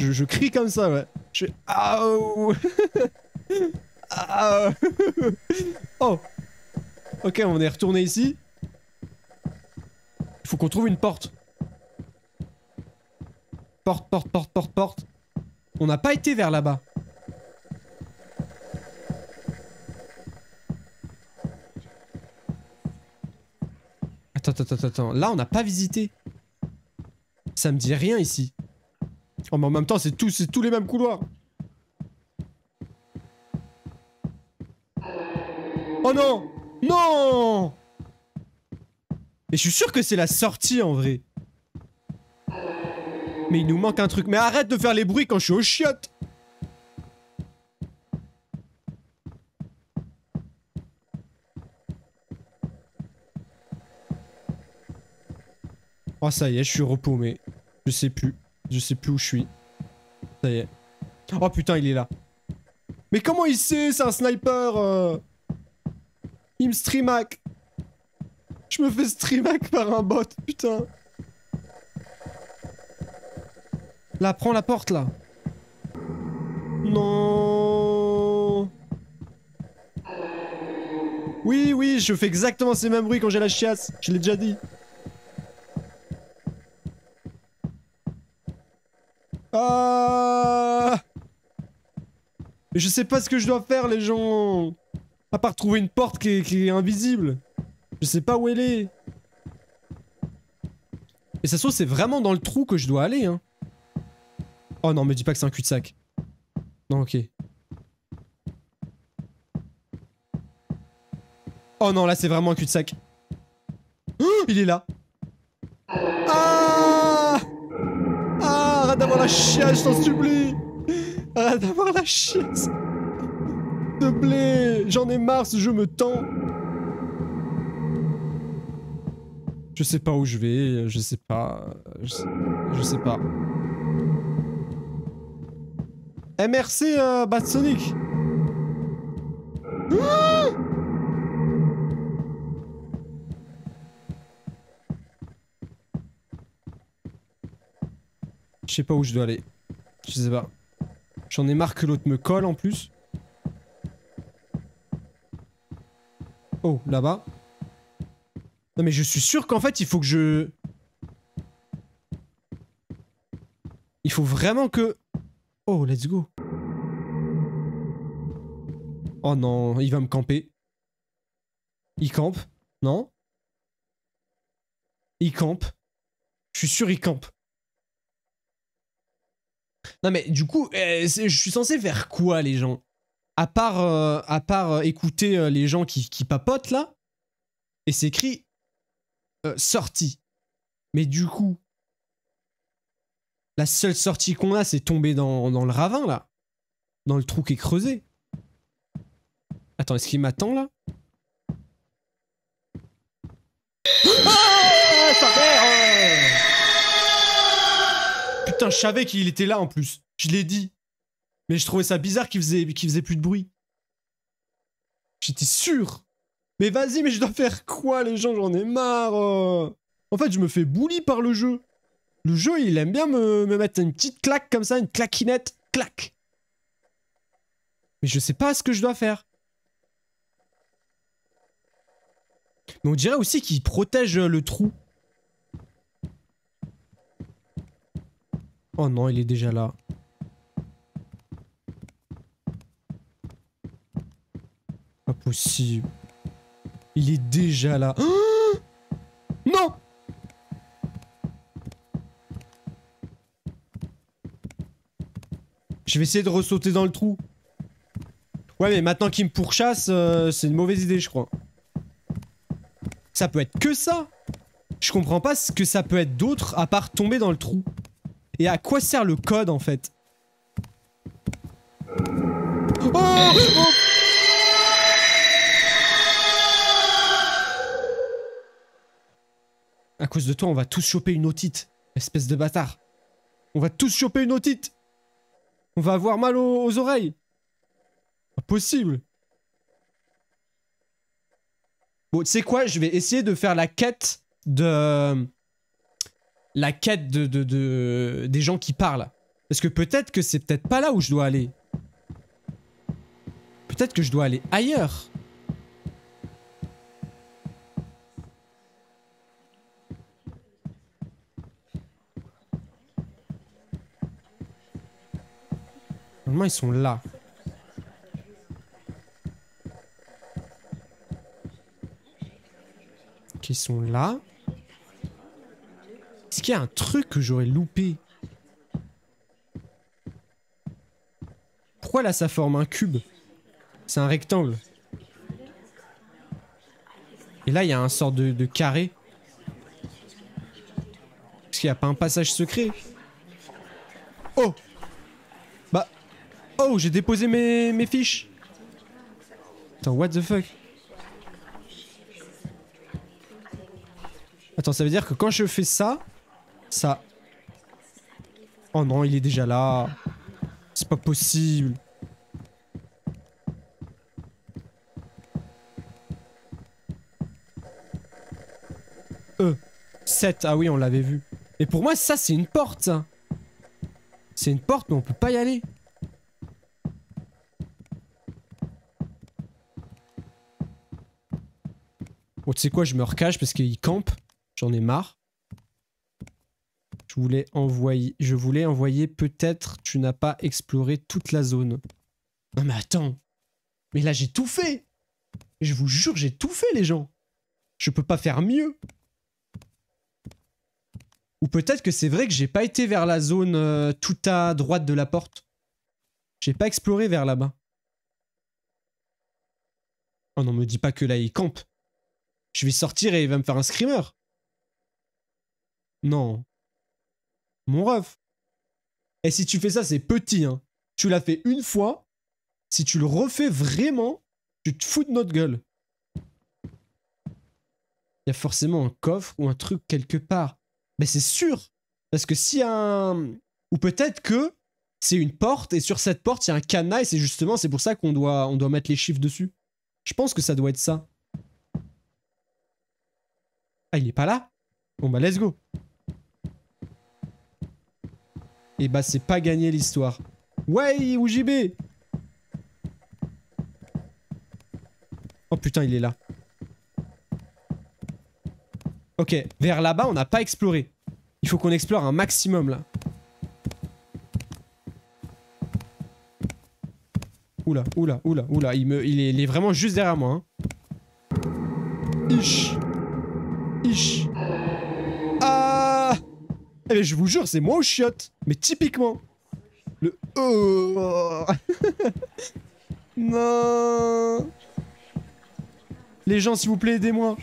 Je, crie comme ça, ouais. Je. Ah, oh. [LAUGHS] Ah. oh Ok, on est retourné ici. Il faut qu'on trouve une porte. Porte, porte, porte, porte, porte. On n'a pas été vers là-bas. Attends, attends, attends, attends. Là, on n'a pas visité. Ça me dit rien ici. Oh, mais en même temps, c'est tous, tous les mêmes couloirs. Oh non Non Mais je suis sûr que c'est la sortie en vrai. Mais il nous manque un truc. Mais arrête de faire les bruits quand je suis au chiottes Oh ça y est, je suis repaumé. Je sais plus. Je sais plus où je suis. Ça y est. Oh putain, il est là. Mais comment il sait C'est un sniper euh? Il me streamac. Je me fais streamac par un bot, putain. Là, prends la porte, là. Non. Oui, oui, je fais exactement ces mêmes bruits quand j'ai la chiasse. Je l'ai déjà dit. Ah Je sais pas ce que je dois faire, les gens À part trouver une porte qui est, invisible. Je sais pas où elle est. Et ça se trouve, c'est vraiment dans le trou que je dois aller, hein. Oh non, me dis pas que c'est un cul-de-sac. Non, ok. Oh non, là, c'est vraiment un cul-de-sac. [GASPS] il est là. Ah d'avoir la chiasse, je t'en supplie ah, d'avoir la chiasse De blé J'en ai marre, je me tends Je sais pas où je vais, je sais pas... Je sais, sais pas. MRC eh, merci, euh, Bad Sonic ah Je sais pas où je dois aller. Je sais pas. J'en ai marre que l'autre me colle en plus. Oh, là-bas. Non mais je suis sûr qu'en fait il faut que je... Il faut vraiment que... Oh, let's go. Oh non, il va me camper. Il campe, non Il campe. Je suis sûr il campe. Non mais du coup, euh, je suis censé faire quoi les gens À part, euh, à part euh, écouter les gens qui, papotent là, et c'est écrit sortie. Mais du coup, la seule sortie qu'on a, c'est tomber dans, le ravin là. Dans le trou qui est creusé. Attends, est-ce qu'il m'attend là ah, ça Putain, je savais qu'il était là en plus. Je l'ai dit. Mais je trouvais ça bizarre qu'il faisait, qu'il faisait plus de bruit. J'étais sûr. Mais vas-y, mais je dois faire quoi, les gens J'en ai marre. Euh. En fait, je me fais bouli par le jeu. Le jeu, il aime bien me, mettre une petite claque comme ça, une claquinette. Claque Mais je sais pas ce que je dois faire. Mais on dirait aussi qu'il protège le trou. Oh non, il est déjà là. Pas possible. Il est déjà là. Hein non Je vais essayer de ressauter dans le trou. Ouais, mais maintenant qu'il me pourchasse, euh, c'est une mauvaise idée, je crois. Ça peut être que ça Je comprends pas ce que ça peut être d'autre à part tomber dans le trou. Et à quoi sert le code en fait oh, oh, À cause de toi, on va tous choper une otite, espèce de bâtard. On va tous choper une otite. On va avoir mal aux, aux oreilles. Possible. Bon, tu sais quoi Je vais essayer de faire la quête de la quête de, des gens qui parlent. Parce que peut-être que c'est peut-être pas là où je dois aller. Peut-être que je dois aller ailleurs. Normalement, ils sont là. Qui sont là. Est-ce qu'il y a un truc que j'aurais loupé Pourquoi là ça forme un cube C'est un rectangle. Et là il y a un sort de, carré. Est-ce qu'il n'y a pas un passage secret Oh Bah... Oh j'ai déposé mes, mes fiches Attends, what the fuck Attends, ça veut dire que quand je fais ça, ça. Oh non, il est déjà là. C'est pas possible. E. 7. Ah oui, on l'avait vu. Et pour moi, ça, c'est une porte, C'est une porte, mais on peut pas y aller. Bon, tu sais quoi, je me recache parce qu'il campe. J'en ai marre. Je voulais envoyer, je voulais envoyer peut-être tu n'as pas exploré toute la zone. Non mais attends. Mais là j'ai tout fait. Je vous jure, j'ai tout fait les gens. Je peux pas faire mieux. Ou peut-être que c'est vrai que j'ai pas été vers la zone euh, tout à droite de la porte. J'ai pas exploré vers là-bas. Oh non, me dis pas que là il campe. Je vais sortir et il va me faire un screamer. Non. Mon ref. Et si tu fais ça, c'est petit. Hein. Tu l'as fait une fois. Si tu le refais vraiment, tu te fous de notre gueule. Il y a forcément un coffre ou un truc quelque part. Mais c'est sûr. Parce que si un... Ou peut-être que c'est une porte et sur cette porte, il y a un cadenas et c'est justement, c'est pour ça qu'on doit, on doit mettre les chiffres dessus. Je pense que ça doit être ça. Ah, il est pas là Bon bah let's go et eh bah c'est pas gagné l'histoire. Ouais, oujb. Oh putain, il est là. Ok, vers là-bas, on n'a pas exploré. Il faut qu'on explore un maximum, là. Oula, oula, oula, oula. Il, me, il, est, vraiment juste derrière moi. Hein. Ich. Eh bien, je vous jure, c'est moi au chiotte. Mais typiquement. Le... E. [LAUGHS] Non Les gens, s'il vous plaît, aidez-moi.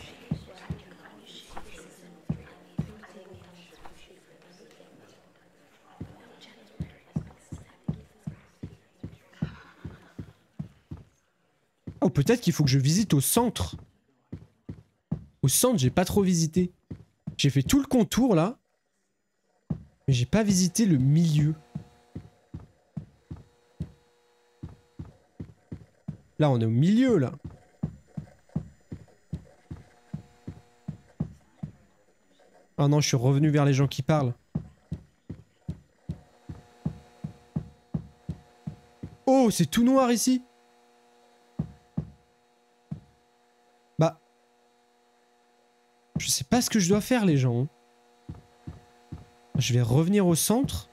Oh, peut-être qu'il faut que je visite au centre. Au centre, j'ai pas trop visité. J'ai fait tout le contour, là. Mais j'ai pas visité le milieu. Là, on est au milieu, là. Ah non, je suis revenu vers les gens qui parlent. Oh, c'est tout noir ici Bah... Je sais pas ce que je dois faire, les gens. Je vais revenir au centre.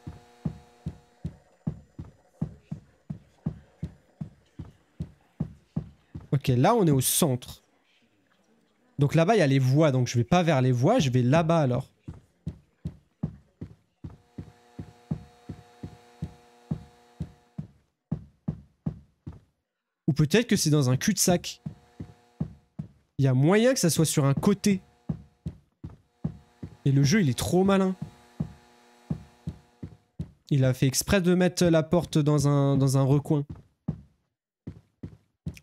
Ok, là on est au centre. Donc là-bas il y a les voies, donc je vais pas vers les voies, je vais là-bas alors. Ou peut-être que c'est dans un cul-de-sac. Il y a moyen que ça soit sur un côté. Et le jeu il est trop malin. Il a fait exprès de mettre la porte dans un, dans un recoin. En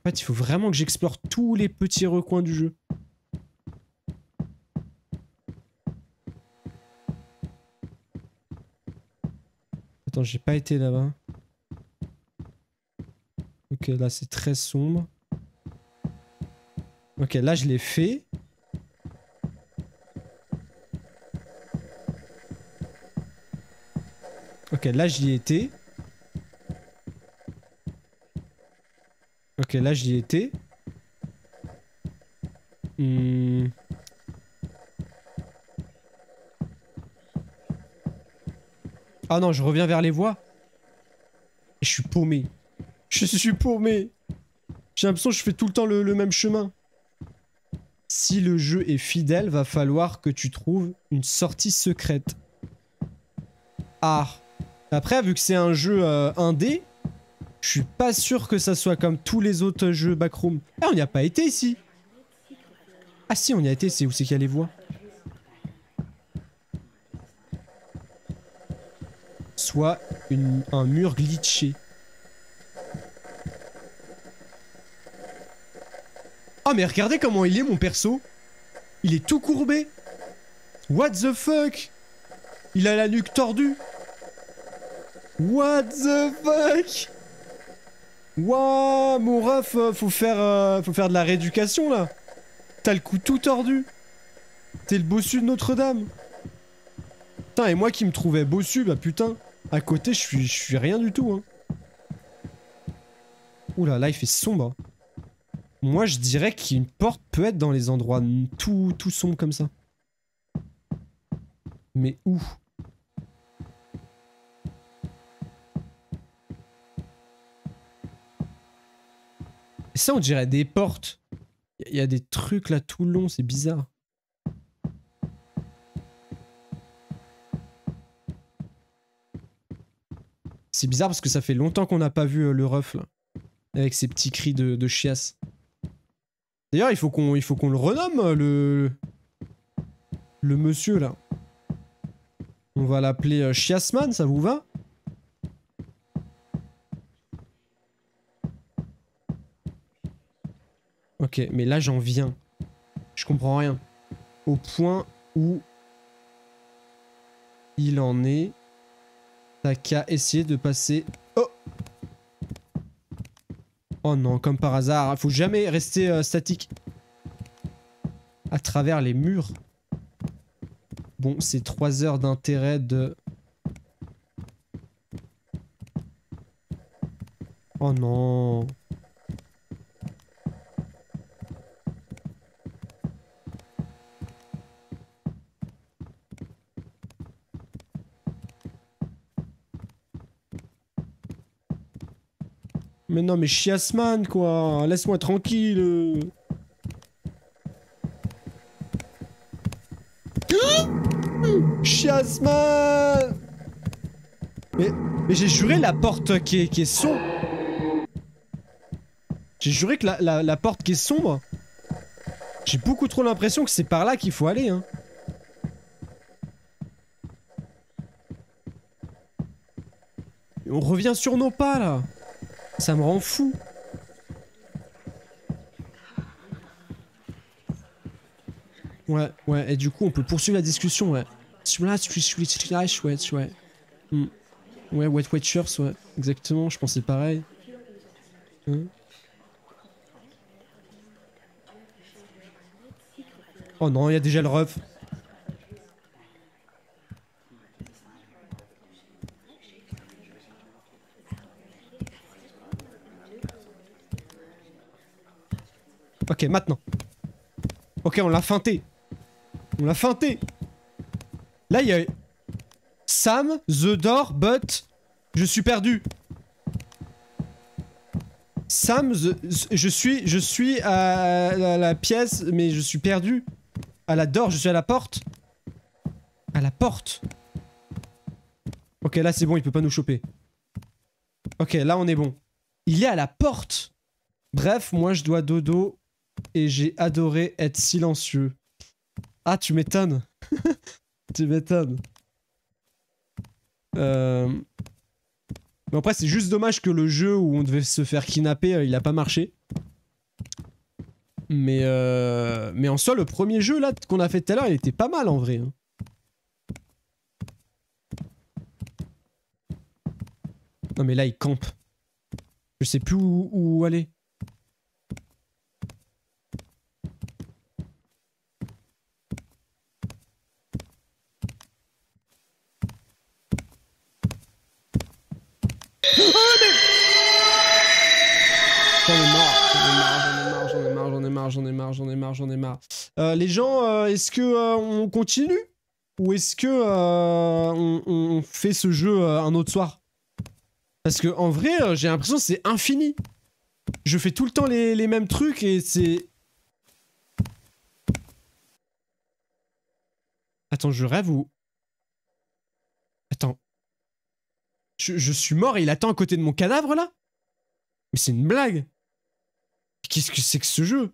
fait, il faut vraiment que j'explore tous les petits recoins du jeu. Attends, j'ai pas été là-bas. Ok, là c'est très sombre. Ok, là je l'ai fait. Ok, là j'y étais. Ok, là j'y étais. Hmm. Ah non, je reviens vers les voies. je suis paumé. Je suis paumé. J'ai l'impression que je fais tout le temps le, le même chemin. Si le jeu est fidèle, va falloir que tu trouves une sortie secrète. Ah. Après, vu que c'est un jeu 1D euh, je suis pas sûr que ça soit comme tous les autres jeux backroom. Ah, on n'y a pas été ici Ah si, on y a été, c'est où c'est qu'il y a les voix Soit un mur glitché. Oh mais regardez comment il est mon perso Il est tout courbé What the fuck Il a la nuque tordue What the fuck Wow, mon ref, faut faire, euh, faut faire de la rééducation là. T'as le cou tout tordu. T'es le bossu de Notre-Dame. Putain, et moi qui me trouvais bossu, bah putain, à côté, je suis, je suis rien du tout. Hein. Oula, là, il fait sombre. Hein. Moi, je dirais qu'une porte peut être dans les endroits tout, tout sombres comme ça. Mais où ça, on dirait des portes. Il y, a des trucs là tout le long, c'est bizarre. C'est bizarre parce que ça fait longtemps qu'on n'a pas vu euh, le ref là. Avec ses petits cris de, chiasse. D'ailleurs, il faut qu'on qu'on le renomme euh, le. Le monsieur là. On va l'appeler euh, Chiasman, ça vous va Ok, mais là j'en viens. Je comprends rien. Au point où il en est, t'as qu'à essayer de passer... Oh Oh non, comme par hasard, hein. faut jamais rester euh, statique. À travers les murs. Bon, c'est trois heures d'intérêt de... Oh non Mais non, mais Chiasman, quoi Laisse-moi tranquille Chiasman Mais, j'ai juré la porte qui est, qui est sombre J'ai juré que la, porte qui est sombre J'ai beaucoup trop l'impression que c'est par là qu'il faut aller, hein on revient sur nos pas, là ça me rend fou. Ouais, ouais, et du coup, on peut poursuivre la discussion, ouais. me là tu là chouette, ouais. Hmm. ouais. Ouais, Wet Watchers, ouais, exactement, je pensais pareil. Hmm. oh non, il y a déjà le ref. Ok, maintenant. Ok, on l'a feinté. On l'a feinté. Là, il y a... Sam, The Door, But... Je suis perdu. Sam, the, je suis, je suis à la, la, pièce, mais je suis perdu. À la door, je suis à la porte. À la porte. Ok, là c'est bon, il peut pas nous choper. Ok, là on est bon. Il est à la porte. Bref, moi je dois dodo et j'ai adoré être silencieux. Ah, tu m'étonnes. [LAUGHS] tu m'étonnes. Euh, mais après, c'est juste dommage que le jeu où on devait se faire kidnapper, euh, il a pas marché. Mais, euh, Mais en soi, le premier jeu qu'on a fait tout à l'heure, il était pas mal en vrai. Hein. Non mais là, il campe. Je sais plus où aller. J'en ai marre, j'en ai marre, j'en ai marre, j'en ai marre, j'en ai marre, j'en ai marre. Euh, les gens, euh, est-ce que euh, on continue ou est-ce que on, fait ce jeu un autre soir Parce que en vrai, j'ai l'impression que c'est infini. Je fais tout le temps les, les mêmes trucs et c'est Attends, je rêve ou... Attends, je, suis mort et il attend à côté de mon cadavre là Mais c'est une blague Qu'est-ce que c'est que ce jeu